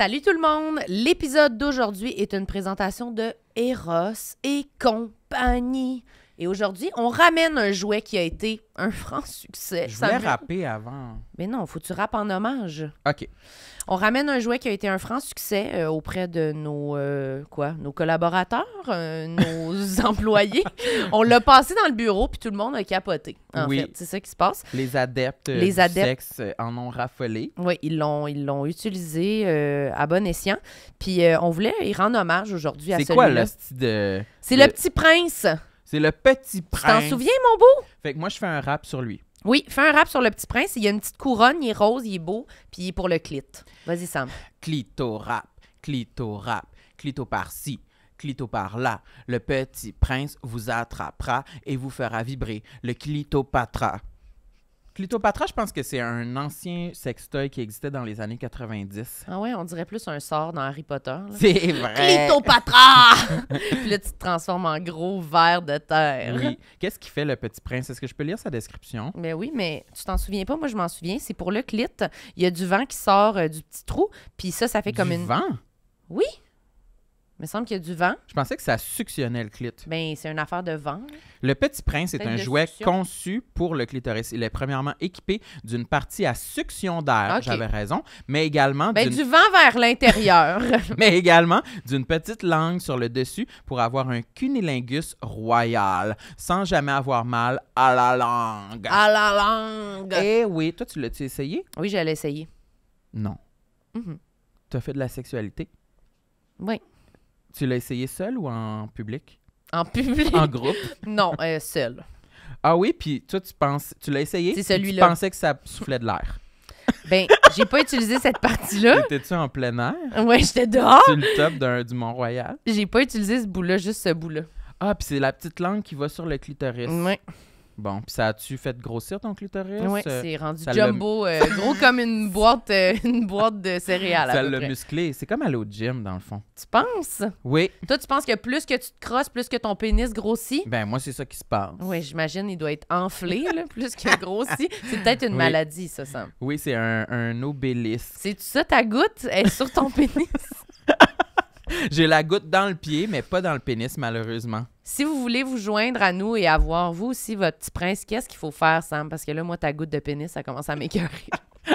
Salut tout le monde! L'épisode d'aujourd'hui est une présentation de Eros et compagnie. Et aujourd'hui, on ramène un jouet qui a été un franc succès. Je voulais rapper avant. Mais non, faut que tu rappes en hommage. OK. On ramène un jouet qui a été un franc succès euh, auprès de nos euh, quoi, nos collaborateurs, euh, nos employés. On l'a passé dans le bureau puis tout le monde a capoté. oui. c'est ça qui se passe. Les adeptes, Les adeptes... sexe en ont raffolé. Oui, ils l'ont utilisé à bon escient. Puis on voulait y rendre hommage aujourd'hui à celui-là. C'est quoi le C'est le petit prince. C'est le petit prince. Tu t'en souviens, mon beau? Fait que moi, je fais un rap sur lui. Oui, fais un rap sur le petit prince. Il y a une petite couronne, il est rose, il est beau, puis il est pour le clit. Vas-y, Sam. Clito rap, clito rap, clito par clito par-là. Le petit prince vous attrapera et vous fera vibrer le clitopatra. Clitopatra, je pense que c'est un ancien sextoy qui existait dans les années 90. Ah ouais, on dirait plus un sort dans Harry Potter. C'est vrai. Clitopatra! Puis là, tu te transformes en gros ver de terre. Oui. Qu'est-ce qui fait le petit prince? Est-ce que je peux lire sa description? Mais ben oui, mais tu t'en souviens pas? Moi, je m'en souviens. C'est pour le clit. Il y a du vent qui sort euh, du petit trou. Puis ça, ça fait comme une. vent? Oui. Il me semble qu'il y a du vent. Je pensais que ça suctionnait le clit. Ben, c'est une affaire de vent. Le petit prince est un jouet conçu pour le clitoris. Il est premièrement équipé d'une partie à succion d'air, j'avais raison, mais également Ben, du vent vers l'intérieur. mais également d'une petite langue sur le dessus pour avoir un cunilingus royal, sans jamais avoir mal à la langue. à la langue. Eh oui, toi, tu l'as-tu essayé? Oui, j'allais essayer. Non. Mm-hmm. Tu as fait de la sexualité? Oui. Tu l'as essayé seul ou en public? En public? En groupe? non, euh, seul. Ah oui, puis toi, tu penses, tu l'as essayé? C'est celui-là. Tu pensais que ça soufflait de l'air. Ben, j'ai pas utilisé cette partie-là. T'étais-tu en plein air? Ouais, j'étais dehors. C'est le top du Mont-Royal. J'ai pas utilisé ce bout-là, juste ce bout-là. Ah, puis c'est la petite langue qui va sur le clitoris. Oui. Bon, puis ça a-tu fait grossir ton clitoris? Oui, euh, c'est rendu jumbo, euh, gros comme une boîte, euh, une boîte de céréales. Ça l'a musclé. C'est comme aller au gym, dans le fond. Tu penses? Oui. Toi, tu penses que plus que tu te crosses, plus que ton pénis grossit? Ben, moi, c'est ça qui se passe. Oui, j'imagine, il doit être enflé, là, plus que grossi. C'est peut-être une maladie, ça, semble Oui, c'est un, un obélisque. cest ça, ta goutte? Elle est sur ton pénis? J'ai la goutte dans le pied, mais pas dans le pénis, malheureusement. Si vous voulez vous joindre à nous et avoir vous aussi votre petit prince, qu'est-ce qu'il faut faire, Sam? Parce que là, moi, ta goutte de pénis, ça commence à m'écœurer.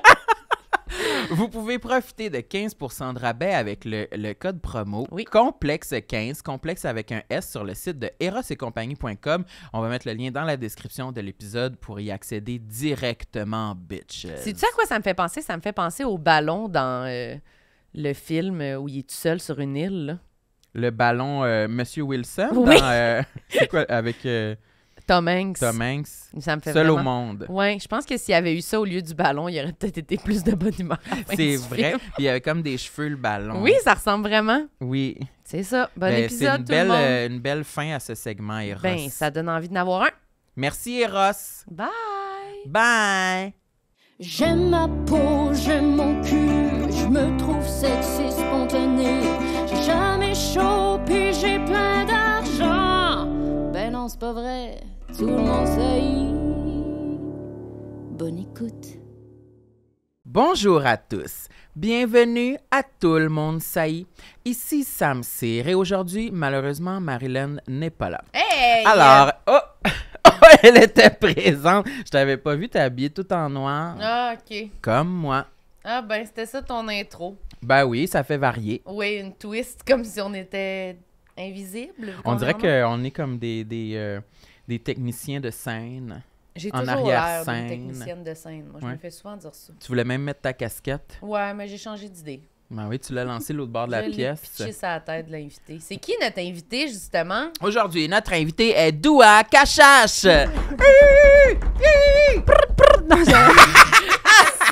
Vous pouvez profiter de 15 de rabais avec le, code promo oui. complexe15, complexe avec un S sur le site de erosetcompagnie.com. On va mettre le lien dans la description de l'épisode pour y accéder directement, bitch. C'est tu à quoi ça me fait penser? Ça me fait penser au ballon dans. Euh, le film euh, où il est tout seul sur une île. Le ballon euh, Monsieur Wilson euh, quoi, avec Tom Hanks. Tom Hanks. seul au monde. Oui, je pense que s'il y avait eu ça au lieu du ballon, il y aurait peut-être été plus de bonne humeur. C'est vrai. il y avait comme des cheveux le ballon. Oui, ça ressemble vraiment. Oui. C'est ça. Bon épisode. une, belle, une belle fin à ce segment, Eros. Ben, ça donne envie d'en avoir un. Merci, Eros. Bye. Bye. J'aime ma peau, j'aime mon cul. Je me trouve sexy spontané. J'ai jamais chaud, puis j'ai plein d'argent. Ben non, c'est pas vrai, tout le monde sait. Bonne écoute. Bonjour à tous. Bienvenue à tout le monde, Saï. Ici Sam Cyr et aujourd'hui, malheureusement, Marilyn n'est pas là. Hey! Alors, oh, oh, elle était présente. Je t'avais pas vu, t'habiller tout en noir. Ah, ok. Comme moi. Ah ben, c'était ça ton intro. Ben oui, ça fait varier. Oui, une twist comme si on était invisible. On dirait qu'on est comme des, des, euh, techniciens de scène. J'ai toujours l'air d'une technicienne de scène. Moi, je me fais souvent dire ça. Tu voulais même mettre ta casquette. Ouais, mais j'ai changé d'idée. Ben oui, tu l'as lancé l'autre bord de la pièce. je pièce. Je la tête de l'invité. C'est qui notre invité, justement? Aujourd'hui, notre invité est Doua Kachache!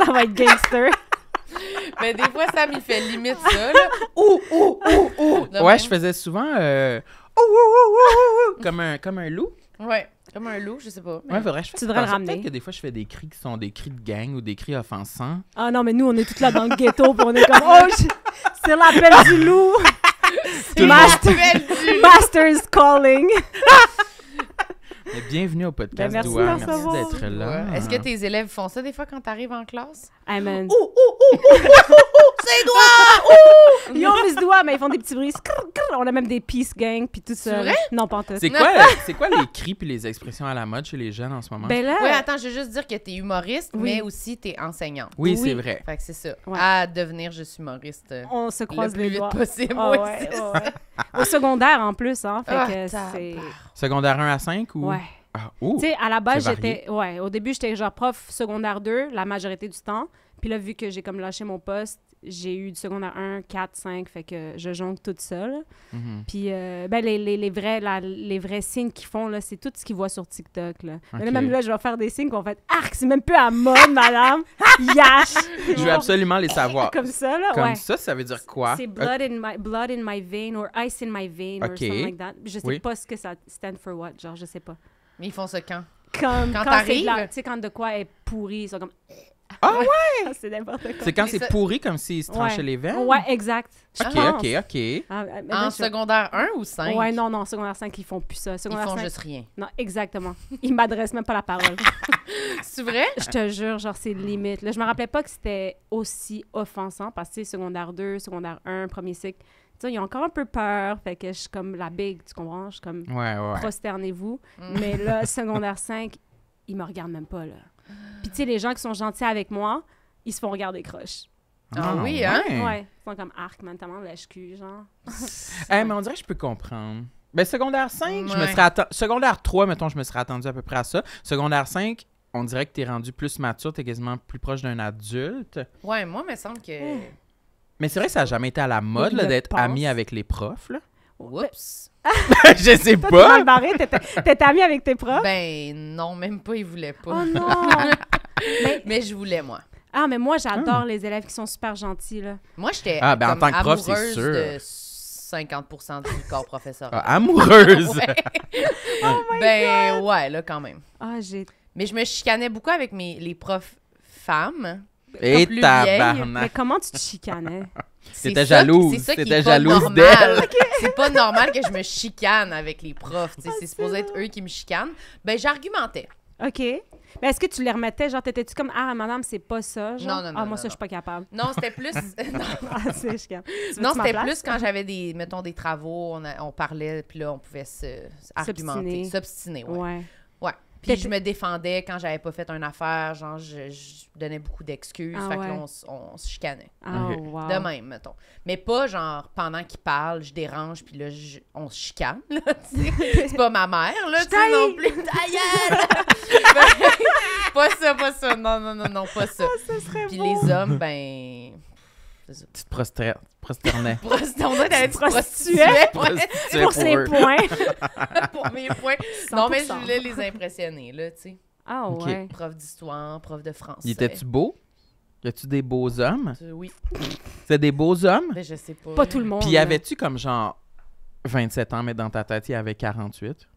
ça va être gangster. Mais des fois, ça il fait limite ça, là. Ouh, ouh, ouh, ouh. Ouais, je faisais souvent euh, ouh, ouh, ouh, ouh, comme un, comme un loup. Ouais. Comme un loup, je sais pas. Mais... Ouais, faudrait, je tu ah, Peut-être que des fois, je fais des cris qui sont des cris de gang ou des cris offensants. Ah non, mais nous, on est toutes là dans le ghetto, puis on est comme « Oh, c'est l'appel du loup! » Master... Master's calling! bienvenue au podcast ben, merci, d'être là. Est-ce que tes élèves font ça des fois quand tu arrives en classe? Amen. Ouh, ouh, ouh, ouh, c'est doigts! Ouh! Ils ont mis doigts, mais ils font des petits bruits. On a même des peace gang, puis tout ça. C'est Vrai? Non, pas en C'est quoi, quoi les cris puis les expressions à la mode chez les jeunes en ce moment? Ben là... Oui, attends, je vais juste dire que tu es humoriste, mais aussi tu es enseignante. Oui, c'est vrai. Fait que c'est ça. À devenir je suis humoriste. Euh, On se croise le plus vite possible. Ah au secondaire en plus, hein. Ah, secondaire 1 à 5 ou? Ah, tu sais, à la base, j'étais. Ouais, au début, j'étais genre prof secondaire 2 la majorité du temps. Puis là, vu que j'ai comme lâché mon poste, j'ai eu du secondaire 1, 4, 5, fait que je jonque toute seule. Mhm. Puis, euh, ben, les, les, les vrais, les vrais signes qu'ils font, là, c'est tout ce qu'ils voient sur TikTok, là. Mais même là, je vais faire des signes qu'on fait « Arc, c'est même plus à mode, madame! Yash! » Je veux absolument les savoir. Comme ça, là, Comme ça, ça veut dire quoi? C'est blood, in my, «blood in my vein» ou «ice in my vein» ou something like that. Je sais pas ce que ça stand for what, genre, je sais pas. Mais ils font ça quand? Comme, quand, t'arrives? – Tu sais, quand de quoi est pourri, ils sont comme... Ah, ah ouais! Ah, c'est n'importe quoi. C'est quand c'est pourri comme s'ils se tranchaient les veines? Ouais, exact. Ok, ok, ok. Ah, eh, eh, en secondaire 1 ou 5? Ouais, non, non, secondaire 5, ils font plus ça. Secondaire ils font juste rien. Non, exactement. Ils m'adressent même pas la parole. c'est vrai? Je te jure, genre, c'est limite. Là, je me rappelais pas que c'était aussi offensant parce que, secondaire 2, secondaire 1, premier cycle, tu sais, ils ont encore un peu peur. Fait que je suis comme la big, tu comprends? Je suis comme, prosternez-vous. Mm. Mais là, secondaire 5, ils me regardent même pas, là. Ah. Puis, tu sais, les gens qui sont gentils avec moi, ils se font regarder croche. Ah, ah oui, hein? Ouais. Ils sont comme arc, notamment l'HQ, genre. Eh, mais on dirait que je peux comprendre. Ben, secondaire 5, je me serais attendu... Secondaire 3, mettons, je me serais attendu à peu près à ça. Secondaire 5, on dirait que t'es rendu plus mature, t'es quasiment plus proche d'un adulte. Ouais, moi, il me semble que. Mais c'est vrai que ça n'a jamais été à la mode d'être amie avec les profs. Là. Oups. je sais pas. T'es étais amie avec tes profs? Ben non, même pas, ils voulaient pas. Oh non! mais, je voulais, moi. Ah, mais moi, j'adore ah. les élèves qui sont super gentils, là. Moi, j'étais ah, ben, en tant que prof, de 50 du corps professeur. Ah, amoureuse! Oh ben ouais, là, quand même. Ah, j'ai... Mais je me chicanais beaucoup avec mes, les profs femmes et tabarnak. Mais comment tu te chicanais? C'était jalouse. C'était jalouse d'elle. c'est pas normal que je me chicane avec les profs. Ah, c'est supposé être eux qui me chicanent. Ben, j'argumentais. OK. Mais est-ce que tu les remettais? Genre, t'étais-tu comme, ah, madame, c'est pas ça? Non, non, non. Ah, moi, ça, je suis pas capable. Non, c'était plus. non, ah, non c'était plus quand j'avais des, mettons, des travaux, on, parlait, puis là, on pouvait se argumenter, s'obstiner. Ouais. ouais. ouais. Puis je me défendais quand j'avais pas fait une affaire, genre je, donnais beaucoup d'excuses, ah fait que là on, se chicanait. Ah, De même, mettons. Mais pas genre pendant qu'il parle, je dérange, puis là on se chicane. C'est pas ma mère, là, tu non plus. Ben, pas ça, pas ça. Non, non, non, non, pas ça. Oh, puis les hommes, ben tu te prosternais. On dirait d'aller prostituée. Pour ses points. pour mes points. Non, mais je voulais les impressionner, là, tu sais. Ah ouais. Prof d'histoire, prof de français. Il était-tu beau? Y tu des beaux hommes? Euh, oui. C'est des beaux hommes? Ben, je sais pas. Pas tout le monde. Puis y avait-tu comme genre 27 ans, mais dans ta tête, il y avait 48?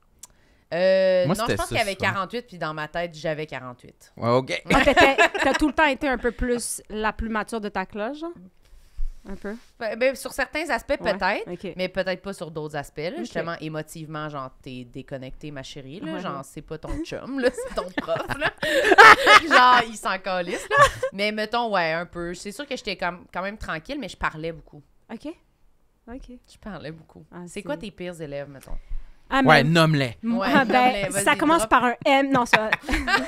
Euh, Moi, non, je pense qu'il y avait 48, puis dans ma tête, j'avais 48. Ouais, OK. Ah, t'as tout le temps été un peu plus la plus mature de ta cloche, Un peu? Ben, sur certains aspects, peut-être, mais peut-être pas sur d'autres aspects. Justement, émotivement, genre, t'es déconnecté, ma chérie. Là, genre, c'est pas ton chum, là, c'est ton prof. Là. genre, il s'en calisse. Mais mettons, ouais, un peu. C'est sûr que j'étais quand même tranquille, mais je parlais beaucoup. OK. OK. Je parlais beaucoup. Ah, c'est- quoi tes pires élèves, mettons? Ouais, nomme-les. Ah, ben, ça commence par un M. Non, ça.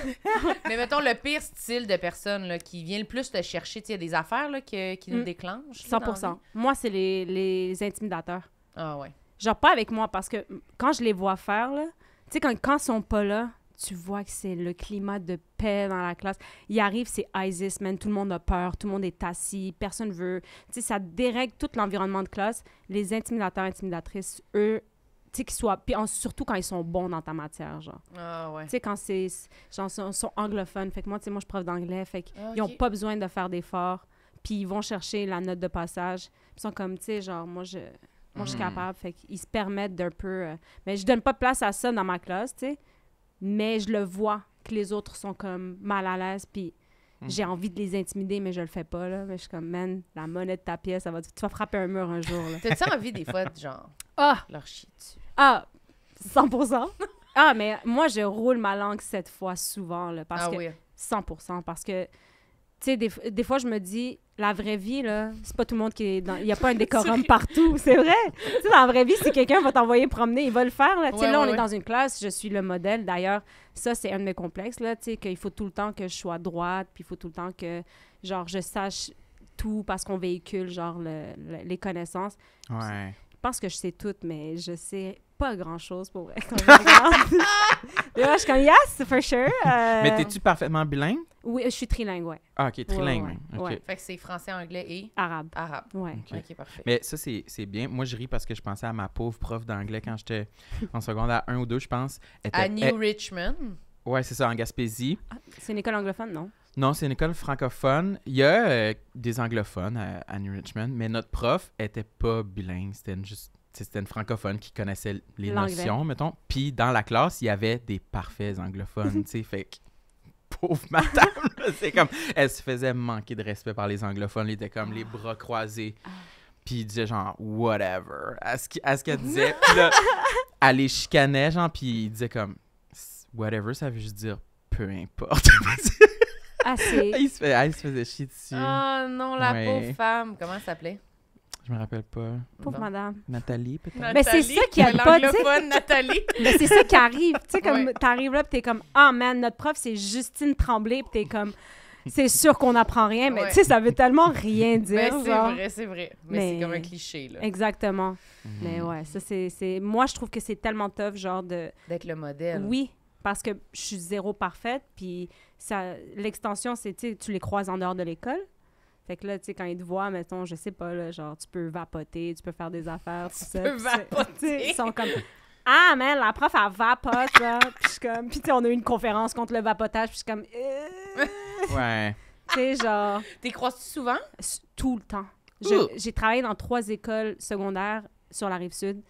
Mais mettons le pire style de personne qui vient le plus te chercher. Il y a des affaires qui nous mm. déclenchent. 100 Moi, c'est les, intimidateurs. Ah ouais. Genre, pas avec moi, parce que quand je les vois faire, tu sais, quand, quand ils sont pas là, tu vois que c'est le climat de paix dans la classe. Il arrive, c'est ISIS, man. Tout le monde a peur, tout le monde est assis, personne veut. Tu sais, ça dérègle tout l'environnement de classe. Les intimidateurs, intimidatrices, eux, surtout quand ils sont bons dans ta matière, genre. Ah ouais. quand c'est. Genre, sont, anglophones. Fait que moi, tu moi, je suis prof d'anglais. Fait qu'ils ah, n'ont pas besoin de faire d'efforts. Puis ils vont chercher la note de passage. Ils sont comme, tu genre, moi, je. suis hmm. capable. Fait qu'ils se permettent d'un peu. Euh, mais je donne pas de place à ça dans ma classe, tu Mais je le vois que les autres sont comme mal à l'aise. Puis Hmm. J'ai envie de les intimider, mais je le fais pas, là. Mais je suis comme, man, la monnaie de ta pièce, ça va, tu vas frapper un mur un jour, là. T'as-tu envie, des fois, genre, ah! leur chier dessus? Ah! 100 Ah, mais moi, je roule ma langue cette fois souvent, là, parce ah que... 100 parce que, tu sais, des, fois, je me dis, la vraie vie, là, c'est pas tout le monde qui est dans. Il n'y a pas un décorum partout, c'est vrai. tu sais, dans la vraie vie, si quelqu'un va t'envoyer promener, il va le faire. Là, sais, là on est dans une classe, je suis le modèle. D'ailleurs, ça, c'est un de mes complexes, là, tu sais, qu'il faut tout le temps que je sois droite, puis il faut tout le temps que, genre, je sache tout parce qu'on véhicule, genre, les connaissances. Ouais. Je pense que je sais tout, mais je sais pas grand-chose pour vrai. je suis comme, yes, for sure. Euh. Mais t'es-tu parfaitement bilingue? Oui, je suis trilingue, ah, ok, trilingue. Ouais, Fait que c'est français, anglais et. Arabe. Arabe. Ouais. ok, parfait. Mais ça, c'est bien. Moi, je ris parce que je pensais à ma pauvre prof d'anglais quand j'étais en seconde à 1 ou 2, je pense. à New Richmond. Ouais, c'est ça, en Gaspésie. Ah, c'est une école anglophone, non? Non, c'est une école francophone. Il y a euh, des anglophones à, à, New Richmond, mais notre prof était pas bilingue. C'était juste c'était une francophone qui connaissait les notions, mettons. Puis dans la classe, il y avait des parfaits anglophones, tu sais, fait que pauvre madame, c'est comme, elle se faisait manquer de respect par les anglophones, elle était comme les bras croisés. Ah. Puis il disait genre, whatever, à ce qu'elle disait. Puis là, elle les chicanait, genre, puis il disait comme, whatever, ça veut juste dire peu importe. Ah, il, se faisait chier dessus. oh, non, la pauvre femme, comment elle s'appelait? Je me rappelle pas. Pauvre madame. Nathalie, peut-être. Mais c'est ça qui arrive pas, Nathalie. Mais c'est ça qui arrive. Tu sais, comme, t'arrives là, pis t'es comme, ah, man, notre prof, c'est Justine Tremblay, pis t'es comme, c'est sûr qu'on n'apprend rien, mais tu sais, ça veut tellement rien dire. Mais c'est vrai, c'est vrai. Mais, c'est comme un cliché, là. Exactement. Mhm. Mais ouais, ça, c'est... Moi, je trouve que c'est tellement tough, genre, de... D'être le modèle. Oui, parce que je suis zéro parfaite, puis ça... l'extension, c'est, tu tu les croises en dehors de l'école, fait que là, tu sais, quand ils te voient, mettons, je sais pas, genre, tu peux vapoter, tu peux faire des affaires, tout ça. Tu peux vapoter! Ils sont comme... Ah, man, la prof, elle vapote, là. Puis je suis comme... Puis tu on a eu une conférence contre le vapotage, puis je suis comme... Euh. Ouais. tu sais, genre... T'y croises-tu souvent? Tout le temps. J'ai travaillé dans trois écoles secondaires sur la Rive-Sud,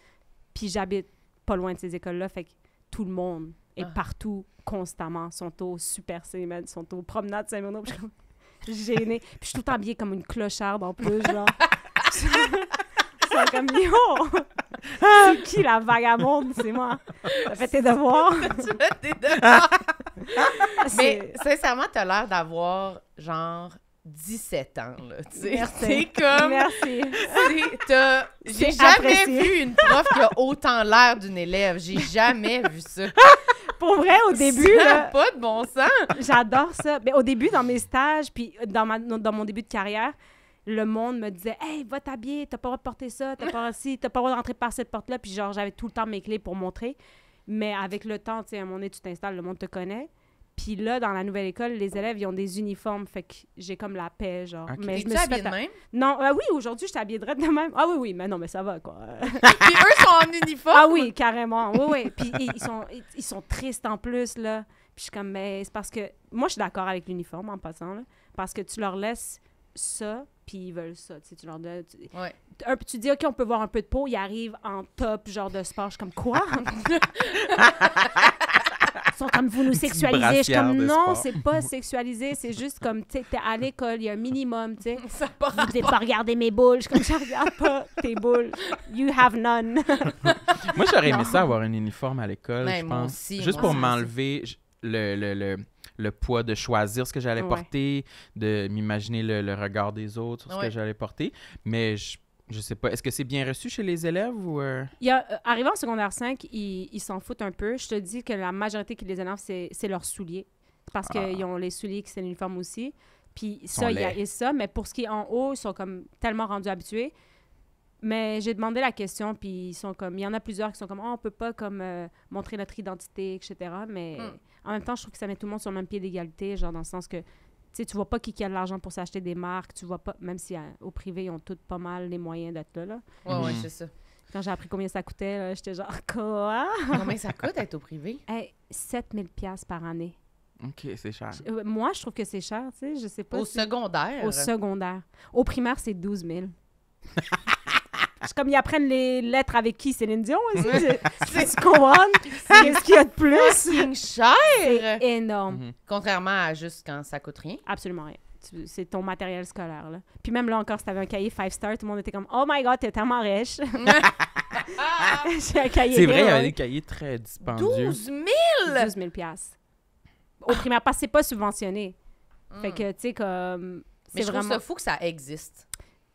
puis j'habite pas loin de ces écoles-là, fait que tout le monde est ah. partout, constamment. Sont au Super cinéma sont au Promenade Saint-Bruno, gênée. Puis je suis tout le temps habillée comme une clocharde en plus, genre. c'est comme yo! qui la vagabonde? C'est moi. T'as fait tes devoirs. tu fais tes devoirs. Mais sincèrement, t'as l'air d'avoir genre 17 ans, là, tu sais. C'est comme... Merci. J'ai jamais vu une prof qui a autant l'air d'une élève. J'ai jamais vu ça. Pour vrai, au début... Ça là, pas de bon sens! J'adore ça. Mais au début, dans mes stages, puis dans, ma, dans mon début de carrière, le monde me disait Hey, va t'habiller, t'as pas le droit de porter ça, t'as pas le droit pas d'entrer par cette porte-là. Puis genre, j'avais tout le temps mes clés pour montrer. Mais avec le temps, tu sais, à moment donné, tu t'installes, le monde te connaît. Puis là, dans la nouvelle école, les élèves, ils ont des uniformes. Fait que j'ai comme la paix, genre. Mais je me suis de même? Non, euh, oui, aujourd'hui, je habillée de même. Ah oui, oui, mais non, mais ça va, quoi. puis eux sont en uniforme. Ah oui, carrément. Oui, oui. Puis ils sont, ils sont tristes en plus, là. Puis je suis comme, mais c'est parce que. Moi, je suis d'accord avec l'uniforme en passant, là. Parce que tu leur laisses ça, puis ils veulent ça. Tu, sais, tu leur donnes. Ouais. Un, tu dis, OK, on peut voir un peu de peau. Ils arrivent en top, genre de sport. Je suis comme, quoi? comme vous nous sexualisez. Je suis comme non, c'est pas sexualisé, c'est juste comme tu es à l'école, il y a un minimum, tu sais. Vous devez pas regarder mes boules. Je comme je regarde pas tes boules. You have none. moi j'aurais aimé ça avoir un uniforme à l'école, ben, je pense. juste pour m'enlever le, le, le poids de choisir ce que j'allais porter, de m'imaginer le, regard des autres sur ce que j'allais porter. Mais je je sais pas. Est-ce que c'est bien reçu chez les élèves ou. Euh? Il y a, euh, en secondaire 5, ils, s'en foutent un peu. Je te dis que la majorité qui les élèves, c'est, c'est leurs souliers. Parce ah. qu'ils ont les souliers qui c'est l'uniforme aussi. Puis ça, il y a et ça. Mais pour ce qui est en haut, ils sont comme tellement rendus habitués. Mais j'ai demandé la question, puis ils sont comme. Il y en a plusieurs qui sont comme, on oh, on peut pas comme euh, montrer notre identité, etc. Mais hmm. en même temps, je trouve que ça met tout le monde sur le même pied d'égalité, genre dans le sens que tu vois pas qui, a de l'argent pour s'acheter des marques, tu vois pas, même si euh, au privé, ils ont toutes pas mal les moyens d'être là. là. Ouais, mhm. c'est ça. Quand j'ai appris combien ça coûtait, j'étais genre, quoi? combien ça coûte être au privé? 7 7000 par année. OK, c'est cher. Euh, moi, je trouve que c'est cher, tu sais, je sais pas. Au secondaire? Au secondaire. Au primaire, c'est 12 000. C'est comme ils apprennent les lettres avec qui Céline Dion hein? c'est ce qu'on C'est ce qu'il y a de plus. cher. énorme. Mm Contrairement à juste quand ça coûte rien. Absolument rien. C'est ton matériel scolaire. Là. Puis même là encore, si t'avais un cahier Five star, tout le monde était comme Oh my god, t'es tellement riche. J'ai un cahier. C'est vrai, il y avait des cahiers très dispendieux. 12 000 12 000 Au primaire, parce c'est pas subventionné. Fait mm. que, tu sais, comme. Mais je vraiment... trouve ça fou que ça existe.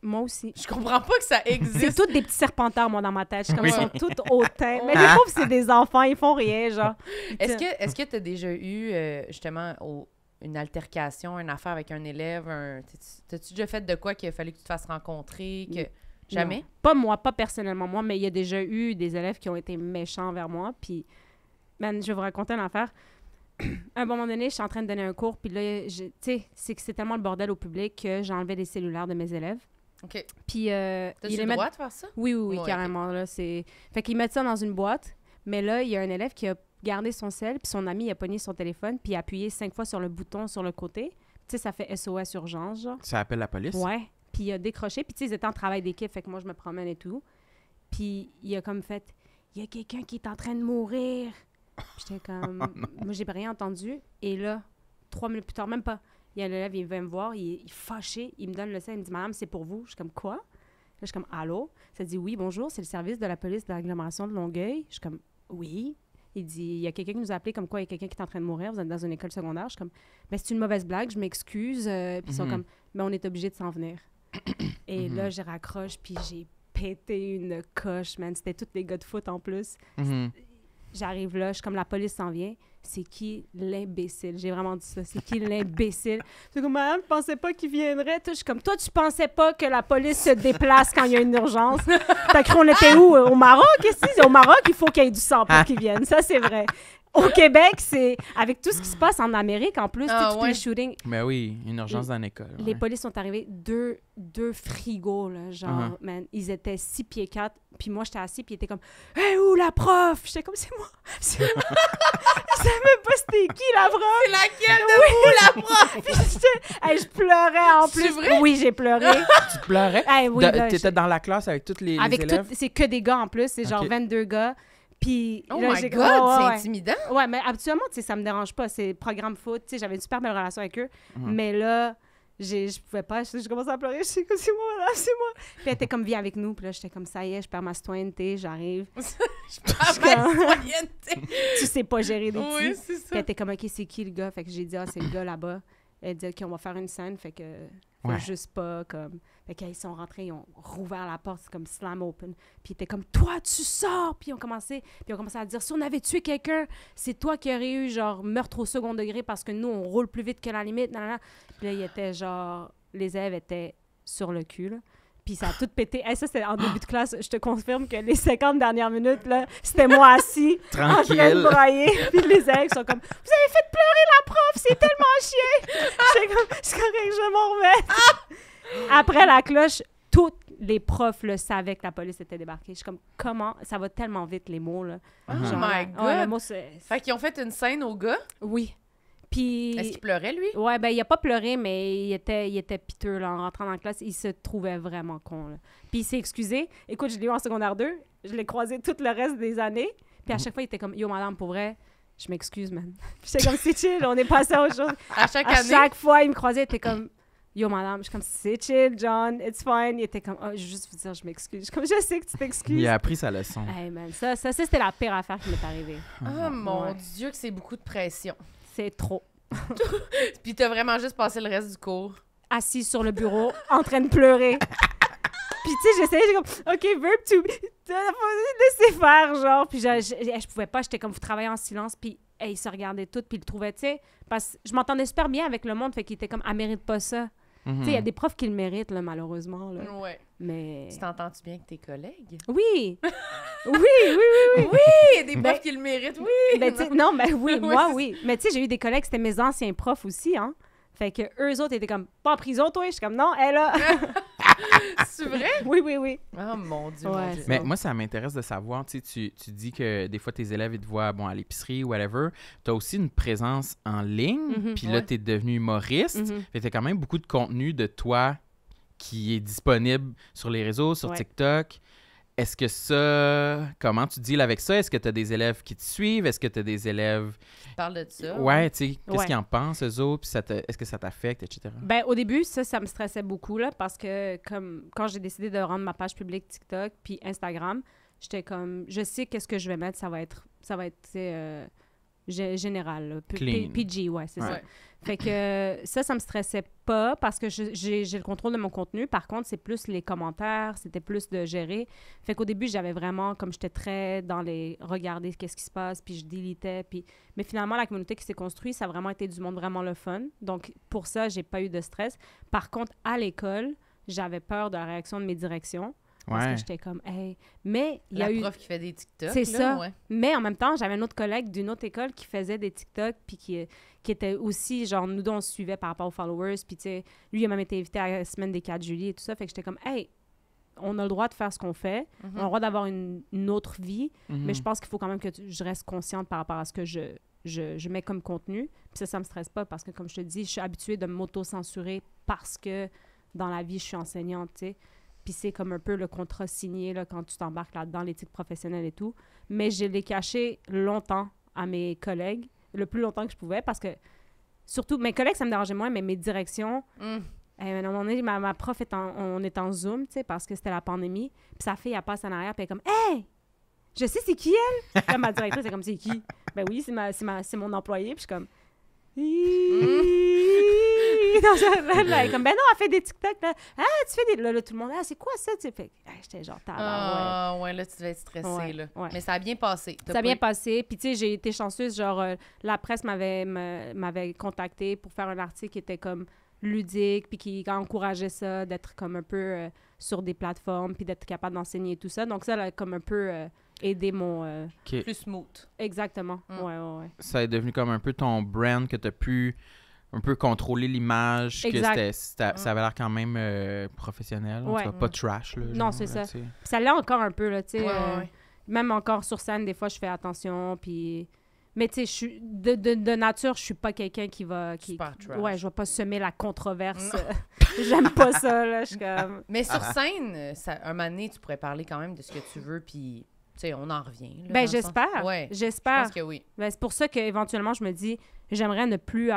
Moi aussi. Je comprends pas que ça existe. C'est toutes des petits serpentards, moi, dans ma tête. Je suis comme, tout ils sont hautains. Mais les ah. pauvres, c'est des enfants, ils font rien, genre. Est-ce que est-ce déjà eu, euh, justement, une altercation, une affaire avec un élève? T'as-tu déjà fait de quoi qu'il a fallu que tu te fasses rencontrer? Que... Jamais? Pas moi, pas personnellement moi, mais il y a déjà eu des élèves qui ont été méchants envers moi. Puis, man, je vais vous raconter une affaire. à un moment donné, je suis en train de donner un cours, puis là, tu sais, c'est que c'est tellement le bordel au public que enlevé les cellulaires de mes élèves. OK. Puis. Euh, T'as il droit ça? Oui, oui, carrément. c'est... Fait qu'il mettent ça dans une boîte, mais là, il y a un élève qui a gardé son sel, puis son ami a pogné son téléphone, puis a appuyé cinq fois sur le bouton sur le côté. Tu sais, ça fait SOS urgence, Ça appelle la police? Ouais. Puis il a décroché, puis tu sais, ils étaient en travail d'équipe, fait que moi, je me promène et tout. Puis il a comme fait il y a quelqu'un qui est en train de mourir. J'étais comme, oh, moi, j'ai rien entendu. Et là, trois minutes plus tard, même pas, il y a un élève, il vient me voir, il, est fâché, il me donne le sein, il me dit Madame, c'est pour vous. Je suis comme quoi je suis comme Allô Ça dit Oui, bonjour, c'est le service de la police de l'agglomération de Longueuil. Je suis comme Oui. Il dit Il y a quelqu'un qui nous a appelé comme quoi il y a quelqu'un qui est en train de mourir, vous êtes dans une école secondaire. Je suis comme Mais c'est une mauvaise blague, je m'excuse. Euh, puis ils sont mhm. comme Mais on est obligé de s'en venir. Et mhm. là, je raccroche, puis j'ai pété une coche, man. C'était tous les gars de foot en plus. Mhm. J'arrive là, je suis comme la police s'en vient c'est qui l'imbécile? J'ai vraiment dit ça. C'est qui l'imbécile? C'est comme, madame, je pensais pas qu'il viendrait. Tu, Je suis comme, toi, tu pensais pas que la police se déplace quand il y a une urgence? T'as cru qu'on était où? Au Maroc? Ici? Au Maroc, il faut qu'il y ait du sang pour ah. qu'il vienne. »« Ça, c'est vrai au Québec, c'est avec tout ce qui se passe en Amérique en plus, ah, shooting Mais oui, une urgence dans l'école. Les polices sont arrivés deux, deux frigos, genre, uh-huh. ils étaient six pieds quatre, puis moi j'étais assis, puis ils étaient comme, hey, où la prof? J'étais comme, c'est moi, je savais pas c'était qui la prof. C'est laquelle de vous la prof? je, pleurais en plus. Vrai? Oui, j'ai pleuré. tu pleurais? Tu oui, dans la classe avec tous les, avec C'est que des gars en plus, c'est genre 22 gars. Puis, oh là, my God, c'est intimidant! Ouais, mais habituellement, tu sais, ça me dérange pas. C'est programme foot, tu sais, j'avais une super belle relation avec eux. Mm-hmm. Mais là, je pouvais pas, je commençais à pleurer, je sais que c'est moi, là, c'est moi. Puis elle était comme, viens avec nous. Puis là, j'étais comme, ça y est, je perds ma citoyenneté, j'arrive. je perds ma citoyenneté! tu sais pas gérer des trucs. Oui, c'est ça. Puis elle était comme, OK, c'est qui le gars? Fait que j'ai dit, ah, c'est le gars là-bas. Elle dit, OK, on va faire une scène, fait que... juste pas, comme... OK, ils sont rentrés, ils ont rouvert la porte, c'est comme slam open. Puis ils étaient comme, toi, tu sors! Puis ils ont commencé, puis ils ont commencé à dire, si on avait tué quelqu'un, c'est toi qui aurais eu, genre, meurtre au second degré parce que nous, on roule plus vite que la limite. Nan, Puis là, ils étaient genre, les élèves étaient sur le cul, Puis ça a tout pété. et ça, c'était en début de classe. Je te confirme que les 50 dernières minutes, là, c'était moi assis, en train de broyer. Puis les élèves sont comme Vous avez fait pleurer la prof, c'est tellement chier. J'étais comme C'est correct, je m'en remettre ». Après la cloche, tous les profs le savaient que la police était débarquée. Je suis comme, comment? Ça va tellement vite, les mots, là. Oh my God! c'est- Fait qu'ils ont fait une scène au gars. Oui. Puis... Est-ce qu'il pleurait, lui? Ouais, ben il a pas pleuré, mais il était, il était piteux là, en rentrant dans la classe. Il se trouvait vraiment con. Puis il s'est excusé. Écoute, je l'ai eu en secondaire 2. Je l'ai croisé tout le reste des années. Puis à chaque fois, il était comme Yo, madame, pour vrai, je m'excuse, man. Puis j'étais comme C'est chill, on est passé à autre À chaque À année. chaque fois, il me croisait, il était comme Yo, madame, je suis comme, c'est chill, John, it's fine. Il était comme, ah, je vais juste vous dire, je m'excuse. Je suis comme, je sais que tu t'excuses. Il a appris sa leçon. Hey, man, ça, ça, c'était la pire affaire qui m'est arrivée. Oh mon Dieu, que c'est beaucoup de pression. C'est trop. Puis t'as vraiment juste passé le reste du cours. Assis sur le bureau, en train de pleurer. Puis tu sais, j'essayais, j'ai comme, OK, verb to be. » laissez faire, genre. Puis je, je, pouvais pas, j'étais comme, vous travaillez en silence. Puis il se regardait tout, puis il le trouvaient, tu sais. Parce que je m'entendais super bien avec le monde, fait qu'ils étaient comme, elle mérite pas ça. Mhm. Il y a des profs qui le méritent, là, malheureusement. Là. Mais... Tu t'entends-tu bien avec tes collègues? Oui! oui, oui, oui, oui! Oui! Des ben profs qui le méritent, oui! Ben, non, mais ben oui, moi, oui. Mais tu sais, j'ai eu des collègues, c'était mes anciens profs aussi, hein. Fait que eux autres étaient comme, pas en prison, toi? Je suis comme, non, elle là! » C'est vrai? Oui, oui, oui. Oh mon Dieu. Mais moi, ça m'intéresse de savoir, tu, tu, tu dis que des fois tes élèves, te voient bon, à l'épicerie ou whatever. Tu as aussi une présence en ligne, mhm, puis là, tu es devenu humoriste. Mais mhm. tu quand même beaucoup de contenu de toi qui est disponible sur les réseaux, sur TikTok. Est-ce que ça, comment tu deals avec ça? Est-ce que tu as des élèves qui te suivent? Est-ce que tu as des élèves. Tu de ça. Ouais, tu sais, qu'est-ce qu'ils en pensent, eux autres? Te... Est-ce que ça t'affecte, etc.? Ben, au début, ça, ça me stressait beaucoup, là, parce que comme quand j'ai décidé de rendre ma page publique TikTok puis Instagram, j'étais comme, je sais qu'est-ce que je vais mettre, ça va être, ça va être, euh, général. PG, ouais, c'est ça. Fait que euh, ça, ça me stressait pas parce que j'ai le contrôle de mon contenu. Par contre, c'est plus les commentaires, c'était plus de gérer. Fait qu'au début, j'avais vraiment, comme j'étais très dans les regarder qu'est-ce qui se passe, puis je dilitais. Puis... Mais finalement, la communauté qui s'est construite, ça a vraiment été du monde vraiment le fun. Donc, pour ça, j'ai pas eu de stress. Par contre, à l'école, j'avais peur de la réaction de mes directions. Parce que j'étais comme, hey. Mais il y a prof eu. prof qui fait des TikTok. C'est ça. Mais en même temps, j'avais un autre collègue d'une autre école qui faisait des TikTok, puis qui, qui était aussi, genre, nous, on suivait par rapport aux followers. Puis, tu sais, lui, il a même été invité à la semaine des 4 juillet et tout ça. Fait que j'étais comme, hey, on a le droit de faire ce qu'on fait, on a mhm. le droit d'avoir une, autre vie, mais mhm. je pense qu'il faut quand même que je reste consciente par rapport à ce que je, je, je mets comme contenu. Puis ça, ça me stresse pas parce que, comme je te dis, je suis habituée de m'auto-censurer parce que dans la vie, je suis enseignante, tu sais. Puis c'est comme un peu le contrat signé quand tu t'embarques là-dedans, l'éthique professionnelle et tout. Mais je l'ai caché longtemps à mes collègues, le plus longtemps que je pouvais, parce que surtout mes collègues, ça me dérangeait moins, mais mes directions. Mm. Et eh, à ma, prof, est en, on est en Zoom, tu sais, parce que c'était la pandémie. Puis sa fille, elle passe en arrière, puis elle est comme Hey, je sais c'est qui elle Puis ma directrice, c'est comme C'est qui Ben oui, c'est ma, mon employé. Puis je suis comme. Euh. comme, ben non, elle fait des TikTok, là. Ah, tu fais des. Là, tout le monde, ah, c'est quoi ça? Tu fais. Ah, j'étais genre, Ah, ouais. là, tu devais être stressée, Mais ça a bien passé. Ça a bien passé. Puis, tu sais, j'ai été chanceuse. Genre, euh, la presse m'avait, m'avait contactée pour faire un article qui était comme ludique, puis qui encourageait ça, d'être comme un peu euh, sur des plateformes, puis d'être capable d'enseigner tout ça. Donc, ça, a comme un peu. aidé mon... Plus smooth. Exactement. Mm. ouais, Ça est devenu comme un peu ton brand que tu as pu un peu contrôler l'image, que mm. ça avait l'air quand même euh, professionnel, pas trash. Là, non, c'est ça. Ça l'est encore un peu, là, tu euh, Même encore sur scène, des fois, je fais attention, puis... Mais tu sais, de, nature, je suis pas quelqu'un qui va... Qui... Ouais, je vais pas semer la controverse. J'aime pas ça, là, je Mais sur ah. scène, ça, un moment donné, tu pourrais parler quand même de ce que tu veux, puis on en revient. ben, j'espère. j'espère. que oui. Ben, c'est pour ça qu'éventuellement, je me dis, j'aimerais ne plus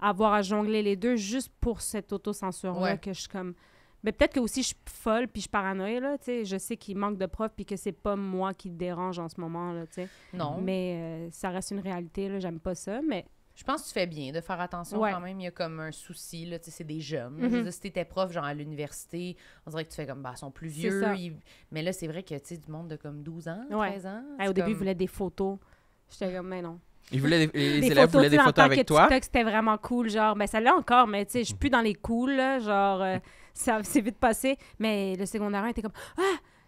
avoir à jongler les deux juste pour cette autocensure-là que je suis comme. Mais ben, peut-être que aussi je suis folle puis je paranoïe, là, sais, Je sais qu'il manque de profs puis que c'est pas moi qui te dérange en ce moment, là, sais. Non. Mais euh, ça reste une réalité, là. J'aime pas ça, mais je pense que tu fais bien de faire attention quand même. Il y a comme un souci, là, tu sais, c'est des jeunes. Mm-hmm. si t'étais prof, genre à l'université, on dirait que tu fais comme, bah, ils sont plus vieux. Mais là, c'est vrai que, tu sais, du monde de comme 12 ans, 13 ans. au début, ils voulaient des photos. J'étais comme, mais non. Ils voulaient des, les des photos, voulaient des photos avec toi. que c'était vraiment cool. Genre, mais ça l'est encore, mais tu sais, je suis plus dans les cools, genre, euh, ça s'est vite passé. Mais le secondaire 1 était comme, ah!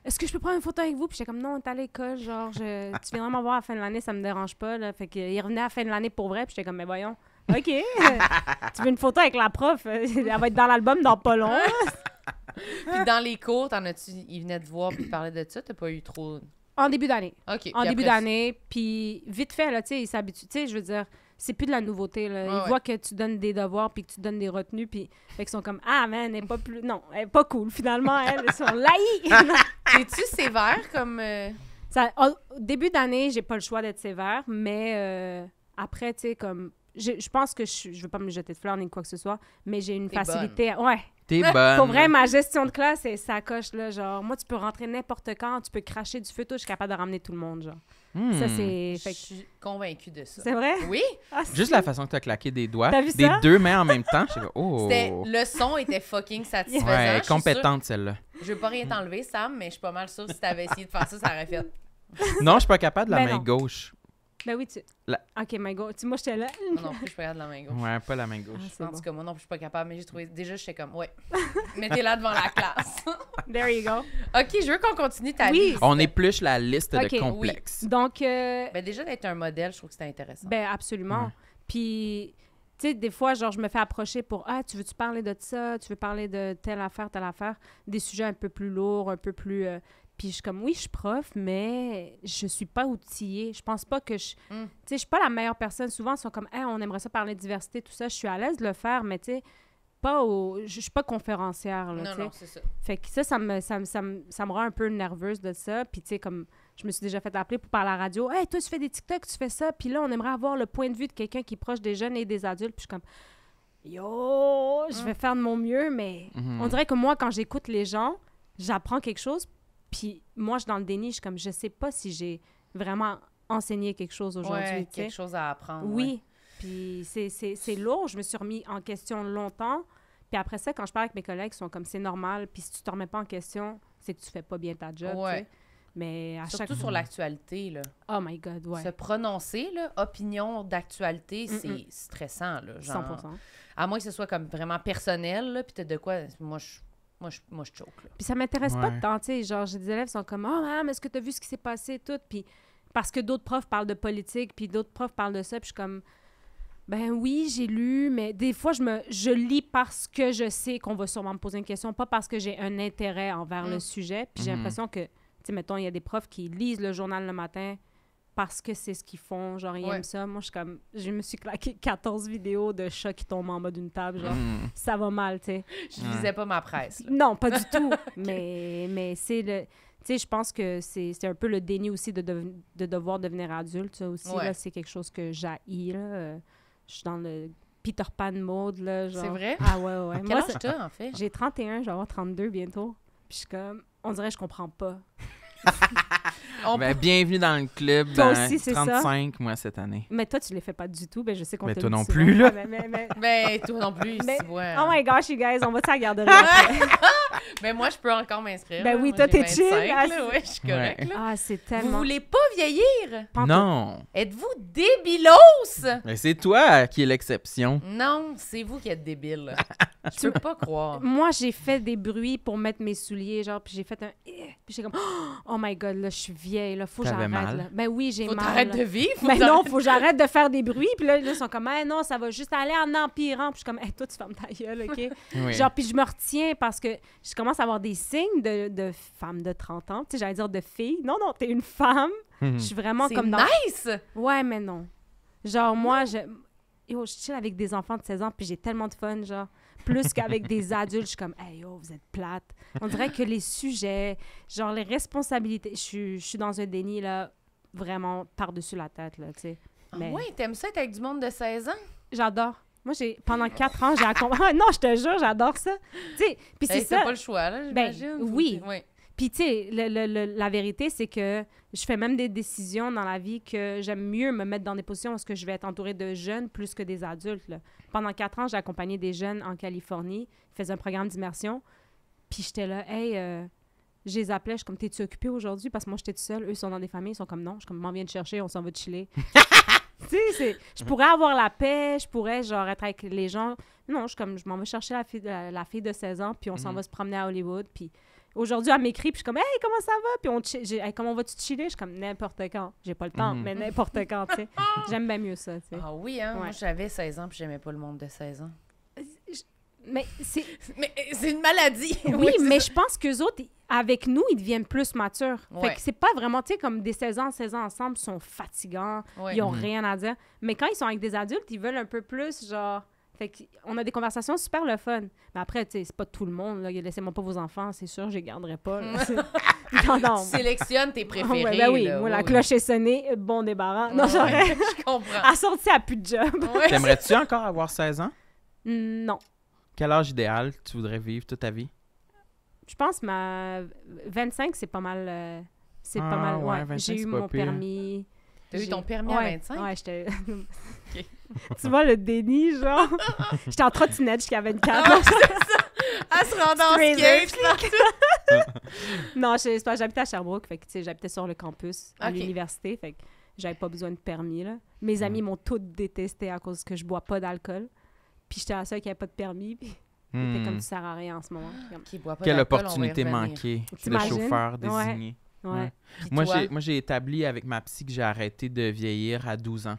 est-ce que je peux prendre une photo avec vous? Puis j'étais comme, non, t'es à l'école, genre, je, tu viendras voir à la fin de l'année, ça me dérange pas. Là. Fait qu'il revenait à la fin de l'année pour vrai, puis j'étais comme, mais ben voyons, OK, tu veux une photo avec la prof, elle va être dans l'album dans pas long. puis dans les cours, t'en as-tu, Il venait te voir, puis parler de ça, t'as pas eu trop. En début d'année. OK. En début d'année, puis vite fait, là, tu sais, il s'habitue, tu sais, je veux dire c'est plus de la nouveauté. Là. ils voient que tu donnes des devoirs puis que tu donnes des retenues. Puis ils sont comme Ah, mais elle est pas plus. Non, elle est pas cool finalement. Elle, sont Tu Es-tu sévère comme. Euh? Ça, au début d'année, j'ai pas le choix d'être sévère, mais euh, après, tu sais, comme. Je pense que je, je veux pas me jeter de fleurs ni quoi que ce soit, mais j'ai une facilité. Ouais, T'es bonne. Pour vrai, ma gestion de classe, et ça coche, là. Genre, moi, tu peux rentrer n'importe quand, tu peux cracher du feu, toi, je suis capable de ramener tout le monde, genre. Ça, hmm. c'est. Je suis convaincue de ça. C'est vrai? Oui. Ah, Juste la façon que tu as claqué des doigts, des deux mains en même temps. Je oh. Le son était fucking satisfaisant. Ouais, compétente celle-là. Je veux pas rien t'enlever, Sam, mais je suis pas mal sûre que si avais essayé de faire ça, ça aurait fait. Non, je suis pas capable de la ben main gauche. Ben oui, tu. là. Ok, main gauche. Moi, j'étais là. Non, non je regarde pas la main gauche. Ouais, pas la main gauche. Ah, en tout cas, moi non je je suis pas capable, mais j'ai trouvé. Déjà, sais comme, ouais, mettez-la devant la classe. There you go. Ok, je veux qu'on continue ta oui. liste. On épluche la liste de complexes. Donc. Euh, ben déjà, d'être un modèle, je trouve que c'est intéressant. Ben absolument. Puis. Tu sais, des fois, genre, je me fais approcher pour Ah, tu veux-tu parler de ça? Tu veux parler de telle affaire, telle affaire? Des sujets un peu plus lourds, un peu plus. Euh, puis je suis comme, oui, je suis prof, mais je suis pas outillée. Je pense pas que je. Hmm. Tu sais, je suis pas la meilleure personne. Souvent, ils sont comme, hein, on aimerait ça parler de diversité, tout ça. Je suis à l'aise de le faire, mais tu sais, pas au. Je suis pas conférencière, Non, c'est ça. Fait que ça, ça me, ça, me, rend un peu nerveuse de ça. Puis tu sais, comme, je me suis déjà fait appeler pour parler à la radio. Hey, toi, tu fais des TikTok, tu fais ça. Puis là, on aimerait avoir le point de vue de quelqu'un qui est proche des jeunes et des adultes. Puis je suis comme, yo, je hmm. vais faire de mon mieux, mais mhm. on dirait que moi, quand j'écoute les gens, j'apprends quelque chose puis moi, je suis dans le déni, je comme, je sais pas si j'ai vraiment enseigné quelque chose aujourd'hui. quelque chose à apprendre. Oui. Puis c'est lourd, je me suis remis en question longtemps. Puis après ça, quand je parle avec mes collègues, ils sont comme, c'est normal. Puis si tu te remets pas en question, c'est que tu fais pas bien ta job. Oui. Mais à Surtout sur l'actualité, là. Oh my God, ouais. Se prononcer, là, opinion d'actualité, c'est stressant, là. Genre, 100%. À moins que ce soit comme vraiment personnel, là, puis t'as de quoi... Moi, je moi, je, moi, Puis ça m'intéresse pas pas de sais. Genre, j'ai des élèves qui sont comme Oh, mais est-ce que tu as vu ce qui s'est passé tout? Puis parce que d'autres profs parlent de politique, puis d'autres profs parlent de ça, puis je suis comme Ben oui, j'ai lu, mais des fois, je, me, je lis parce que je sais qu'on va sûrement me poser une question, pas parce que j'ai un intérêt envers le mm. sujet. Puis j'ai mm-hmm. l'impression que, tu sais, mettons, il y a des profs qui lisent le journal le matin parce que c'est ce qu'ils font, genre ils aiment ça. Moi, je suis comme, je me suis claqué 14 vidéos de chats qui tombent en bas d'une table, genre mm. ça va mal, tu sais. Je ouais. lisais pas ma presse. Non, pas du tout. Mais, mais c'est le, tu sais, je pense que c'est un peu le déni aussi de, devoir devenir adulte. Ça aussi, là, c'est quelque chose que j'ai là. je suis dans le Peter Pan mode, là. C'est vrai? Ah ouais, ouais. Quel âge t'as, en fait? J'ai 31, je vais avoir 32 bientôt. Puis je suis comme, on dirait je comprends pas. Ben, bienvenue dans le club. Toi aussi, c'est ça. 35, mois cette année. Mais toi, tu ne les fais pas du tout. Ben, je sais qu'on ben, Mais ben, toi non plus, là. mais- toi non plus, tu vois. Oh my gosh, you guys, on va te la Mais Mais moi, je peux encore m'inscrire. Ben oui, toi, t'es chill, 25, là, ah, je suis correcte, là. ah, c'est tellement... Vous voulez pas vieillir? Non. Êtes-vous débilos? Mais c'est toi qui est l'exception. Non, c'est vous qui êtes débile. Je peux pas croire. Moi, j'ai fait des bruits pour mettre mes souliers, genre, puis j'ai fait un... Eh, puis j'ai comme, oh, oh my god, là, je suis vieille, là, faut que j'arrête. Mal. Ben oui, j'ai faut mal. Faut de vivre. Mais ben non, faut que j'arrête de faire des bruits. Puis là, ils sont comme, ah non, ça va juste aller en empirant. Puis je suis comme, hey, toi, tu fermes ta gueule, OK? Genre, puis je me retiens parce que je commence à avoir des signes de, femme de 30 ans. Tu sais, j'allais dire de fille. Non, non, t'es une femme. Mhm. Je suis vraiment comme nice! Ouais, mais non. Genre, moi, je. Yo, je chill avec des enfants de 16 ans, puis j'ai tellement de fun, genre plus qu'avec des adultes. Je suis comme, hey yo, vous êtes plate. On dirait que les sujets, genre les responsabilités, je suis, dans un déni là, vraiment par-dessus la tête, là, tu sais. Ah, Mais... Oui, t'aimes ça être avec du monde de 16 ans? J'adore. Moi, j'ai pendant quatre ans, j'ai accompagné. Ah non, je te jure, j'adore ça. Tu sais, puis c'est ça... ça. pas le choix, là, ben, j'imagine. oui. oui. Puis, tu sais, la vérité, c'est que je fais même des décisions dans la vie que j'aime mieux me mettre dans des positions où que je vais être entourée de jeunes plus que des adultes. Pendant quatre ans, j'ai accompagné des jeunes en Californie. Ils faisaient un programme d'immersion. Puis j'étais là, hey, euh, je les appelais, je suis comme, t'es-tu occupé aujourd'hui? Parce que moi, j'étais toute seule. Eux, ils sont dans des familles, ils sont comme, non. Je suis comme, m'en viens de chercher, on s'en va de chiller. tu sais, je pourrais avoir la paix, je pourrais, genre, être avec les gens. Non, je suis comme, je m'en vais chercher la fille, fille de 16 ans, puis on s'en mhm. va se promener à Hollywood. Puis Aujourd'hui, elle m'écrit, puis je suis comme, hey, comment ça va? Puis on hey, comment vas-tu chiller? Je suis comme, n'importe quand. J'ai pas le temps, mhm. mais n'importe quand, tu sais. J'aime bien mieux ça, tu Ah oui, hein? Moi, j'avais 16 ans, puis j'aimais pas le monde de 16 ans. Mais c'est... mais euh, c'est une maladie. Oui, mais je pense qu'eux autres, avec nous, ils deviennent plus matures. Fait que c'est pas vraiment, tu sais, comme des 16 ans, 16 ans ensemble, ils sont fatigants, ils ont mhm. rien à dire. Mais quand ils sont avec des adultes, ils veulent un peu plus, genre, fait qu'on a des conversations super le fun. Mais après, tu sais, c'est pas tout le monde. Laissez-moi pas vos enfants, c'est sûr, je les garderai pas. sélectionne tes préférés. Ben oui, la cloche est sonnée, bon débarras. Non, je comprends. à plus de job. T'aimerais-tu encore avoir 16 ans? Non. Quel âge idéal tu voudrais vivre toute ta vie? Je pense ma 25, c'est pas mal. Euh, c'est pas ah, mal. J'ai eu mon permis. T'as eu ton permis à 25? Ouais, j'étais. tu vois le déni, genre. j'étais en trottinette jusqu'à 24. ans. à se rendre en skate non, j'habitais à Sherbrooke, fait que, tu sais, j'habitais sur le campus à l'université, fait que j'avais pas besoin de permis, là. Mes amis m'ont toutes détesté à cause que je bois pas d'alcool. Puis j'étais la seule qui avait pas de permis, puis hmm. comme, tu sers à rien en ce moment. Qui pas Quelle opportunité manquée, le chauffeur désigné. Moi, j'ai, moi, j'ai établi avec ma psy que j'ai arrêté de vieillir à 12 ans.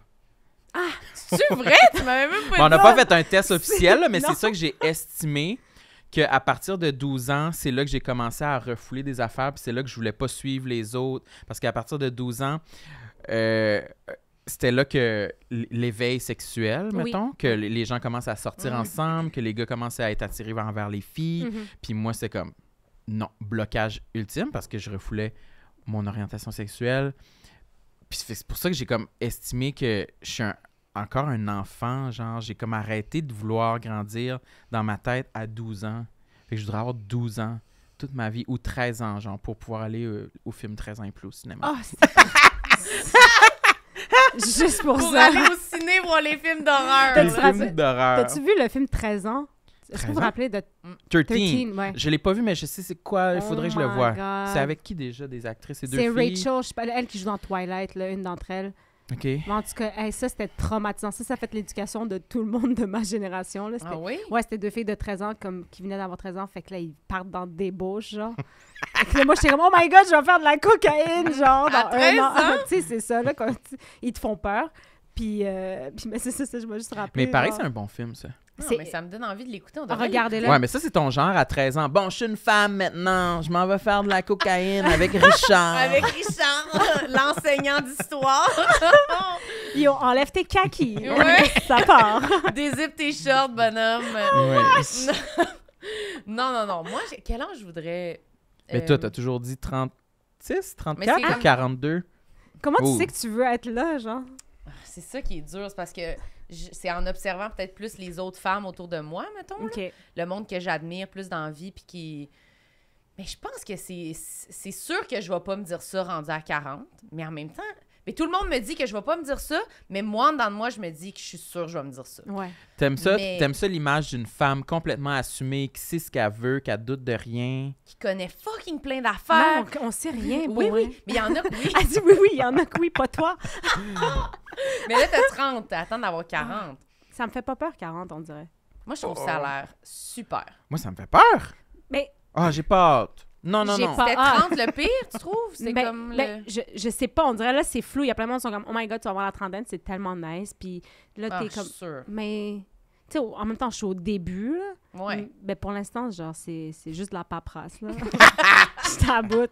Ah, c'est vrai? tu m'avais même pas On n'a pas fait un test officiel, mais c'est ça que j'ai estimé qu'à partir de 12 ans, c'est là que j'ai commencé à refouler des affaires, puis c'est là que je voulais pas suivre les autres. Parce qu'à partir de 12 ans, euh, c'était là que l'éveil sexuel, mettons, que les gens commencent à sortir mm-hmm. ensemble, que les gars commençaient à être attirés envers les filles. Mm-hmm. Puis moi, c'est comme, non, blocage ultime, parce que je refoulais mon orientation sexuelle. Puis c'est pour ça que j'ai comme estimé que je suis encore un enfant, genre j'ai comme arrêté de vouloir grandir dans ma tête à 12 ans. Fait que je voudrais avoir 12 ans toute ma vie ou 13 ans genre pour pouvoir aller euh, au film 13 ans et plus au cinéma. Ah, juste pour, ça. Pour aller au ciné voir les films d'horreur. Les films d'horreur. T'as-tu vu le film 13 ans est-ce que vous vous rappelez de 13? Je ne Je l'ai pas vu, mais je sais c'est quoi. Il oh faudrait que je le voie. C'est avec qui déjà des actrices C'est deux filles? C'est Rachel, je sais pas, elle qui joue dans Twilight, là, une d'entre elles. OK. Mais en tout cas, ça, c'était traumatisant. Ça, ça a fait l'éducation de tout le monde de ma génération. Là. Ah oui? Ouais, c'était deux filles de 13 ans comme, qui venaient d'avoir 13 ans. Fait que là, ils partent dans des bouches, genre. Moi, moi, suis comme, oh my god, je vais faire de la cocaïne, genre, dans un an. tu sais, c'est ça, là, quand ils te font peur. Puis, euh, mais c'est ça, je me juste rappeler. Mais pareil, c'est un bon film, ça mais ça me donne envie de l'écouter. regardez là. Ouais, mais ça, c'est ton genre à 13 ans. Bon, je suis une femme maintenant. Je m'en vais faire de la cocaïne avec Richard. avec Richard, l'enseignant d'histoire. Yo, enlève tes kakis. Ouais. ça part. zip tes shorts, bonhomme. non, non, non. Moi, quel âge je voudrais. Mais toi, euh, t'as toujours dit 36, 34 ou 42? Comment tu sais que tu veux être là, genre? Ah, c'est ça qui est dur. C'est parce que c'est en observant peut-être plus les autres femmes autour de moi, mettons. le monde que j'admire plus dans la vie, qui. Mais je pense que c'est sûr que je vais pas me dire ça rendu à 40, mais en même temps, mais tout le monde me dit que je vais pas me dire ça, mais moi, dans de moi, je me dis que je suis sûre que je vais me dire ça. Ouais. T'aimes ça, ça l'image d'une femme complètement assumée, qui sait ce qu'elle veut, qui doute de rien. Qui connaît fucking plein d'affaires. On, on, sait rien. oui, oui. Mais il y en a oui. dit, oui, oui, il y en a que oui, pas toi. mais là, t'as 30, Attends d'avoir 40. Ah, ça me fait pas peur, 40, on dirait. Moi, je trouve ça a oh. l'air super. Moi, ça me fait peur. Mais. Ah, j'ai pas hâte. Non, non, non. C'était ah. 30 le pire, tu trouves? C'est ben, comme ben, le... je, je, sais pas, on dirait là, c'est flou. Il y a plein de monde qui sont comme, oh my god, tu vas avoir la trentaine, c'est tellement nice. Puis là, ah, t'es ah, comme. Sûr. Mais, tu sais, en même temps, je suis au début, là. Ouais. Mais pour l'instant, genre, c'est juste de la paperasse, là. suis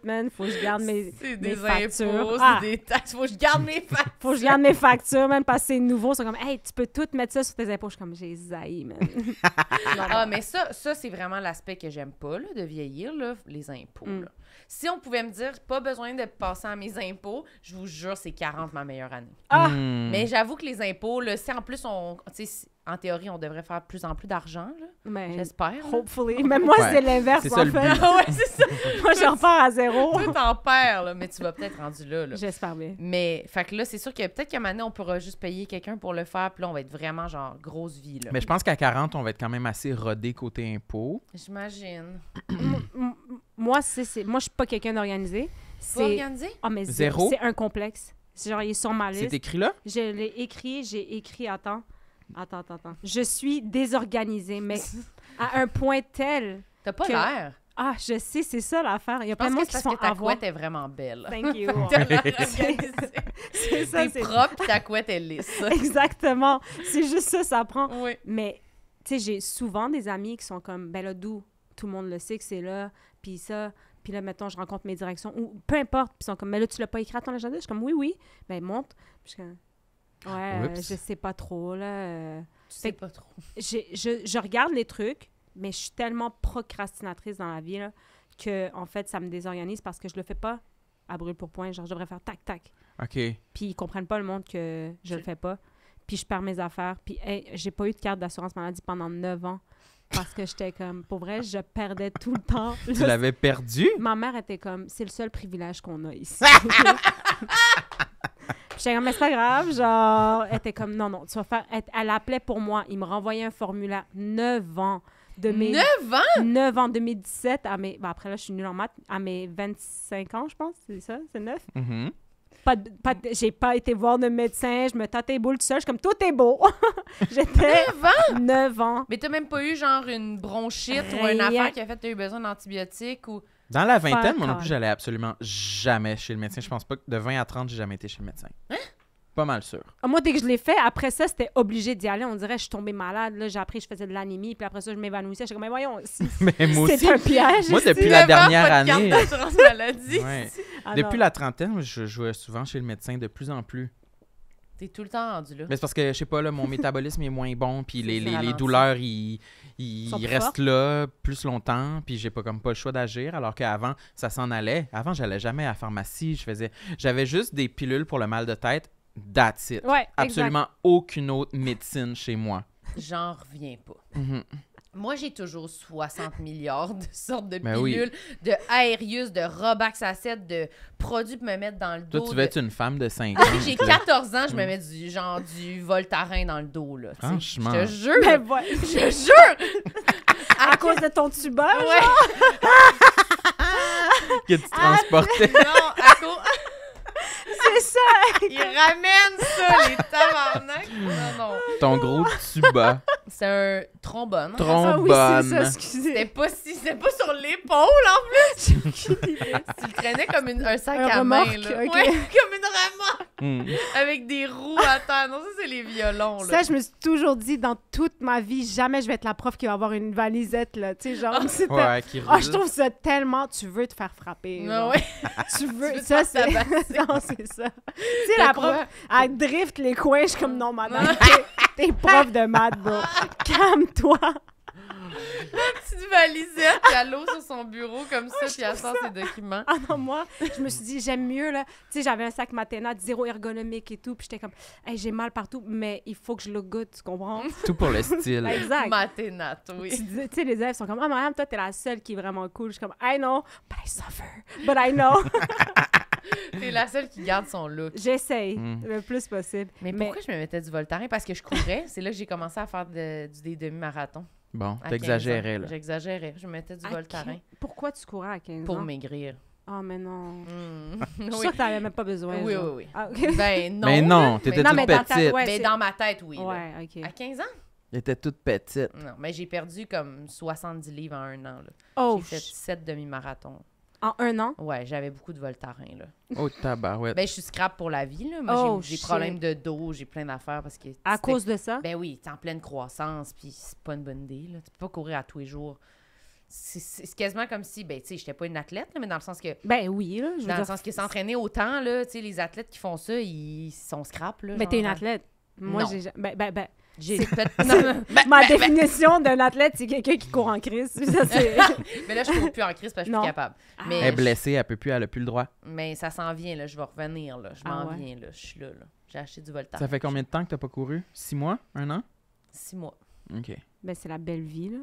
man. Faut que je garde mes, c'est des factures. Impôts, C'est ah! des taxes. Faut que je garde mes factures. Faut que je garde mes factures, même parce que c'est nouveau. C'est comme, hey, tu peux tout mettre ça sur tes impôts. Je suis comme, j'ai zaï, man. ah, mais ça, ça c'est vraiment l'aspect que j'aime pas là, de vieillir, là, les impôts. Mm. Si on pouvait me dire, pas besoin de passer à mes impôts, je vous jure, c'est 40 ma meilleure année. Ah! Hmm. Mais j'avoue que les impôts, là, si en plus on en théorie, on devrait faire plus en plus d'argent. J'espère. Hopefully. Même moi, c'est l'inverse. en fait. moi, j'en perds à zéro. Tout t'en perds, là, mais tu vas peut-être rendu là. J'espère bien. Mais, fait là, c'est sûr que peut-être qu'à donné, on pourra juste payer quelqu'un pour le faire. Puis là, on va être vraiment, genre, grosse vie. Mais je pense qu'à 40, on va être quand même assez rodé côté impôts. J'imagine. moi, c'est, moi, je suis pas quelqu'un d'organisé. C'est... organisé? Ah, mais zéro. C'est un complexe. C'est genre, il est sur ma liste. C'est écrit là? Je l'ai écrit. J'ai écrit, à attends. Attends, attends, attends. Je suis désorganisée, mais à un point tel. T'as pas que... l'air. Ah, je sais, c'est ça l'affaire. Il y a plein de monde qui se font que ta couette est vraiment belle. Thank you. c'est ça. T'es propre, ta couette est lisse. Exactement. C'est juste ça, ça prend. Mais, tu sais, j'ai souvent des amis qui sont comme, ben là, d'où? Tout le monde le sait que c'est là, puis ça. Puis là, mettons, je rencontre mes directions, ou peu importe. Puis ils sont comme, mais là, tu l'as pas écrit à ton agenda? Je suis comme, oui, oui. Ben, monte. je Ouais, je sais pas trop, là. Euh. Tu sais pas trop. Je, je, regarde les trucs, mais je suis tellement procrastinatrice dans la vie, là, que, en fait, ça me désorganise parce que je le fais pas à brûle pour point. Genre, je devrais faire tac, tac. OK. Puis ils comprennent pas le monde que je le fais pas. Puis je perds mes affaires. Puis, hey, j'ai pas eu de carte d'assurance maladie pendant 9 ans parce que j'étais comme, pour vrai, je perdais tout le temps. Tu l'avais perdu? Ma mère était comme, c'est le seul privilège qu'on a ici. J'étais comme, mais grave. Genre, elle était comme, non, non, tu vas faire. Elle, appelait pour moi. Il me renvoyait un formulaire 9 ans. De 9 ans? 9 ans, 2017 à mes. Ben, après, là, je suis nulle en maths. À mes 25 ans, je pense, c'est ça? C'est 9? Mm -hmm. Pas, pas j'ai pas été voir de médecin, je me tâtais boule tout seul, je suis comme tout est beau. J'étais 9 ans? 9 ans. Mais t'as même pas eu genre une bronchite ou une affaire qui a fait que t'as eu besoin d'antibiotiques ou. Dans la vingtaine, moi non plus, j'allais absolument jamais chez le médecin. Je pense pas que de 20 à 30, j'ai jamais été chez le médecin. Hein? Pas mal sûr. Ah, moi, dès que je l'ai fait, après ça, c'était obligé d'y aller. On dirait, je suis tombée malade. Là, j'ai appris je faisais de l'anémie. Puis après ça, je m'évanouissais. J'étais comme, mais voyons, c'est un piège. Moi, depuis la dernière année. Depuis la trentaine, je, jouais souvent chez le médecin de plus en plus. T'es tout le temps rendu là. Mais c'est parce que, je sais pas, là, mon métabolisme est moins bon, puis les, les, douleurs, ils, ils, restent là plus longtemps, puis j'ai pas comme pas le choix d'agir, alors qu'avant, ça s'en allait. Avant, j'allais jamais à la pharmacie, je faisais... J'avais juste des pilules pour le mal de tête That's it. Absolument aucune autre médecine chez moi. J'en reviens pas. Mhm. Moi, j'ai toujours 60 milliards de sortes de ben pilules, de Aérius, de Robaxacet, de produits pour me mettre dans le dos. Toi, tu veux être une femme de 5 ah ans. j'ai 14 ans, je me mm. mets du genre du Voltaren dans le dos. Là, Franchement. Je te jure. Mais ben ouais. je jure. à cause de ton tubeur, ouais. que tu transportais. Non, à ça! Il ramène ça, les tabarnak! Non, non. Ton gros tuba. C'est un trombone. Trombone. Ah c'est ça, excusez. C'était pas, pas sur l'épaule, en plus! tu traînait comme un sac à main, là. comme une remorque! Hmm. Avec des roues à terre. Non, ça, c'est les violons, Ça, je me suis toujours dit, dans toute ma vie, jamais je vais être la prof qui va avoir une valisette, là. Tu sais, genre, oh. je trouve ça tellement... Tu veux te faire frapper. Non, tu veux... ça, c'est... c'est ça. Tu sais, la prof, elle drift les coins, je suis comme, non, madame, t'es prof de maths, bro. Calme-toi. La petite valisette, qui a l'eau sur son bureau comme ça, puis elle sort ses documents. Ah non, moi, je me suis dit, j'aime mieux, là. Tu sais, j'avais un sac Matena, zéro ergonomique et tout, puis j'étais comme, hey, j'ai mal partout, mais il faut que je le goûte, tu comprends? Tout pour le style. exact. Matena, oui. Tu sais, les élèves sont comme, ah, madame, toi, t'es la seule qui est vraiment cool. Je suis comme, I know, but I suffer, but I know. T'es la seule qui garde son look. J'essaye hmm. le plus possible. Mais, pourquoi je me mettais du Voltaren? Parce que je courais. C'est là que j'ai commencé à faire du, des demi-marathons. Bon, t'exagérais, là. J'exagérais. Je me mettais du à Voltaren. Pourquoi tu courais à 15 ans? Pour maigrir. Ah, mais non. Hmm. Je suis que t'avais même pas besoin. Oui, oui, oui. Ah, ben non. Mais non, t'étais toute petite. Dans, ben, dans ma tête, oui. À 15 ans? j'étais toute petite. Non, mais j'ai perdu comme 70 livres en un an. Là. j'ai fait 7 demi-marathons. En un an? Ouais, j'avais beaucoup de Voltaren, là. Oh, tabarouette. Ben, je suis scrap pour la vie, là. Moi, j'ai des oh, problèmes de dos, j'ai plein d'affaires parce que... À cause de ça? Ben oui, t'es en pleine croissance, puis c'est pas une bonne idée, là. Tu peux pas courir à tous les jours. C'est quasiment comme si, ben, tu sais, j'étais pas une athlète, mais dans le sens que... Ben oui, Je dans le sens que s'entraîner autant, là, tu sais, les athlètes qui font ça, ils sont scrap, là. Mais ben, t'es une hein. athlète. Moi, j'ai... Ben, ben, ben... J'ai Ma ben, ben, définition d'un athlète, c'est quelqu'un qui court en crise. mais là, je cours plus en crise parce que je suis plus capable. Ah. Mais elle est blessée, elle peut plus, elle a plus le droit. Mais ça s'en vient, là. Je vais revenir, là. Je ah m'en viens, là. Je suis là, là. J'ai acheté du voltage. Ça fait combien de temps que t'as pas couru? Six mois? Un an? Six mois. OK. Ben, c'est la belle vie, là.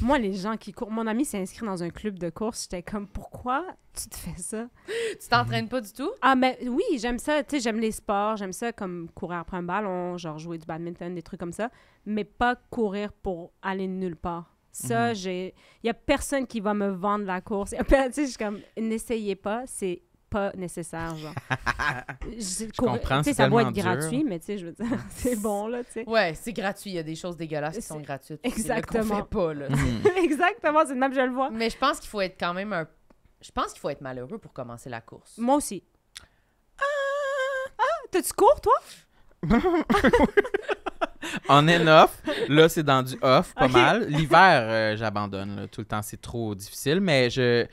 Moi, les gens qui courent. Mon ami s'est inscrit dans un club de course. J'étais comme, pourquoi tu te fais ça? tu t'entraînes pas du tout? Ah, mais oui, j'aime ça. Tu sais, j'aime les sports. J'aime ça comme courir après un ballon, genre jouer du badminton, des trucs comme ça. Mais pas courir pour aller nulle part. Ça, mhm. j'ai. Il y a personne qui va me vendre la course. tu sais, je suis comme, n'essayez pas. C'est pas nécessaire, genre. je comprends, Tu sais, ça va être gratuit, mais tu sais, je veux dire, c'est bon, là, tu sais. Ouais, c'est gratuit. Il y a des choses dégueulasses qui sont gratuites. Exactement. paul pas, hmm. Exactement, c'est même, je le vois. Mais je pense qu'il faut être quand même un... Je pense qu'il faut être malheureux pour commencer la course. Moi aussi. Ah! ah! T'as-tu cours, toi? On est off. Là, c'est dans du off, pas mal. L'hiver, euh, j'abandonne. Tout le temps, c'est trop difficile. Mais je,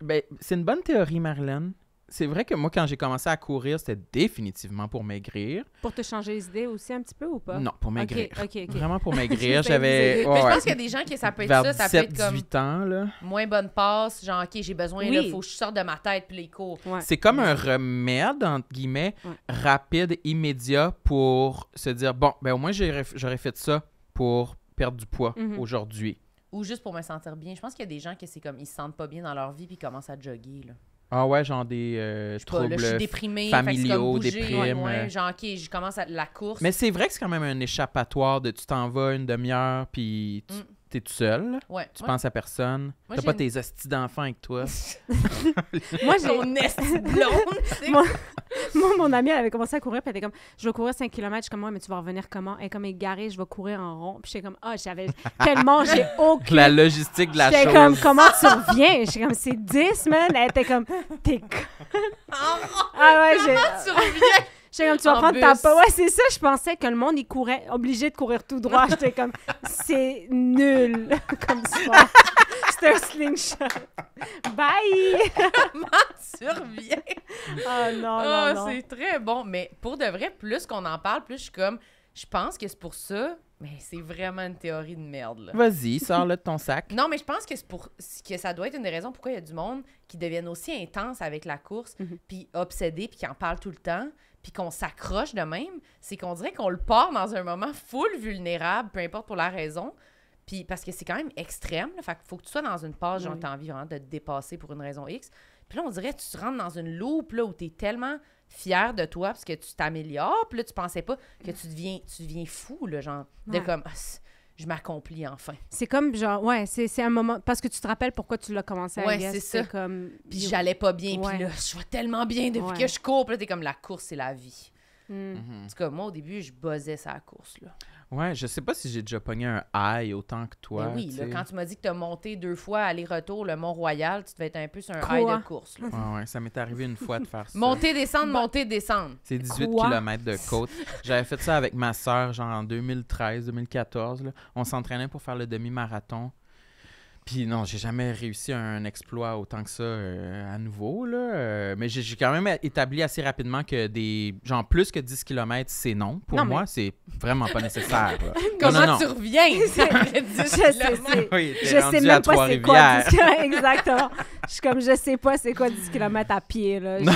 ben, c'est une bonne théorie, Marlène. C'est vrai que moi, quand j'ai commencé à courir, c'était définitivement pour maigrir. Pour te changer les idées aussi un petit peu ou pas? Non, pour maigrir. Vraiment pour maigrir. J'avais. je pense qu'il y a des gens qui ça peut être ça. Ça peut être comme. 18 ans, là. Moins bonne passe, genre, OK, j'ai besoin, il faut que je sorte de ma tête puis les cours. C'est comme un remède, entre guillemets, rapide, immédiat pour se dire, bon, ben au moins j'aurais fait ça pour perdre du poids mm-hmm. aujourd'hui ou juste pour me sentir bien. Je pense qu'il y a des gens qui c'est comme ils se sentent pas bien dans leur vie puis commencent à jogger là. Ah ouais, genre des euh, je troubles déprimée, familiaux, déprimes. Euh. genre, OK, je commence à la course. Mais c'est vrai que c'est quand même un échappatoire de tu t'en vas une demi-heure, puis mm t'es tout seul. Ouais. Tu penses à personne. T'as pas tes hosties d'enfants avec toi. moi, j'ai une tu blonde. moi, mon amie, elle avait commencé à courir. Puis elle était comme, je vais courir 5 km. Je suis comme, moi, mais tu vas revenir comment? Elle est comme égarée, je vais courir en rond. Puis j'étais comme, ah, oh, j'avais tellement, j'ai aucune. La logistique de la chose. comme, comment tu reviens? J'étais comme, c'est 10, man. Elle était comme, t'es. ah ouais, comment tu reviens? J'étais comme, tu vas prendre Ouais, c'est ça, je pensais que le monde, il courait, obligé de courir tout droit. J'étais comme, c'est nul comme ça. C'était un slingshot. Bye! Comment tu reviens? Oh non, ah, non, C'est très bon, mais pour de vrai, plus qu'on en parle, plus je suis comme, je pense que c'est pour ça, mais c'est vraiment une théorie de merde. Vas-y, sors-le de ton sac. non, mais je pense que, c'est pour, que ça doit être une des raisons pourquoi il y a du monde qui deviennent aussi intense avec la course, mhm. puis obsédé, puis qui en parle tout le temps qu'on s'accroche de même, c'est qu'on dirait qu'on le part dans un moment full vulnérable, peu importe pour la raison. Puis parce que c'est quand même extrême, là, fait qu'il faut que tu sois dans une page, genre, t'as envie vraiment de te dépasser pour une raison X. Puis là, on dirait tu rentres dans une loupe là, où t'es tellement fier de toi parce que tu t'améliores, puis là, tu pensais pas que tu deviens, tu fou, là, genre, de comme, ah, je m'accomplis enfin. C'est comme genre, ouais, c'est un moment. Parce que tu te rappelles pourquoi tu l'as commencé à Ouais, c'est ça. Comme... Puis j'allais pas bien, puis là, je vois tellement bien depuis que je cours. Puis là, t'es comme la course, c'est la vie. Mm. Mm-hmm. En tout cas, moi, au début, je buzzais la course. Là. Ouais, je sais pas si j'ai déjà pogné un high autant que toi. Ben oui, quand tu m'as dit que tu as monté deux fois aller-retour le Mont-Royal, tu devais être un peu sur un high de course. ça m'est arrivé une fois de faire ça. Monter, descendre, monter, descendre. C'est 18 km de côte. J'avais fait ça avec ma sœur genre en 2013-2014. On s'entraînait pour faire le demi-marathon. Puis non, j'ai jamais réussi un exploit autant que ça euh, à nouveau. Là. Euh, mais j'ai quand même établi assez rapidement que des. Genre, plus que 10 km, c'est non. Pour moi, c'est vraiment pas nécessaire. Comment tu reviens? je sais, sais même pas c'est quoi 10 Exactement. je suis comme, je sais pas c'est quoi 10 km à pied. Là. Non.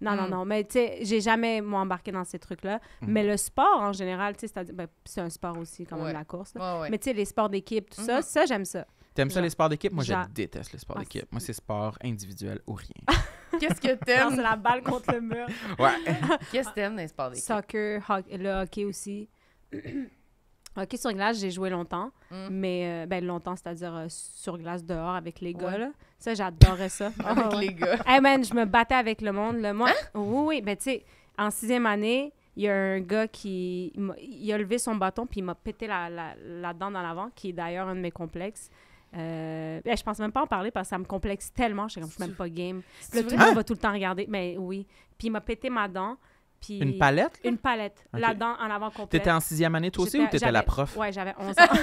Non, mm. non, Mais tu sais, j'ai jamais, moi, embarqué dans ces trucs-là. Mm. Mais le sport, en général, tu sais, ben, c'est un sport aussi, quand même, la course. Mais tu sais, les sports d'équipe, tout mm-hmm. ça, ça, j'aime ça. T'aimes ça les sports d'équipe? Moi, je déteste les sports ah, d'équipe. Moi, c'est sport individuel ou rien. Qu'est-ce que t'aimes? C'est la balle contre le mur. Ouais. Qu'est-ce que t'aimes dans les sports d'équipe? Soccer, hockey, le hockey aussi. hockey sur glace, j'ai joué longtemps. Mm. Mais, euh, ben, longtemps, c'est-à-dire euh, sur glace dehors avec les gars, là. Ça, j'adorais ça. avec les gars. Hey, man, je me battais avec le monde. Là. Hein? Oui, oui. Ben, tu sais, en sixième année il y a un gars qui il a levé son bâton puis il m'a pété la, la, la dent dans l'avant, qui est d'ailleurs un de mes complexes. Euh, ne ben, je pense même pas en parler parce que ça me complexe tellement. Je suis suis même pas game. le truc on va tout le temps regarder. Mais oui. Puis il m'a pété ma dent. Puis une palette? Une palette. La dent en avant complète. T'étais en sixième année toi aussi ou t'étais la prof? Ouais, j'avais 11 ans.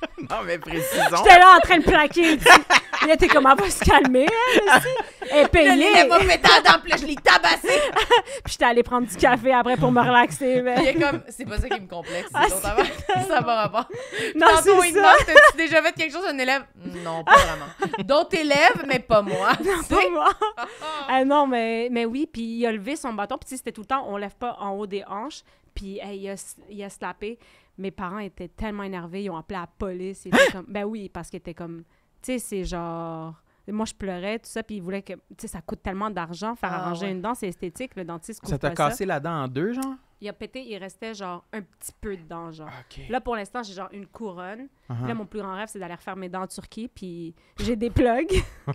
non, mais précisons. J'étais là en train de plaquer. il était comme, elle ah, va se calmer, hein, Elle est payée. Elle m'a fait dent, puis je l'ai tabassé. puis j'étais allée prendre du café après pour me relaxer. Il est comme, c'est pas ça qui me complexe. Ah, ça va rapport. Non, c'est ça. T'as-tu déjà fait quelque chose à un élève? Non, pas vraiment. D'autres élèves, mais pas moi. Non, pas moi. Ah, ah. non, mais, mais oui, puis il a levé son bâton. Puis c'était tout le temps, on lève pas en haut des hanches. Puis il, a, il a slapé mes parents étaient tellement énervés, ils ont appelé la police. Hein? comme, ben oui, parce qu'ils étaient comme, tu sais, c'est genre. Moi, je pleurais, tout ça, puis ils voulaient que. Tu sais, ça coûte tellement d'argent faire ah, arranger une dent, c'est esthétique, le dentiste coûte Ça t'a cassé la dent en deux, genre? il a pété, il restait genre un petit peu dedans, genre. Là, pour l'instant, j'ai genre une couronne. Uh-huh. Là, mon plus grand rêve, c'est d'aller refaire mes dents en Turquie, puis j'ai des plugs.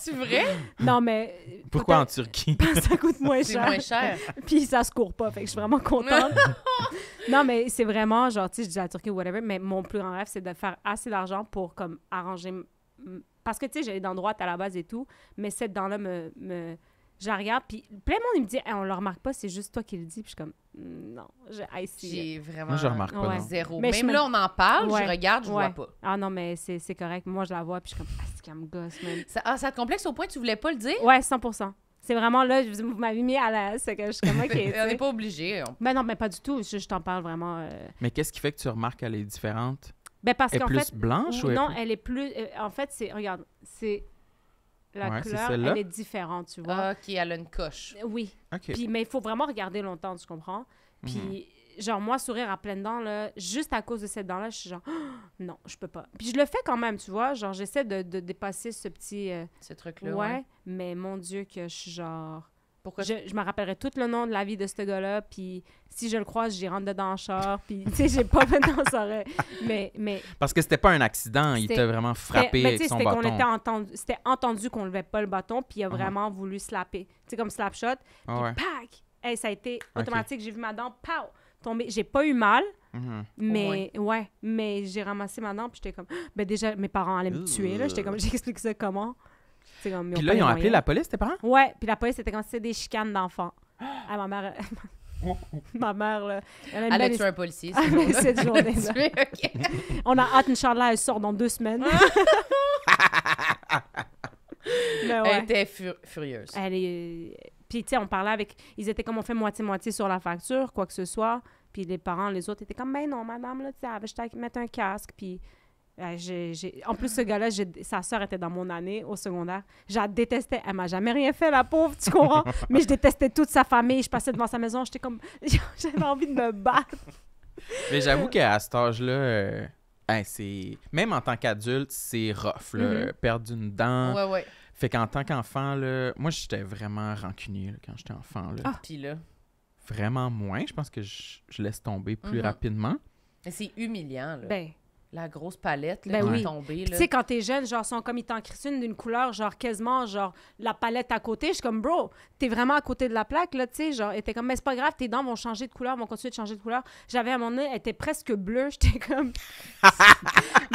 c'est vrai? Non, mais... Pourquoi en Turquie? Parce que ça coûte moins cher. moins cher. puis ça se court pas, fait que je suis vraiment contente. non, mais c'est vraiment, genre, tu sais, je dis la Turquie ou whatever, mais mon plus grand rêve, c'est de faire assez d'argent pour, comme, arranger... Parce que, tu sais, j'ai les dents droites à la base et tout, mais cette dent-là me je la regarde, puis plein de monde, me dit On On le remarque pas, c'est juste toi qui le dis. Puis je suis comme Non, J'ai vraiment. Moi, je remarque pas. Zéro. Mais même là, on en parle, je regarde, je vois pas. Ah non, mais c'est correct. Moi, je la vois, puis je suis comme Ah, c'est qu'elle me gosse, même. Ça, ah, ça te complexe au point que tu voulais pas le dire Ouais, 100 c'est vraiment là, je, vous m'avez mis à la. C'est que on n'est pas obligé. mais non, mais pas du tout. Je, t'en parle vraiment. Euh. Mais qu'est-ce qui fait que tu remarques qu'elle est différente? Ben, parce Elle est plus blanche ou. Non, elle est plus. Euh, en fait, c'est. Regarde, c'est la couleur, elle est différente, tu vois. OK, elle a une coche. Oui. Puis, mais il faut vraiment regarder longtemps, tu comprends? Puis, mhm. genre, moi, sourire à pleines dents, là, juste à cause de cette dent-là, je suis genre, oh, non, je peux pas. Puis je le fais quand même, tu vois. Genre, j'essaie de, dépasser ce petit. Euh, ce truc-là. ouais, Mais mon Dieu, que je suis genre. Je, me rappellerai tout le nom de la vie de ce gars-là, puis si je le croise, j'y rentre dedans en char, puis tu sais, j'ai pas maintenant ça aurait... Mais, mais... Parce que c'était pas un accident, il t'a vraiment frappé avec son bâton. C'était entendu, c'était entendu qu'on levait pas le bâton, puis il a uh-huh. vraiment voulu slapper. Tu sais, comme slap shot, puis ah ça a été automatique, j'ai vu ma dent, pao Tomber. J'ai pas eu mal, mm-hmm. mais ouais, mais j'ai ramassé ma dent, puis j'étais comme... Ben déjà, mes parents allaient me tuer, là. J'étais comme, j'explique ça comment... Puis là, ils ont appelé la police, tes parents? Ouais, puis la police, c'était comme si c'était des chicanes d'enfants. Ah, ma mère. ma mère, là. Elle a, elle tué un policier. Ah, cette journée. là On a hâte, Inch'Allah, elle sort dans deux semaines. Ah. Elle était furieuse. Elle est. Puis, tu sais, on parlait avec. Ils étaient comme on fait moitié-moitié sur la facture, quoi que ce soit. Puis les parents, les autres étaient comme, ben non, madame, là, tu sais, je mettre un casque. Puis en plus, ce gars-là, sa sœur était dans mon année au secondaire. Je la détestais. Elle m'a jamais rien fait, la pauvre, tu comprends? Mais je détestais toute sa famille. Je passais devant sa maison, j'étais comme... J'avais envie de me battre. Mais j'avoue qu'à cet âge-là... Euh, même en tant qu'adulte, c'est rough mm-hmm. perdre une dent. Ouais, ouais. Fait qu'en tant qu'enfant moi j'étais vraiment rancunier quand j'étais enfant là. Ah, là vraiment moins, je pense que je, laisse tomber plus mm-hmm. rapidement. C'est humiliant là. Ben, la grosse palette là, ben est tombée. Tu sais, quand t'es jeune, genre, sont comme ils t'en une d'une couleur, genre, quasiment, genre, la palette à côté. Je suis comme, bro, t'es vraiment à côté de la plaque, là, tu sais. Genre, était comme, mais c'est pas grave, tes dents vont changer de couleur, vont continuer de changer de couleur. J'avais à mon nez, elle était presque bleue. J'étais comme.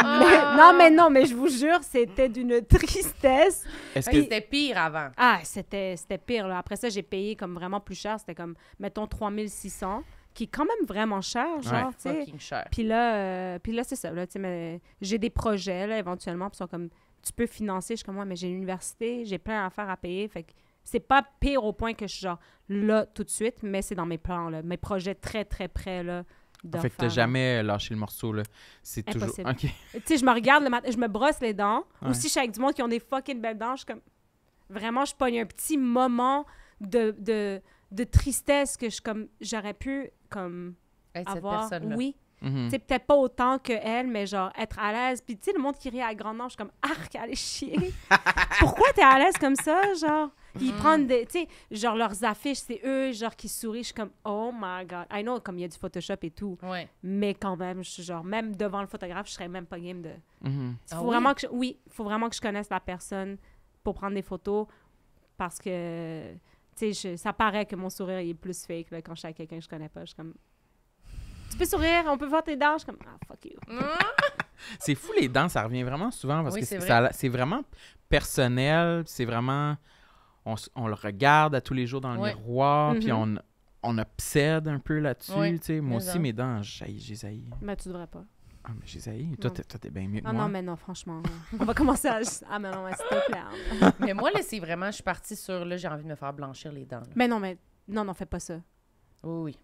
Ah! non, mais non, mais je vous jure, c'était d'une tristesse. Est-ce que c'était pire avant? Ah, c'était pire, Après ça, j'ai payé comme vraiment plus cher. C'était comme, mettons, 3600 qui est quand même vraiment cher, genre, tu sais. Puis là, euh, puis là c'est ça, là, tu sais, j'ai des projets, là, éventuellement, puis sont comme, tu peux financer, je suis comme, moi, mais j'ai l'université, j'ai plein d'affaires à payer, fait que c'est pas pire au point que je suis genre, là, tout de suite, mais c'est dans mes plans, là, mes projets très, très près, là. Fait que t'as euh, jamais euh, lâché le morceau, là. C'est toujours... OK. tu sais, je me regarde le matin, je me brosse les dents, Aussi ou si je suis avec du monde qui ont des fucking belles dents, je suis comme... Vraiment, je pogne un petit moment de, de, tristesse que je comme... J'aurais pu comme être avoir, cette Oui. Mhm. C'est peut-être pas autant que elle, mais genre être à l'aise. Puis tu sais, le monde qui rit à grande suis comme arc, allez chier. Pourquoi t'es à l'aise comme ça, genre? Ils mm. prennent des, tu sais, genre leurs affiches, c'est eux, genre qui sourient. Je suis comme, oh my god. I know, comme il y a du Photoshop et tout. Ouais. Mais quand même, je genre, même devant le photographe, je serais même pas game de. Mhm. Ah vraiment que oui, faut vraiment que je connaisse la personne pour prendre des photos parce que ça paraît que mon sourire est plus fake là, quand je suis avec quelqu'un que je connais pas. Je suis comme. Tu peux sourire, on peut voir tes dents. Je suis comme, ah, fuck you. c'est fou les dents, ça revient vraiment souvent parce que c'est vraiment personnel, c'est vraiment. On, le regarde à tous les jours dans le miroir, mm-hmm. puis on, on obsède un peu là-dessus. Moi aussi, mes dents, j'ai Mais tu devrais pas. Ah, mais j'ai Toi, t'es, toi, t'es bien mieux que moi. non, mais non, franchement. On va commencer à. Ah, mais non, mais s'il te plaît, hein. Mais moi, là, c'est vraiment, je suis partie sur, là, j'ai envie de me faire blanchir les dents. Mais non, mais. Non, non, fais pas ça. Oui,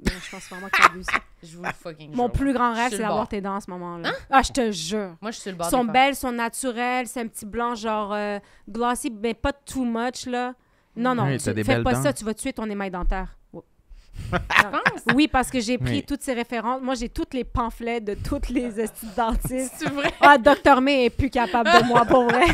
oui. je pense vraiment que ça. Je vous fucking Mon plus grand rêve, c'est d'avoir tes dents en ce moment-là. Hein? Ah, je te jure. Moi, je suis le bord sont belles, belles, sont naturelles, c'est un petit blanc genre euh, glossy, mais pas too much, là. Non, non, fais pas ça, tu vas tuer ton émail dentaire. Ah. oui, parce que j'ai pris toutes ces références. Moi, j'ai tous les pamphlets de toutes les ah. dentistes. C'est vrai? Ah, Docteur May est plus capable de moi, pour vrai.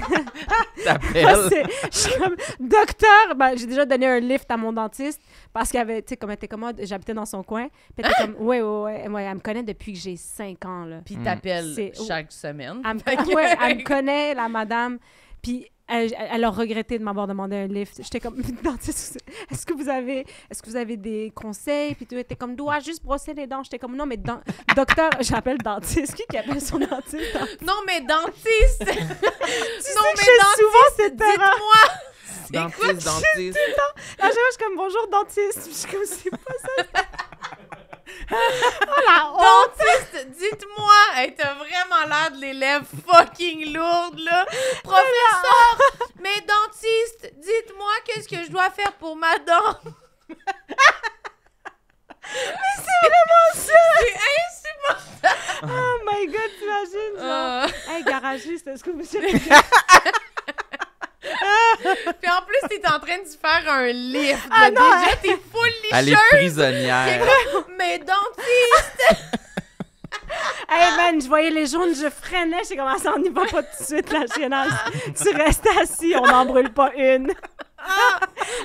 T'appelles? Je Docteur, ben, j'ai déjà donné un lift à mon dentiste parce qu'il avait, tu sais, comme elle était commode, ah, j'habitais dans son coin. Puis elle comme, ouais, ouais, ouais, elle me connaît depuis que j'ai 5 ans, là. Puis t'appelles chaque semaine. Elle ouais, elle me connaît, la madame. Puis elle a regretté de m'avoir demandé un lift. J'étais comme, est-ce que vous avez, est-ce que vous avez des conseils? Puis tu étais comme, dois juste brosser les dents. J'étais comme, non mais docteur, docteur, j'appelle dentiste. Qui qui appelle son dentiste? Non mais dentiste. non mais dentiste. Souvent c'est Dites-moi. Dentiste, dentiste. je suis comme bonjour dentiste. Je suis comme c'est pas ça. dentiste dites-moi, elle vraiment l'air de l'élève fucking lourde, là! Professeur! mais dentiste, dites-moi qu'est-ce que je dois faire pour ma dent! mais c'est vraiment ça! C'est insupportable! Oh my god, t'imagines, genre! ça euh. Hey, garagiste, est-ce que vous savez... Puis en plus, t'es en train de faire un livre. Ah non, déjà, hein? t'es full licheuse. Elle est prisonnière. Mais dentiste! hey man, je voyais les jaunes, je freinais, j'ai commencé, on y va pas tout de suite, la chiennasse. tu restes assis, on n'en brûle pas une. Ah!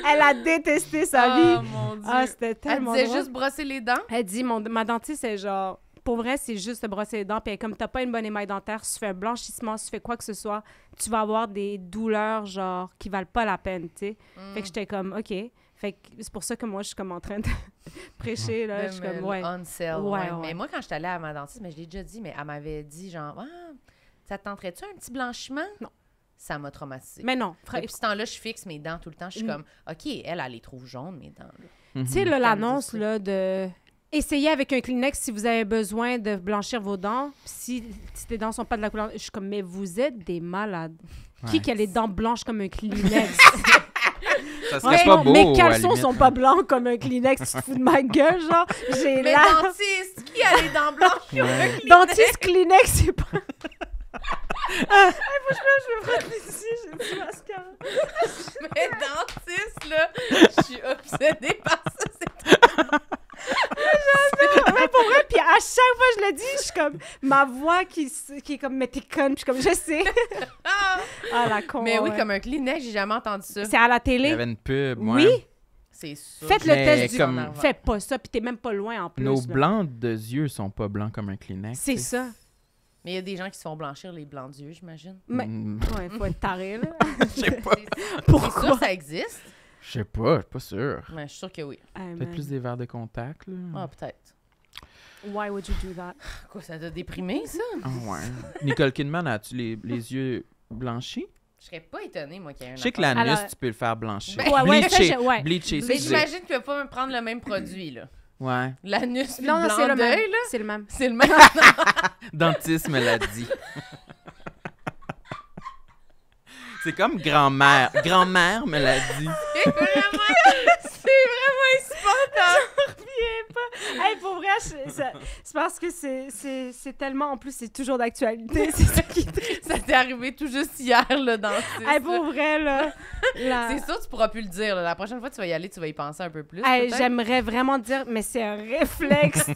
elle a détesté sa oh, Mon ah, Dieu. c'était tellement Elle disait juste brosser les dents? Elle dit, ma dentiste c'est genre pour vrai, c'est juste te brosser les dents. Puis comme t'as pas une bonne émaille dentaire, si tu fais un blanchissement, si tu fais quoi que ce soit, tu vas avoir des douleurs, genre, qui valent pas la peine, tu mm. Fait que j'étais comme, OK. Fait que c'est pour ça que moi, je suis comme en train de prêcher, là. je suis comme, ouais. On ouais, Mais moi, quand je suis allée à ma dentiste, mais je l'ai déjà dit, mais elle m'avait dit, genre, ah, ça te tenterait-tu un petit blanchiment? Non ça m'a traumatisée. Mais non. Puis ce temps-là, je fixe mes dents tout le temps. Je suis mm. comme, OK, elle, elle les trouve jaunes, mes dents. Mhm. Tu sais, l'annonce de Essayez avec un Kleenex si vous avez besoin de blanchir vos dents. Si, tes dents sont pas de la couleur, je suis comme mais vous êtes des malades. Qui qui a les dents blanches comme un Kleenex Ça serait ouais, pas beau. Mes caleçons sont pas blancs comme un Kleenex. Tu te fous de ma gueule, genre. J'ai mais la... dentiste, qui a les dents blanches comme un Kleenex Dentiste Kleenex, c'est pas. ah, faut que je me frotte ici, j'ai du mascara. mais dentiste, là, je suis obsédée par ça. C'est J'adore! Mais pour vrai, puis à chaque fois je le dis, je suis comme. Ma voix qui, qui est comme, mais t'es conne, je suis comme, je sais. ah, la con. Mais oui, comme un Kleenex, j'ai jamais entendu ça. C'est à la télé. Il une pub, moi. Oui? C'est sûr. Faites le test du. Fais pas ça, puis t'es même pas loin en plus. Nos blancs de yeux sont pas blancs comme un Kleenex. C'est ça. Mais il y a des gens qui se font blanchir les blancs d'yeux, j'imagine. Mais... Mm. Ouais, faut être taré, là. Je sais pas. Pourquoi? ça existe. Je sais pas, je suis pas sûr. Mais je suis sûr que oui. Ah, peut-être plus des verres de contact, là. Ah, peut-être. Why would you do that? Ah, quoi, ça t'a déprimé, ça? Ah ouais. Nicole Kidman, as-tu les, les yeux blanchis? Je serais pas étonnée, moi, qu'il y un. Je sais que l'anus, tu peux le faire blanchir. Ben, bleacher, bleacher, Mais j'imagine que tu peux pas prendre le même produit, là. Ouais. L'anus, non, non, c'est le même. C'est le même. C'est le même. me l'a dit. C'est comme grand-mère. Grand-mère me l'a dit. C'est vraiment insupportable. J'en reviens pas. Hey, pour vrai, c'est parce que c'est, tellement. En plus, c'est toujours d'actualité. C'est ça qui t'est arrivé tout juste hier, là, dans le hey, pour vrai, là. C'est sûr, tu pourras plus le dire. La prochaine fois, tu vas y aller, tu vas y penser un peu plus. j'aimerais vraiment dire, mais c'est un réflexe.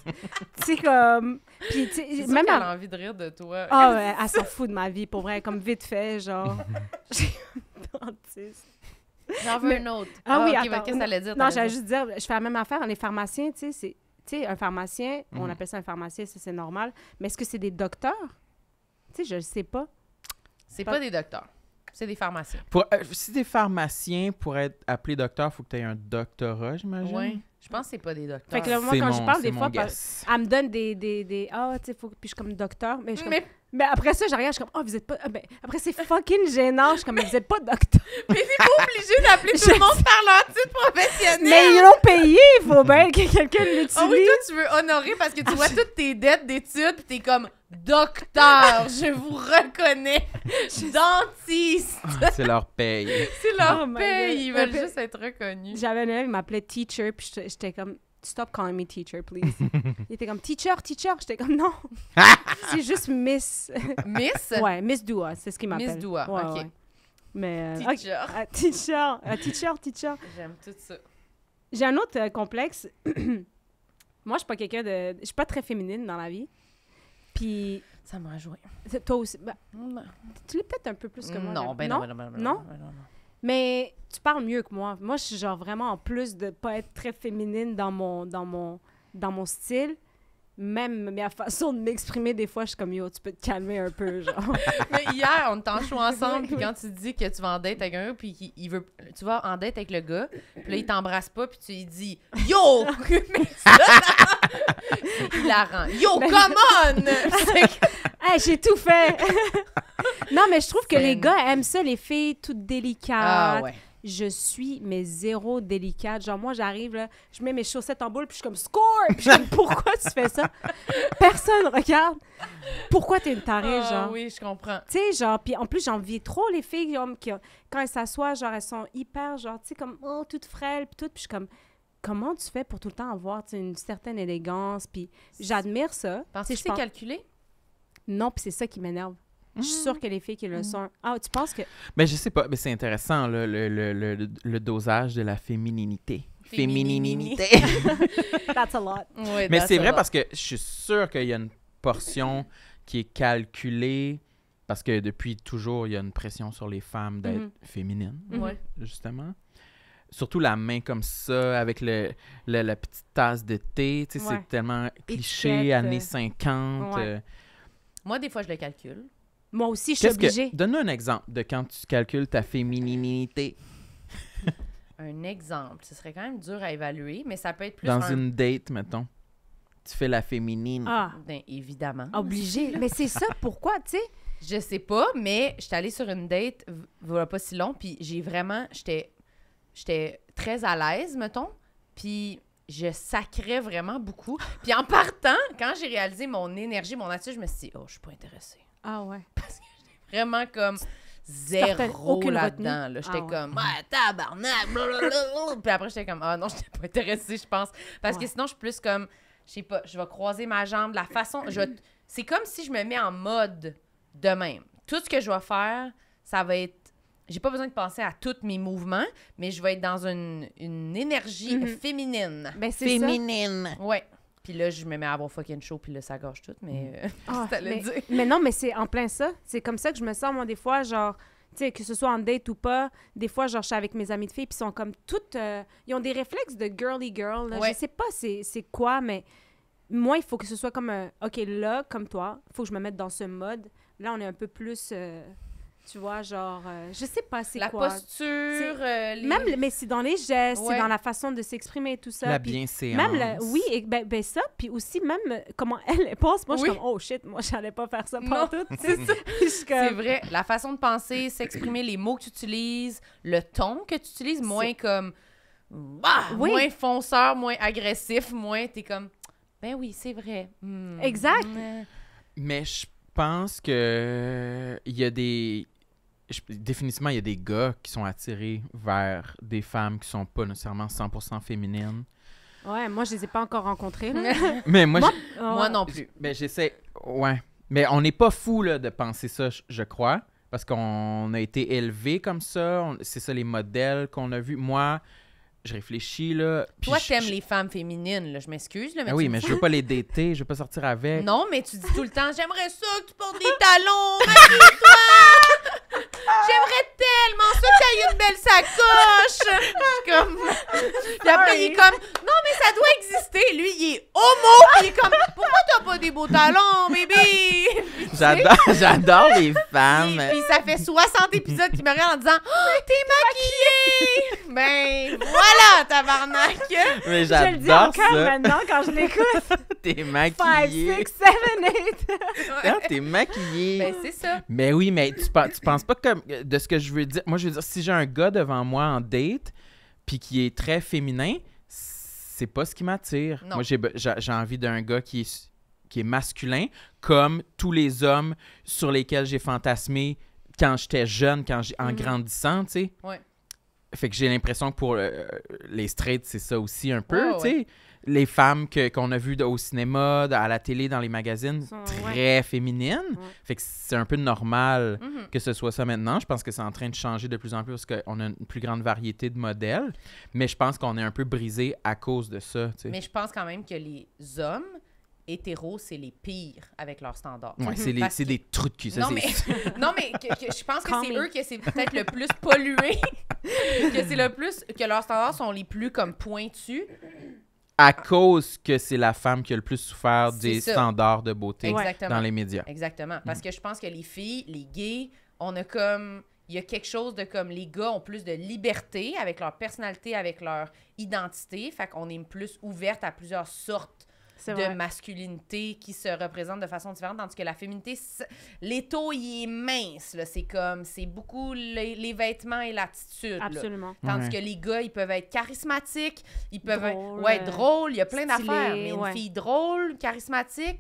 C'est comme. Puis, tu sais, même. Elle a envie de rire de toi. Ah, elle s'en fout de ma vie, pour vrai. Comme vite fait, genre. J'ai un dentiste J'en veux un autre. Ah, oui, ah, attends. Qu'est-ce que ça allait dire? Non, j'allais juste dire, je fais la même affaire. Les pharmaciens, tu sais, c'est... Tu sais, un pharmacien, on mhm. appelle ça un pharmacien, ça c'est normal. Mais est-ce que c'est des docteurs? Tu sais, je ne sais pas. C'est pas... pas des docteurs. C'est des pharmaciens. Pour, euh, si t'es pharmacien, pour être appelé docteur, il faut que tu aies un doctorat, j'imagine. Oui. Je pense que c'est pas des docteurs. Fait que le moment quand je parle, des fois, elle me donne des. Ah, des, des, ah, tu sais, faut. Puis je suis comme docteur. Mais je suis comme mais après ça, j'arrive, je suis comme, oh, vous êtes pas. Ah, ben, après, c'est fucking gênant. Je suis comme, mais, vous êtes pas docteur. Mais t'es pas obligé d'appeler tout le monde par leur titre professionnel. Mais ils l'ont payé. Il faut bien que quelqu'un ah l'utilise. Oh oui, toi, tu veux honorer parce que tu ah, vois toutes tes dettes d'études, puis t'es comme, docteur, je vous reconnais. Dentiste. c'est leur paye. c'est leur oh paye. Ils veulent juste être reconnus. J'avais un élève qui m'appelait teacher, puis j'étais comme, stop calling me teacher, please. il était comme teacher, teacher. J'étais comme non. c'est juste Miss. Miss? Ouais, Miss Doua, c'est ce qu'il m'appelle. Miss Doua, ok. Mais, euh, teacher. Ah, teacher. Ah, teacher, teacher. J'aime tout ça. J'ai un autre euh, complexe. Moi, je suis pas quelqu'un de. Je suis pas très féminine dans la vie. Puis. Ça m'a joué. Toi aussi. Ben, mm. tu l'es peut-être un peu plus que moi. Non, ben non, Non? Ben non, ben non. Ben mais tu parles mieux que moi. Moi, je suis genre vraiment en plus de pas être très féminine dans mon, dans mon, dans mon style. Même ma façon de m'exprimer, des fois, je suis comme yo, tu peux te calmer un peu. Genre. mais hier, on était ensemble, puis quand tu dis que tu vas en date avec un, puis il, veut, tu vas en date avec le gars, puis là, il t'embrasse pas, puis tu lui dis yo! il la rend. Yo, ben, come on! Hey, j'ai tout fait! non, mais je trouve que les gars aiment ça, les filles toutes délicates. Ah, je suis, mais zéro délicate. Genre, moi, j'arrive, là, je mets mes chaussettes en boule, puis je suis comme score! Puis je dis pourquoi tu fais ça? Personne regarde. Pourquoi t'es une tarée, ah, genre? Oui, je comprends. Tu sais, genre, puis en plus, j'envie trop les filles qui, quand elles s'assoient, genre, elles sont hyper, genre, tu sais, comme, oh, toutes frêles, puis tout. Puis je suis comme, comment tu fais pour tout le temps avoir une certaine élégance? Puis j'admire ça. Parce que c'est calculé? Non, puis c'est ça qui m'énerve. Je suis sûre mm. que les filles qui le mm. sont. Ah, tu penses que. Mais je sais pas, mais c'est intéressant le, le, le, le, dosage de la fémininité. Fémininité. that's a lot. mais c'est vrai parce que je suis sûre qu'il y a une portion qui est calculée parce que depuis toujours, il y a une pression sur les femmes d'être mm-hmm. féminines, mm-hmm. justement. Surtout la main comme ça, avec le, la petite tasse de thé, tu sais, c'est tellement cliché, années 50. Euh, ouais. Euh, moi, des fois, je le calcule. Moi aussi, je suis obligée. Que... Donne-nous un exemple de quand tu calcules ta fémininité. un exemple. Ce serait quand même dur à évaluer, mais ça peut être plus. Dans une date, mettons. Tu fais la féminine. Ah. Ben, évidemment. Obligée. mais c'est ça, pourquoi, tu sais? Je sais pas, mais je allée sur une date, voilà pas si long, puis j'ai vraiment. J'étais très à l'aise, mettons. Puis je sacrais vraiment beaucoup. Puis en partant, quand j'ai réalisé mon énergie, mon attitude, je me suis dit, oh, je suis pas intéressée. Ah ouais. Parce que j'étais vraiment comme zéro là-dedans. Là. J'étais ah comme, ah, tabarnak, Puis après, j'étais comme, ah non, je suis pas intéressée, je pense. Parce que sinon, je suis plus comme, je sais pas, je vais croiser ma jambe la façon. C'est comme si je me mets en mode de même. Tout ce que je vais faire, ça va être j'ai pas besoin de penser à tous mes mouvements, mais je vais être dans une, une énergie mhm. féminine. Ben, féminine. Oui. Ouais. Puis là, je me mets à avoir fucking show, puis là, ça gorge tout, mais... Mm. Euh, ah, c'est mais, mais, non, mais c'est en plein ça. C'est comme ça que je me sens, moi, des fois, genre... Tu sais, que ce soit en date ou pas, des fois, genre, je suis avec mes amies de filles, puis ils sont comme toutes... Euh, ils ont des réflexes de girly girl. Là. Je sais pas c'est quoi, mais... Moi, il faut que ce soit comme... Un, euh, OK, là, comme toi, faut que je me mette dans ce mode. Là, on est un peu plus... Tu vois, genre, euh, je sais pas c'est quoi. La posture, euh, même, mais c'est dans les gestes, c'est dans la façon de s'exprimer et tout ça. La c'est Même oui, et ben, ben, ça, puis aussi même euh, comment elle pense. Moi, je suis comme oh shit, moi j'allais pas faire ça partout. » c'est vrai, la façon de penser, s'exprimer, les mots que tu utilises, le ton que tu utilises, moins comme bah, oui. moins fonceur, moins agressif, moins t'es comme ben oui, c'est vrai. Hmm. Exact. Mais je pense que il y a des définitivement, il y a des gars qui sont attirés vers des femmes qui sont pas nécessairement 100% féminines. Ouais, moi, je les ai pas encore rencontrés. mais moi, moi, non plus. Mais ben, j'essaie. Ouais. Mais on n'est pas fou de penser ça, je crois, parce qu'on a été élevé comme ça. C'est ça les modèles qu'on a vus. Moi, je réfléchis là. Toi, t'aimes les femmes féminines, là, je m'excuse. Là, mais ben oui, mais je veux pas les dater, je veux pas sortir avec. Non, mais tu dis tout le temps, j'aimerais ça que tu portes des talons, J'aimerais tellement ça que aies une belle sacoche! Je comme... Puis après, il est comme, non, mais ça doit exister! Lui, il est homo, il est comme, pourquoi t'as pas des beaux talons, bébé? J'adore, j'adore les femmes. Puis ça fait 60 épisodes qu'il me regarde en disant, oh, t'es maquillée! ben, voilà! voilà, tabarnak! Mais j'adore ça. Je le dis encore maintenant quand je l'écoute. t'es maquillée. 5, 6, 7, 8. t'es maquillée. c'est ça. Mais oui, mais tu, penses, penses pas comme de ce que je veux dire. Moi, je veux dire, si j'ai un gars devant moi en date, puis qui est très féminin, c'est pas ce qui m'attire. Moi, j'ai, j'ai envie d'un gars qui est, qui est masculin, comme tous les hommes sur lesquels j'ai fantasmé quand j'étais jeune, quand j'ai, en mm-hmm. grandissant, tu sais. Ouais. Fait que j'ai l'impression que pour euh, les straights, c'est ça aussi un peu, tu sais. Les femmes que, qu'on a vues au cinéma, à la télé, dans les magazines, très féminines. Fait que c'est un peu normal mhm. que ce soit ça maintenant. Je pense que c'est en train de changer de plus en plus parce qu'on a une plus grande variété de modèles. Mais je pense qu'on est un peu brisé à cause de ça, Mais je pense quand même que les hommes hétéros, c'est les pires avec leurs standards. c'est, mhm. des trucs de cul. non, mais... je pense que c'est eux que c'est peut-être le plus pollué, que c'est le plus, que leurs standards sont les plus comme pointus. À cause que c'est la femme qui a le plus souffert des standards de beauté dans les médias. Exactement. Parce mm. que je pense que les filles, les gays, on a comme il y a quelque chose de comme les gars ont plus de liberté avec leur personnalité, avec leur identité. Fait qu'on est plus ouverte à plusieurs sortes de masculinité qui se représente de façon différente, tandis que la féminité, l'étau, il est mince. C'est comme, c'est beaucoup les, vêtements et l'attitude. Absolument. Tandis que les gars, ils peuvent être charismatiques, ils peuvent être ouais, drôles, il y a plein d'affaires. Mais une fille drôle, charismatique,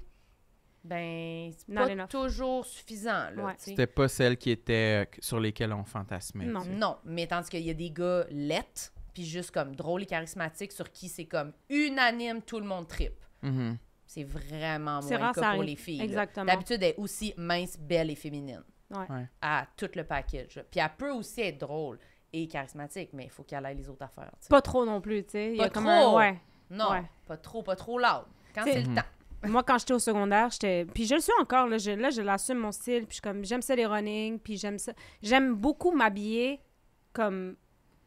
ben, c'est pas toujours suffisant. C'était pas celle qui était euh, sur lesquelles on fantasmait. Non, non. mais tandis qu'il y a des gars lettres, puis juste comme drôles et charismatiques, sur qui c'est comme unanime, tout le monde tripe. Mm-hmm. C'est vraiment moins pour les filles. Exactement. D'habitude, est aussi mince, belle et féminine. Ouais. À tout le package. Puis elle peut aussi être drôle et charismatique, mais il faut qu'elle aille les autres affaires. Pas trop non plus, tu sais. Pas trop. Ouais. Non, pas trop, pas trop loud. Quand c'est le mm-hmm. temps. Moi, quand j'étais au secondaire, j'étais. Puis je le suis encore, là, je, l'assume mon style. Puis comme, j'aime ça les running, puis j'aime ça. J'aime beaucoup m'habiller comme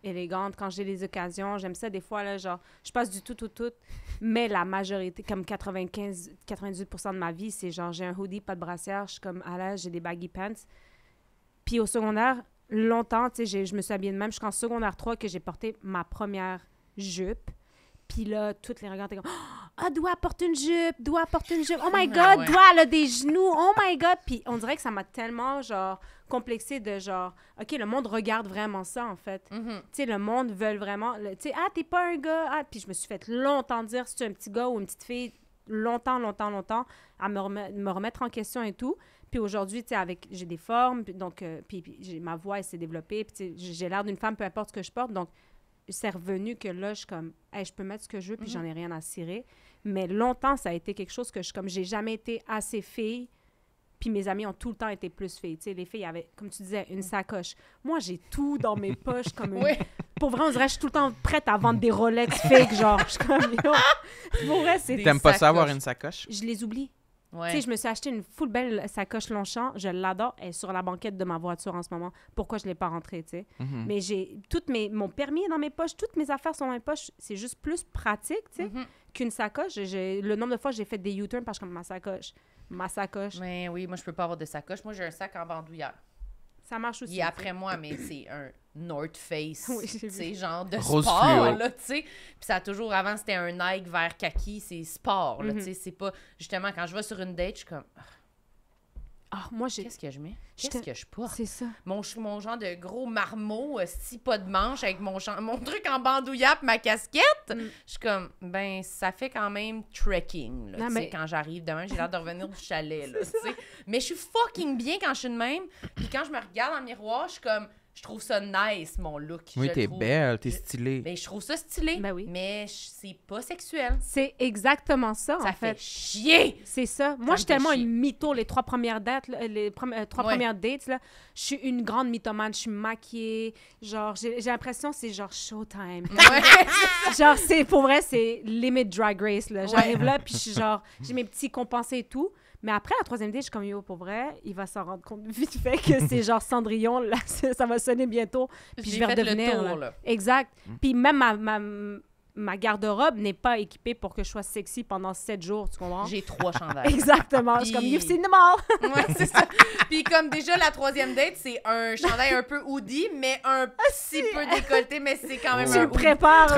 élégante quand j'ai les occasions. J'aime ça des fois, là, genre, je passe du tout au tout, tout. Mais la majorité, comme 95, 98 de ma vie, c'est genre, j'ai un hoodie, pas de brassière, je suis comme à l'aise, j'ai des baggy pants. Puis au secondaire, longtemps, tu sais, je me suis habillée de même jusqu'en secondaire 3 que j'ai porté ma première jupe. Puis là, toutes les regards comme... Ah, oh, porter porte une jupe, doit porte une jupe. Oh my ah God, ouais. doigt, a des genoux. Oh my God. Puis on dirait que ça m'a tellement, genre, complexé de genre, OK, le monde regarde vraiment ça, en fait. Mhm. Tu sais, le monde veut vraiment. Tu sais, ah, t'es pas un gars. Ah, puis je me suis fait longtemps dire si tu es un petit gars ou une petite fille, longtemps, longtemps, longtemps, à me, remettre en question et tout. Puis aujourd'hui, tu sais, avec, j'ai des formes, donc, euh, puis, puis ma voix, elle s'est développée, puis j'ai l'air d'une femme, peu importe ce que je porte. Donc, c'est revenu que là, je comme, je peux mettre ce que je veux, puis mhm. j'en ai rien à cirer. Mais longtemps, ça a été quelque chose que je, comme, j'ai jamais été assez fille, puis mes amis ont tout le temps été plus filles. Tu sais, les filles avaient, comme tu disais, une sacoche. Moi, j'ai tout dans mes poches, comme Pour vrai, on je suis tout le temps prête à vendre des Rolex fake, genre, comme, Pour vrai, c'est pas ça avoir une sacoche? Je les oublie je me suis acheté une full belle sacoche Longchamp, je l'adore, elle est sur la banquette de ma voiture en ce moment. Pourquoi je l'ai pas rentrée, tu sais? Mm-hmm. Mais j'ai toutes mes mon permis est dans mes poches, toutes mes affaires sont dans mes poches, c'est juste plus pratique, tu sais, mm-hmm. qu'une sacoche. Le nombre de fois j'ai fait des U-turns parce que ma sacoche, ma sacoche. Mais oui, moi je peux pas avoir de sacoche. Moi j'ai un sac en bandoulière. Ça marche aussi. Et après moi, mais c'est un North Face, tu sais, genre de sport, là, tu sais. Puis ça a toujours, avant, c'était un Nike vert kaki, c'est sport, là, mm-hmm. tu sais, c'est pas... Justement, quand je vais sur une date, je suis comme... Ah, ah, moi, j'ai. Qu'est-ce que je mets? Qu'est-ce que je porte? C'est ça. Mon, mon genre de gros marmot, euh, six pas de manche, avec mon, mon truc en bandoulière ma casquette. Mm. Je suis comme, ben, ça fait quand même trekking. Là, mais... Quand j'arrive demain, j'ai l'air de revenir du chalet. Là, mais je suis fucking bien quand je suis de même. Puis quand je me regarde en miroir, je suis comme, je trouve ça nice, mon look. Oui, t'es belle, t'es stylée. Mais ben, je... trouve ça stylé, ben oui. mais c'est pas sexuel. C'est exactement ça, ça en fait. fait chier! C'est ça. Moi, je suis tellement une mytho les trois premières dates, les euh, trois premières dates, Je suis une grande mythomane, je suis maquillée. Genre, j'ai l'impression c'est genre showtime. genre, c'est pour vrai, c'est limit drag race, là. J'arrive là, puis je suis genre, j'ai mes petits compensés et tout. Mais après, la troisième date, je suis comme, yo, pour vrai, il va s'en rendre compte vite fait que c'est genre Cendrillon, là, ça va sonner bientôt, puis je vais redevenir. Exact. Mm. Puis même ma, ma garde-robe n'est pas équipée pour que je sois sexy pendant sept jours, tu comprends? J'ai trois chandails. Exactement. Puis... comme, you've seen them all. ouais, c'est ça. Puis comme déjà, la troisième date, c'est un chandail un peu hoodie, mais un ah, petit peu décolleté, mais c'est quand même un hein.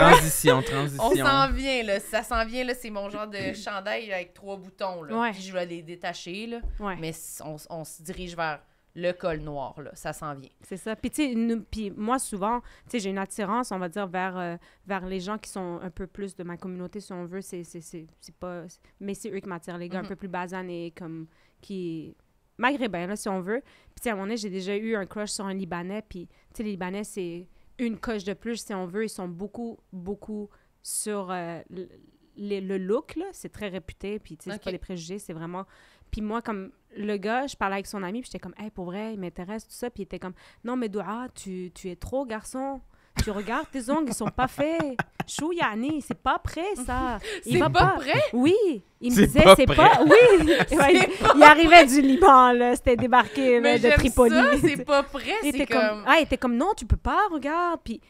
Transition, transition. On s'en vient, là. Ça s'en vient, là. C'est mon genre de chandail avec trois boutons, là. Puis je vais les détacher, là. Mais on se dirige vers le col noir, là, ça s'en vient. C'est ça. Puis, tu sais, moi, souvent, tu sais, j'ai une attirance, on va dire, vers, euh, vers les gens qui sont un peu plus de ma communauté, si on veut. C'est pas... Mais c'est eux qui m'attirent, les gars, un mm-hmm. peu plus basanés, comme... qui maghrébin, là, si on veut. Puis, à un moment donné, j'ai déjà eu un crush sur un Libanais. Puis, tu sais, les Libanais, c'est une coche de plus, si on veut. Ils sont beaucoup, beaucoup sur euh, le, look, là. C'est très réputé. Puis, tu sais, c'est pas les préjugés, c'est vraiment puis moi, comme le gars, je parlais avec son ami, puis j'étais comme, hey, pour vrai, il m'intéresse, tout ça. Puis il était comme, non, mais Doua, tu, tu es trop garçon. Tu regardes, tes ongles, ils sont pas faits. Chou, Yanni, c'est pas prêt, ça. C'est pas, pas prêt? Oui. Il me disait, c'est pas. Oui. il, arrivait du Liban, là. C'était débarqué mais de Tripoli. c'est pas prêt, c'est comme... Ah, il était comme, non, tu peux pas, regarde. Puis.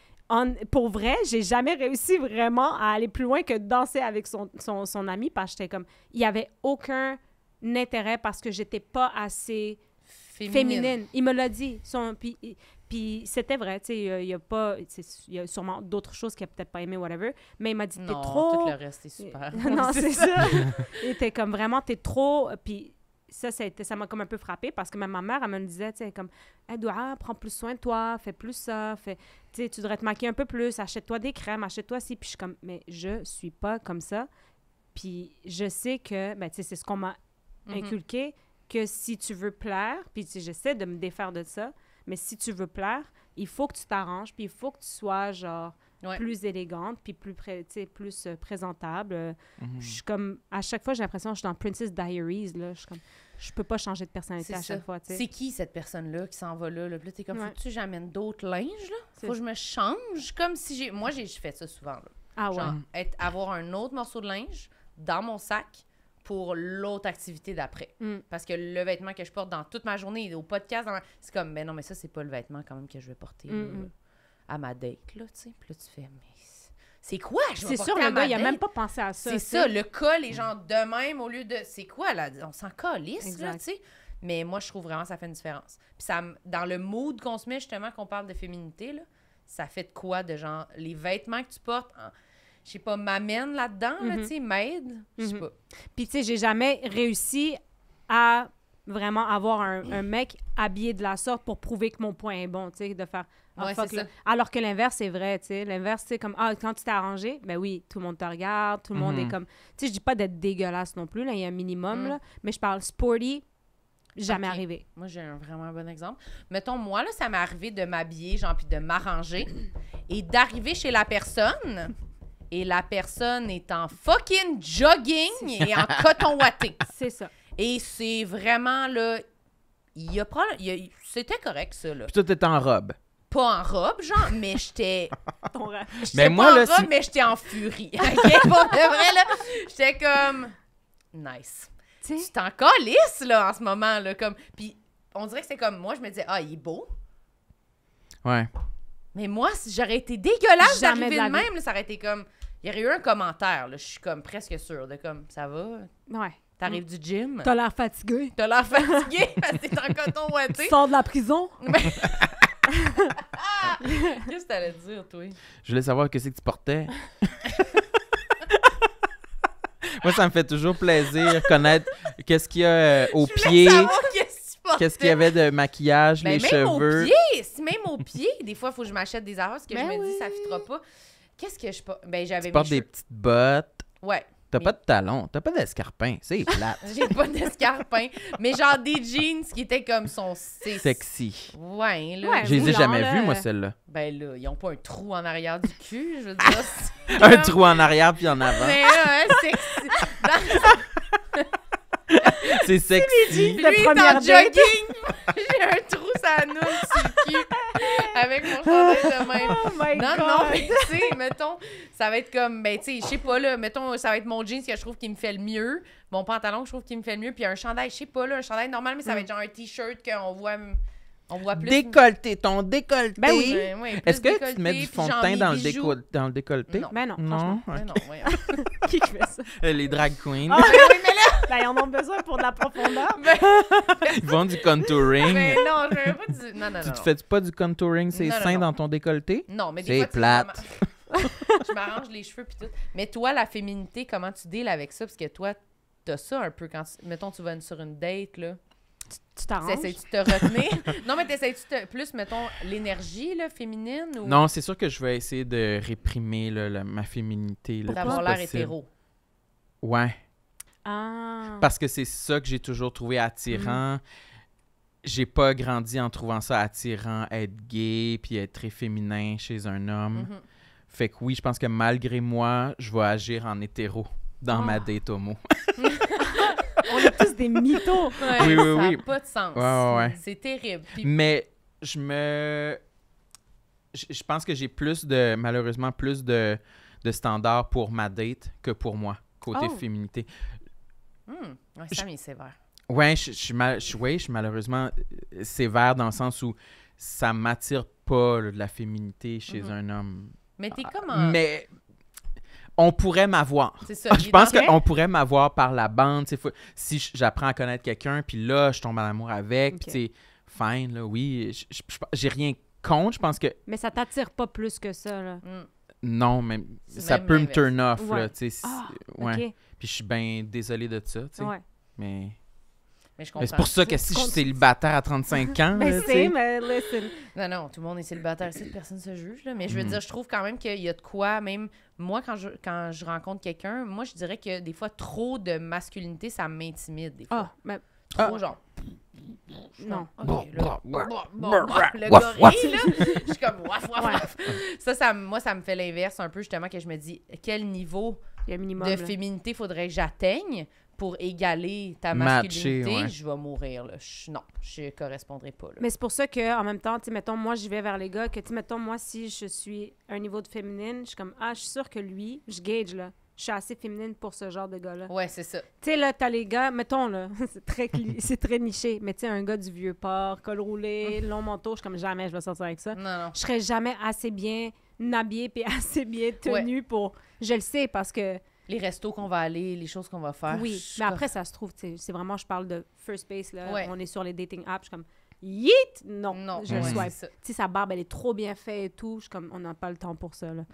pour vrai, j'ai jamais réussi vraiment à aller plus loin que danser avec son, son, son ami parce que j'étais comme, il y avait aucun intérêt parce que j'étais pas assez féminine. Il me l'a dit. Son, puis, puis c'était vrai, tu sais, il y, a pas, y a sûrement d'autres choses qu'il a peut-être pas aimé, whatever, mais il m'a dit, t'es trop... tout le reste est super. non, c'est ça. Il était comme, vraiment, t'es trop... Puis ça, ça m'a comme un peu frappé parce que même ma mère, elle me disait, tu sais, comme, hey, prends plus soin de toi, fais plus ça, fais... tu devrais te maquiller un peu plus, achète-toi des crèmes, achète-toi ci. Puis je suis comme, mais je suis pas comme ça. Puis je sais que, ben, tu sais, c'est ce qu'on m'a Mhm. inculquer inculqué que si tu veux plaire, puis j'essaie de me défaire de ça, mais si tu veux plaire, il faut que tu t'arranges, puis il faut que tu sois genre plus élégante, puis plus, sais, plus euh, présentable. Euh, mhm. Je suis comme, à chaque fois, j'ai l'impression que je suis dans Princess Diaries, là. Je suis comme, je peux pas changer de personnalité à chaque fois, C'est qui cette personne-là qui s'en va là? là? comme, faut-tu j'amène d'autres linges, là? Faut que je me change? Comme si j'ai. Moi, j'ai fait ça souvent, Ah ouais? Genre, être, avoir un autre morceau de linge dans mon sac pour l'autre activité d'après. Mm. Parce que le vêtement que je porte dans toute ma journée, au podcast, c'est comme, mais ben non, mais ça, c'est pas le vêtement quand même que je vais porter à ma date, là, tu sais. Puis là, tu fais, mais c'est quoi? C'est sûr, le gars, il a même pas pensé à ça. C'est ça, le col les gens de même au lieu de. C'est quoi, là? On s'en calisse, là, tu sais. Mais moi, je trouve vraiment ça fait une différence. Puis ça, dans le mood qu'on se met, justement, qu'on parle de féminité, là, ça fait de quoi de genre les vêtements que tu portes? je sais pas, m'amène là-dedans, là, mm-hmm. tu sais, m'aide. Je sais mm-hmm. pas. Puis, tu sais, j'ai jamais réussi à vraiment avoir un, mec habillé de la sorte pour prouver que mon point est bon, tu sais, de faire. Ah, Alors que l'inverse, c'est vrai, tu sais. L'inverse, c'est comme, ah, quand tu t'es arrangé, ben oui, tout le monde te regarde, tout le monde est mm-hmm. comme. Tu sais, je dis pas d'être dégueulasse non plus, là, il y a un minimum, mm. là, mais je parle sporty, jamais arrivé. Moi, j'ai un vraiment bon exemple. Mettons, moi, là, ça m'est arrivé de m'habiller, genre, puis de m'arranger et d'arriver chez la personne et la personne est en fucking jogging et en coton ouaté. C'est ça. Et c'est vraiment là. Il y a, c'était correct, ça. Là. Puis toi, t'étais en robe. Pas en robe, genre, mais j'étais. mais moi, pas en robe, mais j'étais en furie. OK? vrai, là, j'étais comme. Nice. Tu es encore là, en ce moment, là. Comme... Puis on dirait que c'est comme moi, je me disais, ah, il est beau. Ouais. Mais moi, si j'aurais été dégueulasse d'arriver même, là, ça aurait été comme. Il y a eu un commentaire, je suis comme presque sûre, de comme ça va. Ouais. T'arrives du gym. T'as l'air fatigué. T'as l'air fatigué parce que t'es en coton ouaté. Tu sors de la prison. Qu'est-ce que t'allais dire, toi? Je voulais savoir qu'est-ce que tu portais. Moi, ça me fait toujours plaisir connaître qu'est-ce qu'il y a euh, au pied, Qu'est-ce qu'il y avait de maquillage, ben, les même cheveux. Aux même au pied! des fois, il faut que je m'achète des arômes parce que je ben me oui. dis, ça fitera pas. Qu'est-ce que je porte? Ben, j'avais Tu des petites bottes. Ouais. T'as pas de talons, t'as pas d'escarpins. c'est plate. J'ai pas d'escarpins, mais genre des jeans qui étaient comme son sexy. Ouais, là. Ouais, je les ai jamais vus, moi, celle là Ben là, ils ont pas un trou en arrière du cul, je veux dire. un trou en arrière puis en avant. Mais là, sexy. c'est sexy. Lui, première est en jogging. J'ai un trou ça nous, avec mon chandail de même. Oh non, non, mais tu sais, mettons, ça va être comme, ben tu sais, je sais pas là, mettons, ça va être mon jeans que je trouve qui me fait le mieux, mon pantalon que je trouve qui me fait le mieux, puis un chandail, je sais pas là, un chandail normal, mais ça mm. va être genre un t-shirt qu'on voit on voit plus. Décolleté, ton décolleté. Ben oui. Ben Est-ce que tu mets du fond de teint dans le, décol... dans le, décolleté? Non. Ben non. Non. Ben qui fait ça? Euh, les drag queens. Oh, ben oui, mais là. ils en ont besoin pour de la profondeur. Ils vont du contouring. non, je pas du. Non, non, non. tu te fais pas du contouring c'est seins dans ton décolleté? Non, mais des C'est plate. je m'arrange les cheveux puis tout. Mais toi, la féminité, comment tu deals avec ça? Parce que toi, t'as ça un peu quand, mettons, tu vas sur une date, là tu t'arranges. tu de te retenir? non, mais t'essayes-tu plus, mettons, l'énergie féminine? Non, c'est sûr que je vais essayer de réprimer la, ma féminité. D'avoir l'air hétéro. Ouais. Ah. Parce que c'est ça que j'ai toujours trouvé attirant. J'ai pas grandi en trouvant ça attirant, être gay puis être très féminin chez un homme. Mhm. Fait que oui, je pense que malgré moi, je vais agir en hétéro dans ma ah. date homo. on est tous des mythos. Ouais, oui, oui, ça pas de sens. c'est terrible. Mais je me. Je pense que j'ai plus de. Malheureusement, plus de, de standards pour ma date que pour moi, côté oh. féminité. Mmh. Ouais, Sam, sévère. Ouais, je, suis je malheureusement euh, sévère dans le sens où ça m'attire pas de la féminité chez mhm. un homme. Mais t'es ah, comme Mais on pourrait m'avoir. Ça, ah, je pense qu'on pourrait m'avoir par la bande. si j'apprends à connaître quelqu'un, puis là, je tombe en amour avec, okay. fine, là, oui. J'ai rien contre, je pense que... Mais ça t'attire pas plus que ça, là. Mm. Non, mais ça peut me turn off, là, tu ah, Puis je suis bien désolé de ça, tu sais. Mais... C'est pour ça que si je suis célibataire à 35 ans. Mais ben, c'est, mais listen. Non, non, tout le monde est célibataire, c'est personne se juge. Là. Mais je veux hmm. dire, je trouve quand même qu'il y a de quoi, même moi, quand je, quand je rencontre quelqu'un, moi, je dirais que des fois, trop de masculinité, ça m'intimide. Des Ah, Trop ah. genre. Non. le gorille, là, je suis comme Ça, ça, moi, ça me fait l'inverse un peu, justement, que je me dis, quel niveau de féminité faudrait que j'atteigne pour égaler ta masculinité, je vais mourir. Là. Je, non, je correspondrai pas. Mais c'est pour ça que en même temps, tu mettons, moi, je vais vers les gars, que tu mettons, moi, si je suis un niveau de féminine, je suis comme, ah, je suis sûre que lui, je gauge, là. Je suis assez féminine pour ce genre de gars-là. Ouais, c'est ça. Tu sais, là, t'as les gars, mettons, là, c'est très, c'est très niché, mais tu un gars du vieux port, col roulé, mm. long manteau, je suis comme, jamais je vais sortir avec ça. Non, non. Je serais jamais assez bien habillée puis assez bien tenue pour. Je le sais parce que les restos qu'on va aller, les choses qu'on va faire. Oui, mais après, ça se trouve, c'est vraiment, je parle de First Base, là, on est sur les dating apps, je suis comme, yeet! Non, je le souhaite. Tu sais, sa barbe, elle est trop bien faite et tout, je suis comme, on n'a pas le temps pour ça, là.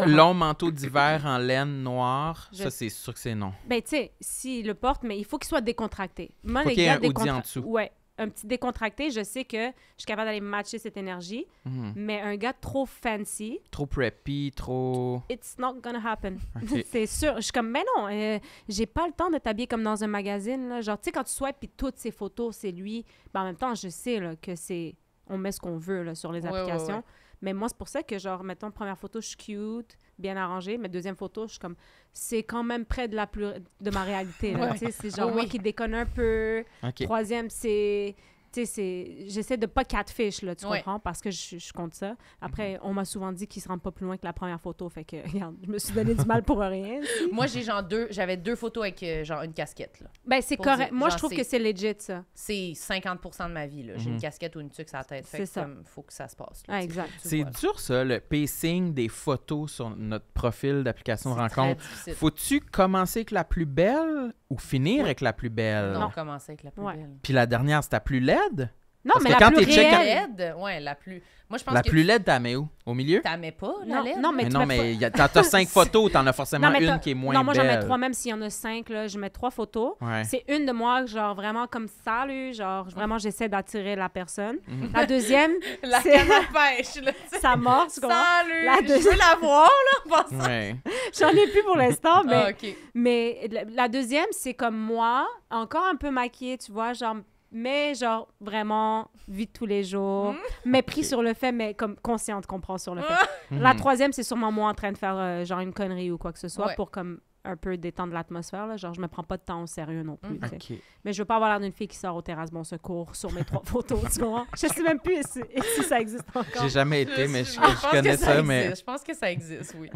Long manteau d'hiver en laine noire, ça, c'est sûr que c'est non. Ben, tu sais, s'il le porte, mais il faut qu'il soit décontracté. Moi, faut les il y ait un décontra... en dessous. Ouais, un petit décontracté, je sais que je suis capable d'aller matcher cette énergie. Mhm. Mais un gars trop fancy. Trop preppy, trop. It's not gonna happen. c'est sûr. Je suis comme, mais non, euh, j'ai pas le temps de t'habiller comme dans un magazine. Genre, tu sais, quand tu swipes puis toutes ces photos, c'est lui. Ben, en même temps, je sais là, que c'est. On met ce qu'on veut là, sur les applications. Mais moi, c'est pour ça que, genre, mettons, première photo, je suis cute, bien arrangée, mais deuxième photo, je suis comme, c'est quand même près de, la plus... de ma réalité. C'est genre qui déconne un peu. Troisième, c'est j'essaie de pas catfish, là, tu comprends, parce que je, compte ça. Après, mhm. on m'a souvent dit qu'ils se rend pas plus loin que la première photo, fait que, je me suis donné du mal pour rien. Moi, j'ai genre deux, j'avais deux photos avec euh, genre une casquette, Ben, c'est correct. Moi, je trouve que c'est legit, ça. C'est 50 de ma vie, là. J'ai une mhm. casquette ou une tuque sur la tête. Fait que, faut que ça se passe. Ah, c'est dur, ça, le pacing des photos sur notre profil d'application de rencontre. Faut-tu commencer avec la plus belle ou finir avec la plus belle? Non, commencer avec la plus belle. Puis la dernière, c'était la plus laide? Non, mais la quand plus réelle. ouais, la plus. Moi, je pense La plus laide, t'as mets où? Au milieu? t'en mets pas, la laide. non, mais, non, mais t'as cinq photos, t'en as forcément une qui est moins belle. Non, moi j'en mets trois, même s'il y en a cinq, là, je mets trois photos. C'est une de moi, genre vraiment comme salut, genre vraiment j'essaie d'attirer la personne. Mhm. La deuxième, La c'est canne pêche, là, Ça mort, tu Salut! La Je veux la voir, là, J'en ai plus pour l'instant, ah, mais, mais la deuxième, c'est comme moi, encore un peu maquillée, tu vois, genre mais genre vraiment vite tous les jours, mépris mm. sur le fait, mais comme consciente qu'on prend sur le fait. La mhm. troisième, c'est sûrement moi en train de faire euh, genre une connerie ou quoi que ce soit pour comme un peu détendre l'atmosphère. Genre, je me prends pas de temps au sérieux non plus. Mhm. Mais je veux pas avoir l'air d'une fille qui sort au terrasse Bon Secours sur mes trois photos, tu vois. Je sais même plus si, ça existe encore. J'ai jamais été, mais je, connais ça. mais... Je pense que ça existe, oui.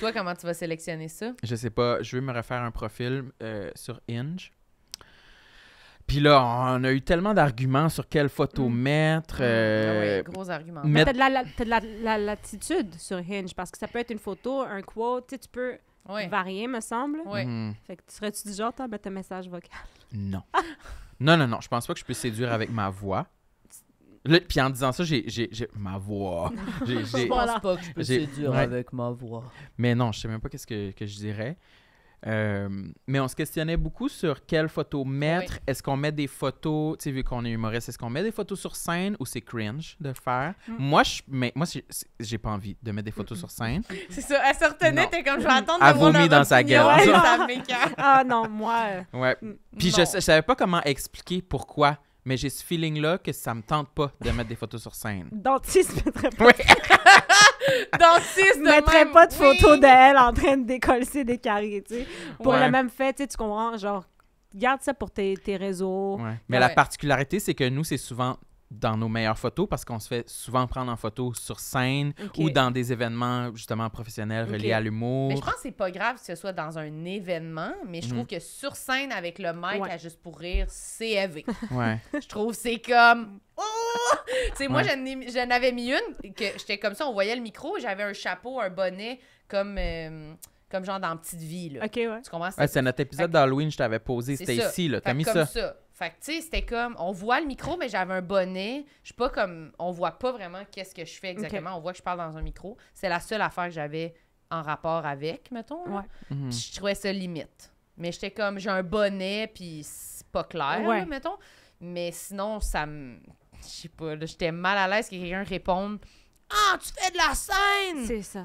Toi, comment tu vas sélectionner ça? Je sais pas. Je vais me refaire un profil euh, sur Inge. Puis là, on a eu tellement d'arguments sur quelle photo mm. mettre. Ah oui, euh, gros arguments. Mais T'as de, de, la, latitude sur Hinge parce que ça peut être une photo, un quote, tu tu peux varier, me semble. Oui. Mm. Fait que tu serais-tu du genre, à mettre un message vocal? Non. non, non, non. Je pense pas que je peux séduire avec ma voix. Puis en disant ça, j'ai. Ma voix. Je pense pas que je peux séduire avec ma voix. Mais non, je sais même pas qu'est-ce que, que je dirais. Euh, mais on se questionnait beaucoup sur quelle photo mettre. Est-ce qu'on met des photos, tu sais, vu qu'on est humoriste, est-ce qu'on met des photos sur scène ou c'est cringe de faire? Mm. Moi, je mais moi j'ai pas envie de mettre des photos sur scène. C'est ça, elle se retenait, t'es comme, je vais attendre Elle vomit dans sa gueule. ah non, moi. Euh, ouais. Puis je, je, savais pas comment expliquer pourquoi mais j'ai ce feeling-là que ça me tente pas de mettre des photos sur scène. Dentiste mettrait pas. De... mettrait pas de photos d'elle en train de décoller des carrés, tu sais. Pour le même fait, tu comprends, genre garde ça pour tes, tes réseaux. Mais la particularité, c'est que nous, c'est souvent dans nos meilleures photos parce qu'on se fait souvent prendre en photo sur scène ou dans des événements justement professionnels reliés à l'humour. Mais je pense que c'est pas grave que ce soit dans un événement, mais je mhm. trouve que sur scène avec le mic à juste pour rire, c'est Ouais. je trouve c'est comme c'est oh! Tu sais moi j'en avais mis une que j'étais comme ça, on voyait le micro, j'avais un chapeau, un bonnet comme euh, comme genre dans Petite Vie là. Tu comprends? c'est notre épisode d'Halloween, je t'avais posé, c'était ici là, t'as mis ça fait que, tu sais, c'était comme, on voit le micro, mais j'avais un bonnet. Je suis pas comme, on voit pas vraiment qu'est-ce que je fais exactement. On voit que je parle dans un micro. C'est la seule affaire que j'avais en rapport avec, mettons. Ouais. Mhm. je trouvais ça limite. Mais j'étais comme, j'ai un bonnet, puis c'est pas clair, mettons. Mais sinon, ça me. Je sais pas, j'étais mal à l'aise que quelqu'un réponde Ah, tu fais de la scène! C'est ça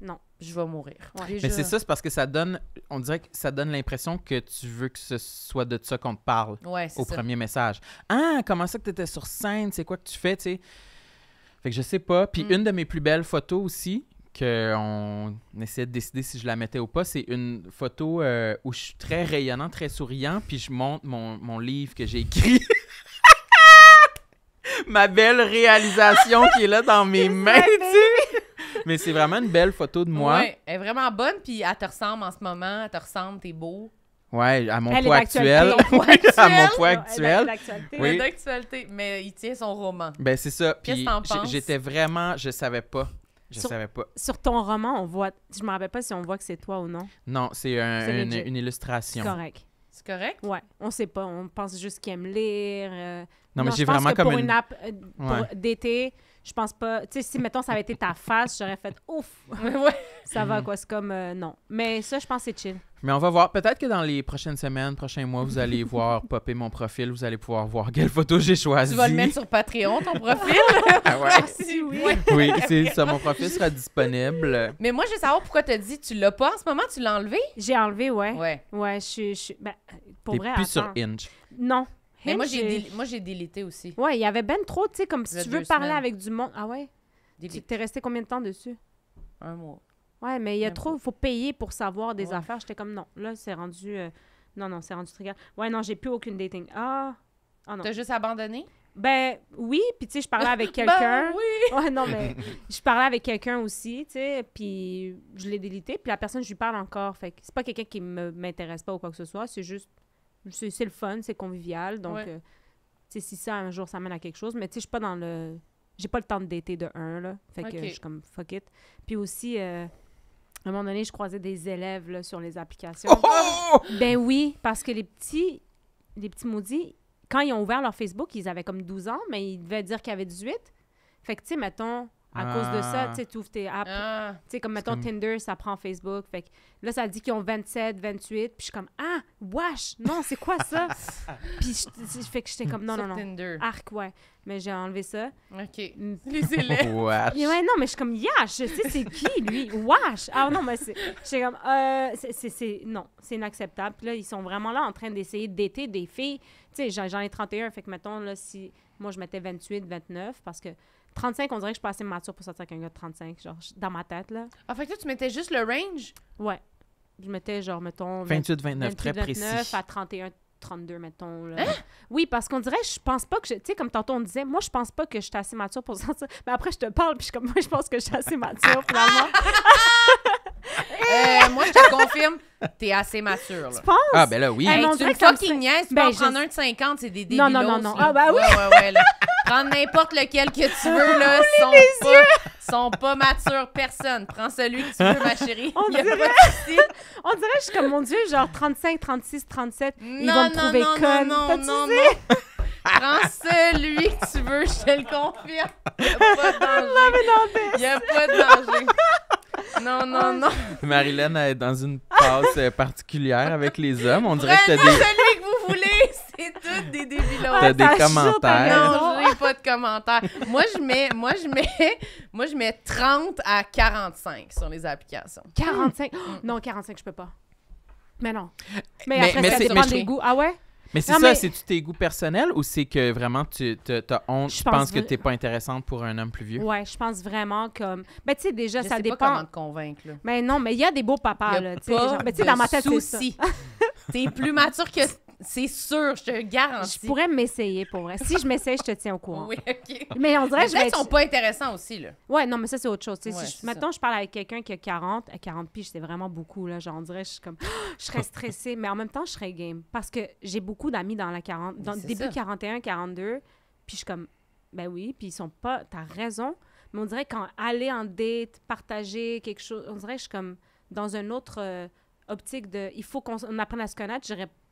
non, je vais mourir. Mais c'est ça, c'est parce que ça donne, on dirait que ça donne l'impression que tu veux que ce soit de ça qu'on te parle au premier message. Ah, comment ça que tu étais sur scène, c'est quoi que tu fais, Fait que je sais pas. Puis mm. une de mes plus belles photos aussi, qu'on essaie de décider si je la mettais ou pas, c'est une photo euh, où je suis très rayonnant, très souriant, puis je montre mon, mon livre que j'ai écrit. Ma belle réalisation qui est là dans mes mains, tu sais. Mais c'est vraiment une belle photo de moi. Ouais, elle est vraiment bonne, puis elle te ressemble en ce moment. Elle te ressemble, t'es beau. Ouais, à mon poids actuel. oui, à mon poids actuel. Oui. d'actualité. Mais il tient son roman. Ben, c'est ça. Puis j'étais vraiment, je savais pas. Je savais pas. Sur ton roman, on voit. Je me rappelle pas si on voit que c'est toi ou non. Non, c'est une, illustration. C'est correct. C'est correct? Ouais. On sait pas. On pense juste qu'il aime lire. Euh. Non, mais j'ai vraiment que comme pour une. app euh, d'été, je pense pas. Tu sais, si mettons ça avait été ta face, j'aurais fait ouf. ça va quoi, c'est comme euh, non. Mais ça, je pense c'est chill. Mais on va voir. Peut-être que dans les prochaines semaines, prochains mois, vous allez voir popper mon profil. Vous allez pouvoir voir quelle photo j'ai choisie. Tu vas le mettre sur Patreon, ton profil. ah ouais. Merci, ah, oui. Oui, c'est ça. Mon profil sera disponible. Mais moi, je veux savoir pourquoi tu as dit tu l'as pas en ce moment. Tu l'as enlevé? J'ai enlevé, ouais. Ouais. Ouais, je suis. Ben, pour vrai, plus sur Inch. Non, mais moi, j'ai délité aussi. Ouais, il y avait ben trop, tu sais, comme si tu veux parler avec du monde. Ah ouais? Tu T'es resté combien de temps dessus? Un mois. Ouais, mais il y a trop, il faut payer pour savoir des affaires. J'étais comme non, là, c'est rendu. Euh, non, non, c'est rendu très Ouais, non, j'ai plus aucune dating. Ah! ah T'as juste abandonné? Ben oui, puis tu sais, je parlais avec ben quelqu'un. ben, oui. Ouais, non, mais je parlais avec quelqu'un aussi, tu sais, puis je l'ai délité, puis la personne, je lui parle encore. Fait que c'est pas quelqu'un qui m'intéresse pas ou quoi que ce soit, c'est juste c'est le fun, c'est convivial. Donc, euh, tu sais, si ça, un jour, ça mène à quelque chose. Mais tu sais, je suis pas dans le. J'ai pas le temps de dater de 1, là. Fait que je suis comme fuck it. Puis aussi, euh, à un moment donné, je croisais des élèves là, sur les applications. Oh! Ben oui, parce que les petits, les petits maudits, quand ils ont ouvert leur Facebook, ils avaient comme 12 ans, mais ils devaient dire qu'ils avaient 18. Fait que, tu sais, mettons, à cause de ça, ah. tu ouvres tes apps. Ah. Tu sais, comme mettons Tinder, ça prend Facebook. Fait que là, ça dit qu'ils ont 27, 28. Puis je suis comme, ah, wesh, non, c'est quoi ça? puis je, fais que j'étais comme, non, non, non. Tinder. Arc, ouais. Mais j'ai enlevé ça. OK. Mm. Les élèves. ouais, non, mais je suis comme, yash, tu sais, c'est qui, lui? Wesh. Ah non, mais c'est. J'étais comme, euh, Non, c'est inacceptable. Puis là, ils sont vraiment là en train d'essayer d'été des filles. Tu sais, j'en ai 31. Fait que mettons, là, si. Moi, je mettais 28, 29 parce que 35, on dirait que je suis pas assez mature pour sortir avec un gars de 35, genre, dans ma tête, là. Ah, fait que toi, tu mettais juste le range? Ouais. Je mettais, genre, mettons... 28, 29, très précis. 29 à 31, 32, mettons. Là. Hein? Oui, parce qu'on dirait, je pense pas que... Tu sais, comme tantôt, on disait, moi, je pense pas que je suis assez mature pour sortir. Mais après, je te parle, puis je suis comme, moi, je pense que je suis assez mature, finalement. euh, moi, je te confirme, t'es assez mature. Là. Tu penses? Ah, ben là, oui. Eh, tu me fucking niaises, tu ben, en prendre un de 50, c'est des débilos. Non, non, non, non. Ah, ben oui! ouais, Prends n'importe lequel que tu veux, là. Ils sont, pas, sont pas matures, personne. Prends celui que tu veux, ma chérie. On, dirait... On dirait, je suis comme, mon Dieu, genre 35, 36, 37, non, ils vont me non, trouver non, non, Non, non, non, Prends celui que tu veux, je te le confirme. Il n'y a pas de danger. Il n'y a pas de danger. Non, non, oh, non. Marilyn est dans une passe particulière avec les hommes. On dirait que c'est. C'est celui que vous voulez. T'as des commentaires. Non, j'ai pas de commentaires. moi, je mets, moi, je mets, moi, je mets 30 à 45 sur les applications. 45? Mm. Non, 45, je peux pas. Mais non. Mais, après, ça dépend des goûts. Ah ouais? Mais c'est ça, c'est-tu tes goûts personnels ou c'est que vraiment tu as honte, je pense penses que t'es pas intéressante pour un homme plus vieux? Ouais, je pense vraiment comme. Ben, tu sais, déjà, ça dépend. Pas convaincre, Mais non, mais il y a des beaux papas, là. Tu sais, dans ma tête, aussi t'es plus mature que C'est sûr, je te garantis. Je pourrais m'essayer pour vrai. Si je m'essaye, je te tiens au courant. Oui, OK. Mais on dirait que je sont pas intéressants aussi, là. Ouais, non, mais ça, c'est autre chose. Maintenant, je parle avec quelqu'un qui a 40. À 40 piges, c'est vraiment beaucoup, là. Genre, on dirait, je suis comme. je serais stressée, mais en même temps, je serais game. Parce que j'ai beaucoup d'amis dans la 40. Dans début 41, 42. Puis je suis comme. Ben oui, puis ils sont pas. T'as raison. Mais on dirait quand aller en date, partager quelque chose. On dirait, je suis comme dans une autre. Euh, optique de il faut qu'on apprenne à se connaître,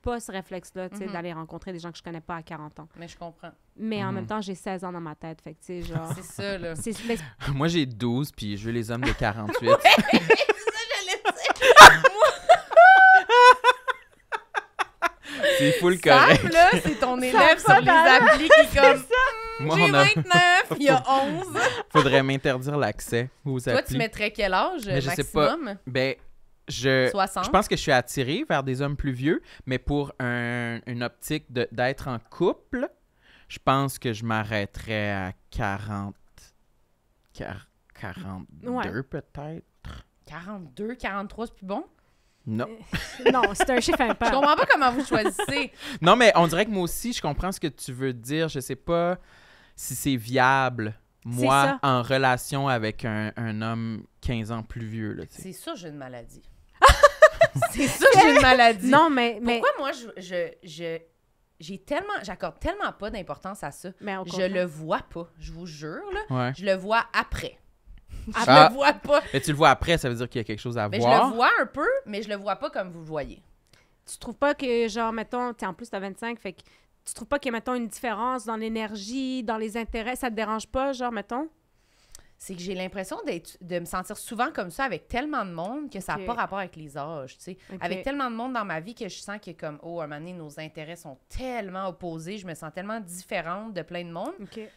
pas ce réflexe-là, tu sais, mm-hmm. d'aller rencontrer des gens que je connais pas à 40 ans. Mais je comprends. Mais en mm-hmm. même temps, j'ai 16 ans dans ma tête, fait que, tu sais, genre... C'est ça, là. Moi, j'ai 12, puis je veux les hommes de 48. ouais, ça, je l'ai C'est full Sam, correct. c'est ton élève sur les applis qui comme... Ça. Hmm, j'ai 29, il y a 11. Faudrait m'interdire l'accès aux Toi, applis. Toi, tu mettrais quel âge, maximum? sais pas. Ben, je, je pense que je suis attirée vers des hommes plus vieux, mais pour un, une optique d'être en couple, je pense que je m'arrêterais à 40. 40 42 peut-être. 42, 43, c'est plus bon? Non. Eh, non, c'est un chiffre impair. Je comprends pas comment vous choisissez. non, mais on dirait que moi aussi, je comprends ce que tu veux dire. Je sais pas si c'est viable, moi, en relation avec un, un, homme 15 ans plus vieux. C'est sûr, j'ai une maladie. C'est ça, j'ai une maladie. Non, mais. Pourquoi moi, je. j'ai tellement j'accorde tellement pas d'importance à ça mais je le vois pas je vous jure là, je le vois après je ah. vois pas mais tu le vois après ça veut dire qu'il y a quelque chose à voir je le vois un peu mais je le vois pas comme vous le voyez tu trouves pas que genre mettons en plus t'as 25 fait que tu trouves pas qu'il y a mettons une différence dans l'énergie dans les intérêts ça te dérange pas genre mettons c'est que j'ai l'impression de me sentir souvent comme ça avec tellement de monde que ça n'a pas rapport avec les âges, tu sais. Avec tellement de monde dans ma vie que je sens que, comme, oh, à un moment donné, nos intérêts sont tellement opposés, je me sens tellement différente de plein de monde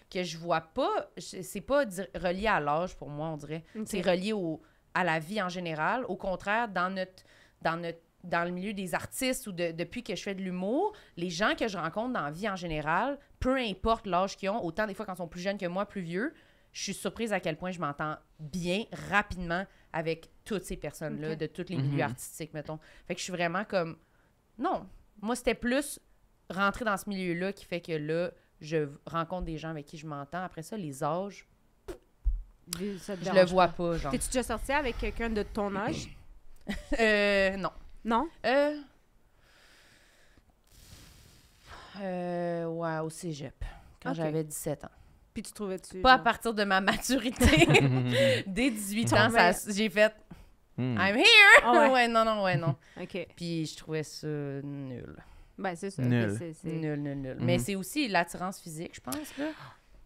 que je vois pas, c'est pas relié à l'âge pour moi, on dirait. C'est relié au, à la vie en général. Au contraire, dans notre, dans notre dans le milieu des artistes ou de, depuis que je fais de l'humour, les gens que je rencontre dans la vie en général, peu importe l'âge qu'ils ont, autant des fois quand ils sont plus jeunes que moi, plus vieux, je suis surprise à quel point je m'entends bien rapidement avec toutes ces personnes-là, de tous les mhm. milieux artistiques, mettons. Fait que je suis vraiment comme, non, moi, c'était plus rentrer dans ce milieu-là qui fait que là, je rencontre des gens avec qui je m'entends. Après ça, les âges, je le vois pas. genre. T'es-tu déjà sortie avec quelqu'un de ton âge? euh, non. Non? Euh, euh, ouais, au cégep, quand j'avais 17 ans tu trouvais-tu. Pas à partir de ma maturité. Dès 18 ans, j'ai fait. Hmm. I'm here! Oh, ouais. non, non, ouais, non. Puis je trouvais ça nul. Ben, c'est ça. Nul. Nul, nul, Mais mhm. c'est aussi l'attirance physique, je pense, là.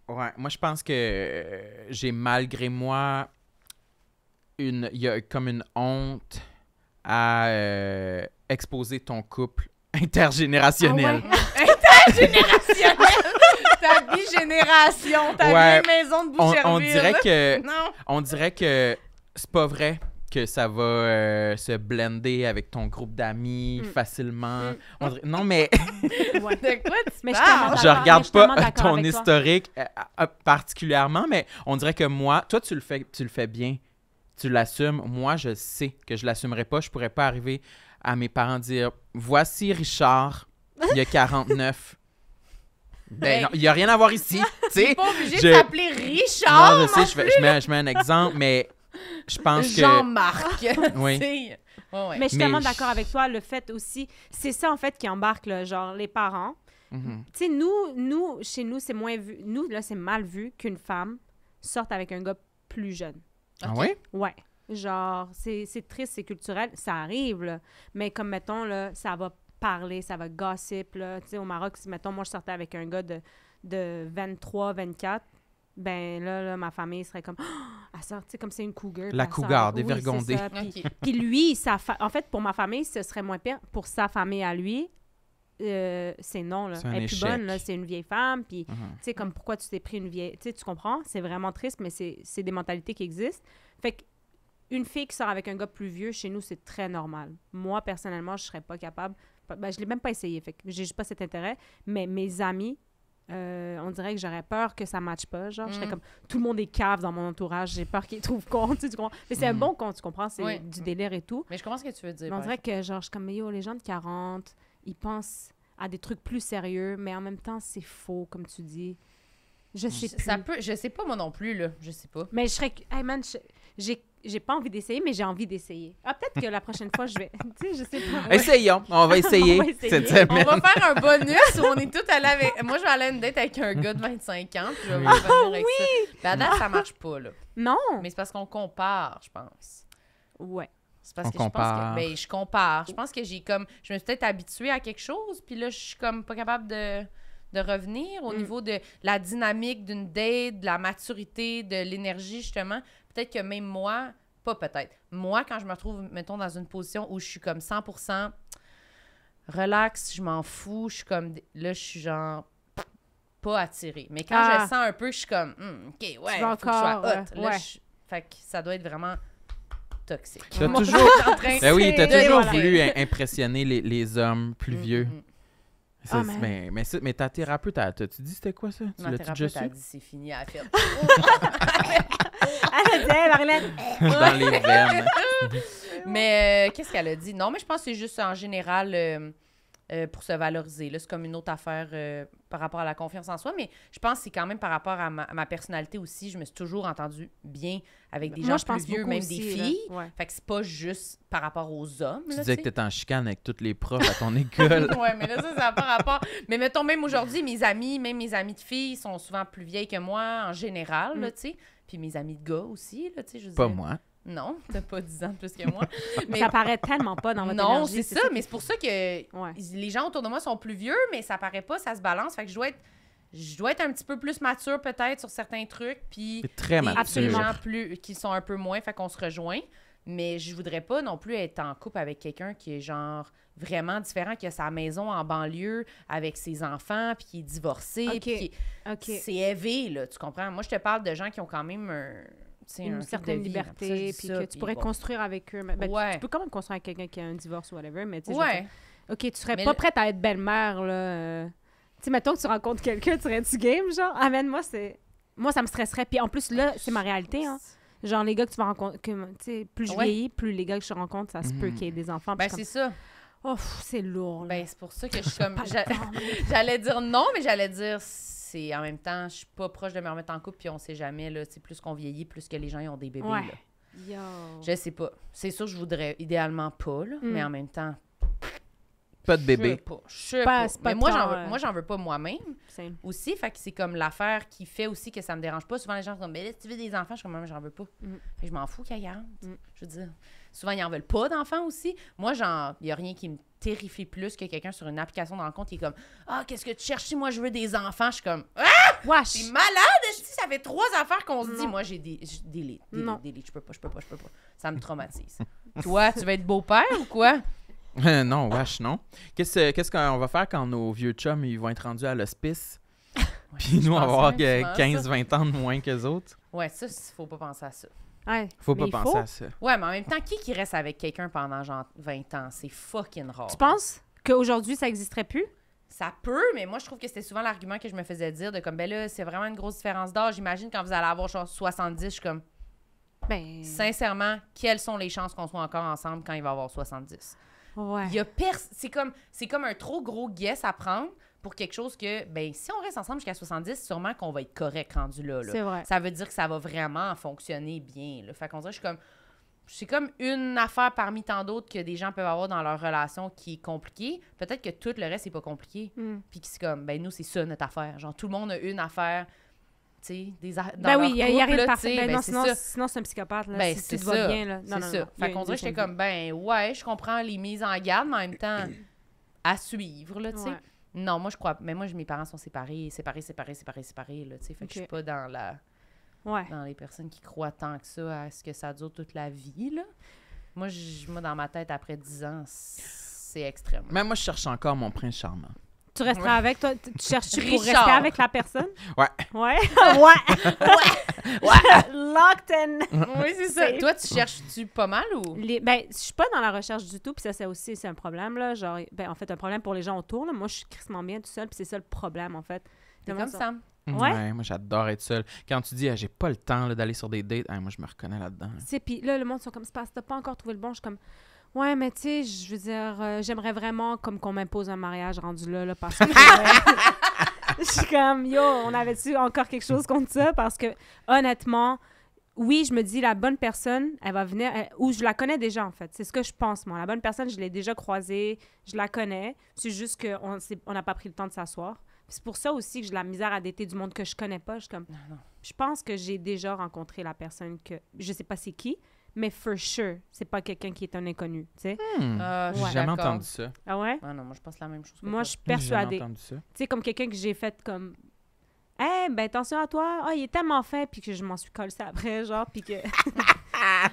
Ouais, moi, je pense que euh, j'ai malgré moi une. Il y a comme une honte à euh, exposer ton couple intergénérationnel. Ah intergénérationnel! ta bigénération, ta vie maison de Boucherville. On, dirait que. On dirait que c'est pas vrai que ça va euh, se blender avec ton groupe d'amis mm. facilement. Mm. Non, mais. Je, regarde pas ton historique euh, euh, particulièrement, mais on dirait que moi, toi, tu le fais, tu le fais bien. Tu l'assumes. Moi, je sais que je l'assumerai pas. Je pourrais pas arriver à mes parents dire Voici Richard, il a 49. Ben, il ben, n'y a rien à voir ici. Tu n'es pas obligé je... de t'appeler Richard. Non, je je, je, mets, je, mets, un exemple, mais je pense que. Jean-Marc. oui. ouais. Mais je suis tellement d'accord avec toi. Le fait aussi, c'est ça en fait qui embarque là, genre les parents. Mm-hmm. Tu sais, nous, nous, chez nous, c'est moins vu. Nous, là, c'est mal vu qu'une femme sorte avec un gars plus jeune. Ah ouais? Ouais. Genre, c'est triste, c'est culturel, ça arrive, là. mais comme mettons, là, ça va parler, ça va gossip. Là. au Maroc, si, mettons, moi, je sortais avec un gars de, de 23, 24, ben là, ma famille serait comme ah oh, comme c'est une cougar la cougar dévergondée. puis, lui ça en fait pour ma famille ce serait moins pire pour sa famille à lui euh, c'est non là elle est plus bonne là c'est une vieille femme puis uh-huh. tu sais comme pourquoi tu t'es pris une vieille tu tu comprends c'est vraiment triste mais c'est des mentalités qui existent fait qu'une fille qui sort avec un gars plus vieux chez nous c'est très normal moi personnellement je serais pas capable ben, je l'ai même pas essayé, fait que j'ai juste pas cet intérêt. Mais mes amis, euh, on dirait que j'aurais peur que ça matche pas. Genre, je serais mm. comme tout le monde est cave dans mon entourage, j'ai peur qu'ils trouvent con. Tu, comprends? Mais c'est un mm. bon con, tu comprends? C'est du délire et tout. Mais je comprends ce que tu veux dire. on dirait que, genre, je suis comme, yo, les gens de 40, ils pensent à des trucs plus sérieux, mais en même temps, c'est faux, comme tu dis. Je sais je, plus. Ça peut, je sais pas moi non plus, là. Je sais pas. Mais je serais. Hey man, je, j'ai pas envie d'essayer, mais j'ai envie d'essayer. Ah, peut-être que la prochaine fois, je vais. tu sais, je sais pas. Essayons. On va essayer, on va faire un bonus où on est toutes à avec. Moi, je vais aller à une date avec un gars de 25 ans. ah, oui! ça. La date, ça marche pas, là. Non. Mais c'est parce qu'on compare, je pense. Ouais. C'est parce que je pense que. Ben, je compare. Je pense que j'ai comme. Je me suis peut-être habituée à quelque chose, puis là, je suis comme pas capable de de revenir au mm. niveau de la dynamique d'une date, de la maturité, de l'énergie, justement. Peut-être que même moi, pas peut-être, moi, quand je me retrouve, mettons, dans une position où je suis comme 100% relax, je m'en fous, je suis comme, là, je suis genre pas attirée. Mais quand je je ah. sens un peu, je suis comme, hmm, OK, ouais, faut que je sois hot. Euh, là, fait que ça doit être vraiment toxique. T'as toujours... Ben oui, t'as toujours voulu impressionner les, hommes plus mm, vieux. Mm, mm. Ah, ben, mais, mais, ta thérapeute, tu dis c'était quoi ça? Tu l'as tu dit c'est fini, à faire oh! elle a dit, Dans les mais euh, qu'est-ce qu'elle a dit? Non, mais je pense que c'est juste en général. Euh, euh, pour se valoriser. C'est comme une autre affaire euh, par rapport à la confiance en soi, mais je pense que c'est quand même par rapport à ma, personnalité aussi. Je me suis toujours entendue bien avec des gens je plus pense vieux, même des filles. Fait que c'est pas juste par rapport aux hommes. Tu disais que que t'étais en chicane avec toutes les profs à ton école. Oui, mais là, ça, ça par rapport. Mais mettons, même aujourd'hui, mes amis, même mes amis de filles sont souvent plus vieilles que moi en général, là mm. tu sais. Puis mes amis de gars aussi, là, tu sais. Pas moi. Non, t'as pas 10 ans de plus que moi. mais ça paraît tellement pas dans votre Non, c'est ça, mais c'est pour ça que les gens autour de moi sont plus vieux, mais ça paraît pas, ça se balance. Fait que je dois être, je dois être un petit peu plus mature peut-être sur certains trucs, puis très mature. Absolument. plus qui sont un peu moins, fait qu'on se rejoint. Mais je voudrais pas non plus être en couple avec quelqu'un qui est genre vraiment différent, qui a sa maison en banlieue avec ses enfants, puis qui est divorcé, puis qui... c'est élevé, là, tu comprends? Moi, je te parle de gens qui ont quand même un une certaine liberté, puis que tu pourrais construire avec eux. Ben, tu, peux quand même construire avec quelqu'un qui a un divorce ou whatever, mais tu sais, OK, tu serais pas prête à être belle-mère, là. Euh. Tu sais, mettons que tu rencontres quelqu'un, tu serais du game, genre? Amène-moi, c'est... Moi, ça me stresserait. Puis en plus, là, c'est ma réalité, hein. Genre, les gars que tu vas rencontrer... sais, plus je vieillis, plus les gars que je rencontre, ça se peut mm. qu'il y ait des enfants. Ben, c'est ça. Oh, c'est lourd. Ben, c'est pour ça que je suis comme... J'allais dire non, mais j'allais dire en même temps, je suis pas proche de me remettre en couple, puis on sait jamais, là, c'est plus qu'on vieillit, plus que les gens ils ont des bébés, là. Je sais pas. C'est sûr, je voudrais idéalement pas, là, mm. mais en même temps. Pas de bébé. Je sais pas. Mais moi, j'en veux, veux pas moi-même. Aussi, fait que c'est comme l'affaire qui fait aussi que ça me dérange pas. Souvent, les gens sont comme, mais si tu veux des enfants, je suis comme, ah, j'en veux pas. Mm. je m'en fous y mm. Je veux dire. Souvent, ils n'en veulent pas d'enfants aussi. Moi, genre, il n'y a rien qui me terrifie plus que quelqu'un sur une application de qui est comme Ah, qu'est-ce que tu cherches? Moi, je veux des enfants. Je suis comme Ah! Wesh! suis malade! Je dis, ça fait trois affaires qu'on se dit. Moi, j'ai des, des, non. Je Je peux pas, je peux pas, je peux pas. Ça me traumatise. Toi, tu vas être beau-père ou quoi? non, wesh, non. Qu'est-ce qu'on va faire quand nos vieux chums ils vont être rendus à l'hospice? Puis nous, avoir 15-20 ans de moins qu'eux autres? Ouais, ça, il faut pas penser à ça faut pas penser à ça. Ouais, mais en même temps, qui qui reste avec quelqu'un pendant genre 20 ans? C'est fucking rare. Tu penses qu'aujourd'hui, ça n'existerait plus? Ça peut, mais moi, je trouve que c'était souvent l'argument que je me faisais dire de comme, ben là, c'est vraiment une grosse différence d'âge. J'imagine quand vous allez avoir genre 70, je suis comme, ben... sincèrement, quelles sont les chances qu'on soit encore ensemble quand il va avoir 70? Ouais. Il y a c'est comme, c'est comme un trop gros guess à prendre pour quelque chose que, ben, si on reste ensemble jusqu'à 70, sûrement qu'on va être correct rendu là. Ça veut dire que ça va vraiment fonctionner bien. Là. Fait qu'on dirait, je suis comme. C'est comme une affaire parmi tant d'autres que des gens peuvent avoir dans leur relation qui est compliquée. Peut-être que tout le reste n'est pas compliqué. Hmm. Puis qui c'est comme, ben nous, c'est ça notre affaire. Genre, tout le monde a une affaire sais, des dans ben oui, il y a rien sinon, c'est un psychopathe. Là, ben, c'est ça. C'est ça. Fait qu'on dirait j'étais comme, ben ouais, je comprends les mises en garde, mais en même temps, à suivre. Là, sais. Non, moi, je crois. Mais moi, mes parents sont séparés, séparés, séparés, séparés, séparés. Là, fait que je suis pas dans la. Dans les personnes qui croient tant que ça à ce que ça dure toute la vie. Là. Moi, moi, dans ma tête, après 10 ans, c'est extrême. Mais moi, je cherche encore mon prince charmant. Tu resteras avec toi? Tu cherches pour rester avec la personne? Ouais. Ouais. ouais. ouais. Locked in. Oui, c'est ça. Toi, tu cherches-tu pas mal ou? ben, je suis pas dans la recherche du tout, puis ça, c'est aussi c'est un problème, là. Genre, ben, en fait, un problème pour les gens autour, là. Moi, je suis crissement bien tout seul, puis c'est ça le problème, en fait. C'est comme ça. Ouais. moi, j'adore être seule. Quand tu dis, ah, j'ai pas le temps d'aller sur des dates, ah, moi, je me reconnais là-dedans. C'est, puis là, le monde sont comme, c'est t'as pas encore trouvé le bon. Je comme, Ouais, mais tu sais, je veux dire, euh, j'aimerais vraiment comme qu'on m'impose un mariage rendu là, là parce que. je suis comme, yo, on avait-tu encore quelque chose contre ça? Parce que, honnêtement, oui, je me dis, la bonne personne, elle va venir, ou je la connais déjà, en fait. C'est ce que je pense, moi. La bonne personne, je l'ai déjà croisée, je la connais. C'est juste qu'on on n'a pas pris le temps de s'asseoir. C'est pour ça aussi que j'ai la misère à dater du monde que je connais pas. Je, comme, non, non. je pense que j'ai déjà rencontré la personne que, je sais pas c'est qui, mais for sure, c'est pas quelqu'un qui est un inconnu, tu sais. Hmm. Ah, j'ai jamais entendu ça. Ah ouais? Ah non, moi, je pense la même chose Moi, je suis persuadée. Tu sais, comme quelqu'un que j'ai fait comme... Eh, ben, attention à toi. Ah, il est tellement fin, puis que je m'en suis collée après, genre, puis que...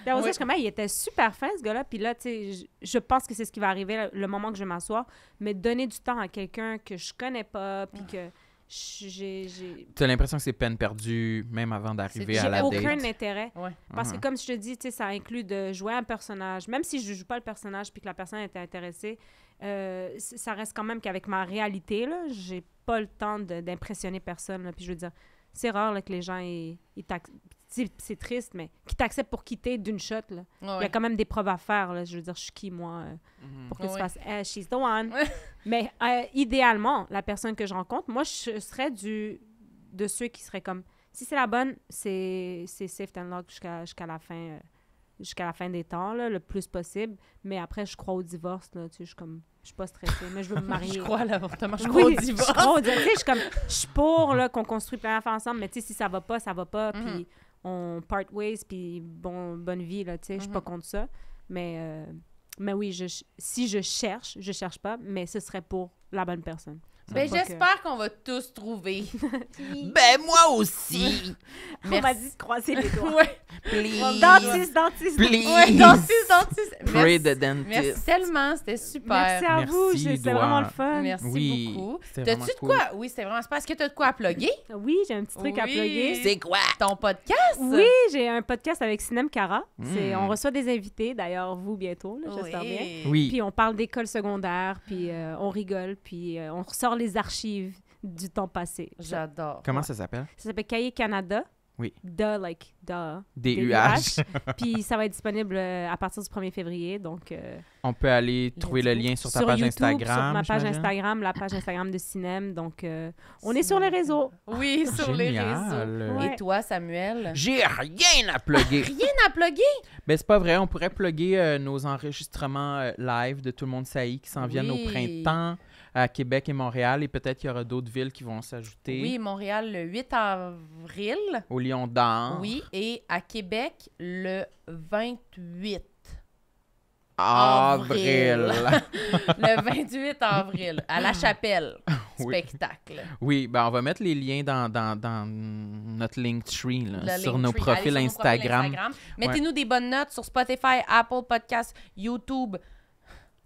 Puis je comme, il était super fin, ce gars-là. Puis là, tu sais, je, pense que c'est ce qui va arriver le, moment que je m'assois. Mais donner du temps à quelqu'un que je connais pas, puis ah. que j'ai. T'as l'impression que c'est peine perdue même avant d'arriver à la date. J'ai aucun intérêt. Parce que uh-huh. comme je te dis, ça inclut de jouer un personnage. Même si je joue pas le personnage puis que la personne est intéressée, euh, ça reste quand même qu'avec ma réalité là, j'ai pas le temps d'impressionner personne Puis je veux dire, c'est rare que les gens c'est triste, mais qui t'acceptent pour quitter d'une shot. Il y a quand même des preuves à faire. Je veux dire, je suis qui, moi, euh, mm-hmm. pour que tu fasses eh, she's the one. mais euh, idéalement, la personne que je rencontre, moi, je serais du, de ceux qui seraient comme si c'est la bonne, c'est safe and lock jusqu'à jusqu'à la fin. Euh, jusqu'à la fin des temps, le plus possible. Mais après, je crois au divorce. Là, tu je suis comme, je suis pas stressée, mais je veux me marier. je crois à l'avortement, je crois au divorce. Je suis comme, je pour qu'on construise plein d'affaires ensemble, mais tu sais, si ça va pas, ça va pas, mhm. puis on part ways, puis bonne vie, là, tu sais, je suis pas mhm. contre ça. Mais, euh, mais oui, si je cherche, je cherche pas, mais ce serait pour la bonne personne. Ben, j'espère qu'on va tous trouver. ben, moi aussi. On m'a dit de croiser les doigts. ouais. Please. Dentiste, dentiste. Ouais, dentiste, Pray the dentist. Merci tellement, c'était super. Merci à Merci vous, c'était vraiment le fun. Merci beaucoup. T'as-tu de quoi? Oui, c'est vraiment super. Est-ce que t'as de quoi à plugger? Oui, j'ai un petit truc à plugger. C'est quoi? Ton podcast? Oui, j'ai un podcast avec Sinem Cara. Hmm. On reçoit des invités, d'ailleurs, vous bientôt, j'espère bien. Puis on parle d'école secondaire, puis euh, on rigole, puis euh, on ressort les archives du temps passé. J'adore. Comment ça s'appelle? Ça s'appelle Cahier Canada. Oui. De, like, de. D-U-H. Puis ça va être disponible euh, à partir du 1er février. Donc, euh, On peut aller trouver le lien sur ta page Instagram. Sur ma page Instagram, la page Instagram de Cinem. Donc, euh, on est, sur les réseaux. Oui, sur les réseaux. Et toi, Samuel? J'ai rien à plugger. rien à plugger? Mais ben, c'est pas vrai. On pourrait plugger nos enregistrements live de Tout le monde saillit qui s'en viennent au printemps à Québec et Montréal. Et peut-être qu'il y aura d'autres villes qui vont s'ajouter. Oui, Montréal le 8 avril. Au Lyon d'Or. Oui, et à Québec le 28 avril. le 28 avril, à La Chapelle, spectacle. Oui, ben on va mettre les liens dans, dans, notre Linktree, là, sur, nos profils Instagram. Mettez-nous des bonnes notes sur Spotify, Apple Podcasts, YouTube.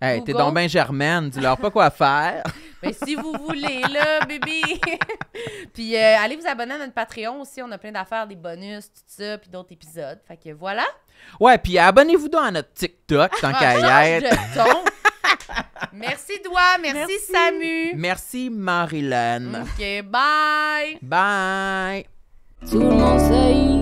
Hey, t'es donc bien germaine, dis-leur pas quoi faire. Mais ben, si vous voulez, là, bébé. puis euh, allez vous abonner à notre Patreon aussi, on a plein d'affaires, des bonus, tout ça, puis d'autres épisodes. Fait que voilà. Ouais, puis abonnez-vous donc à notre TikTok, tant ah, qu'à y être. Merci, Doua. Merci, Samu. Merci, Marilyn. OK, bye. Bye. Tout le monde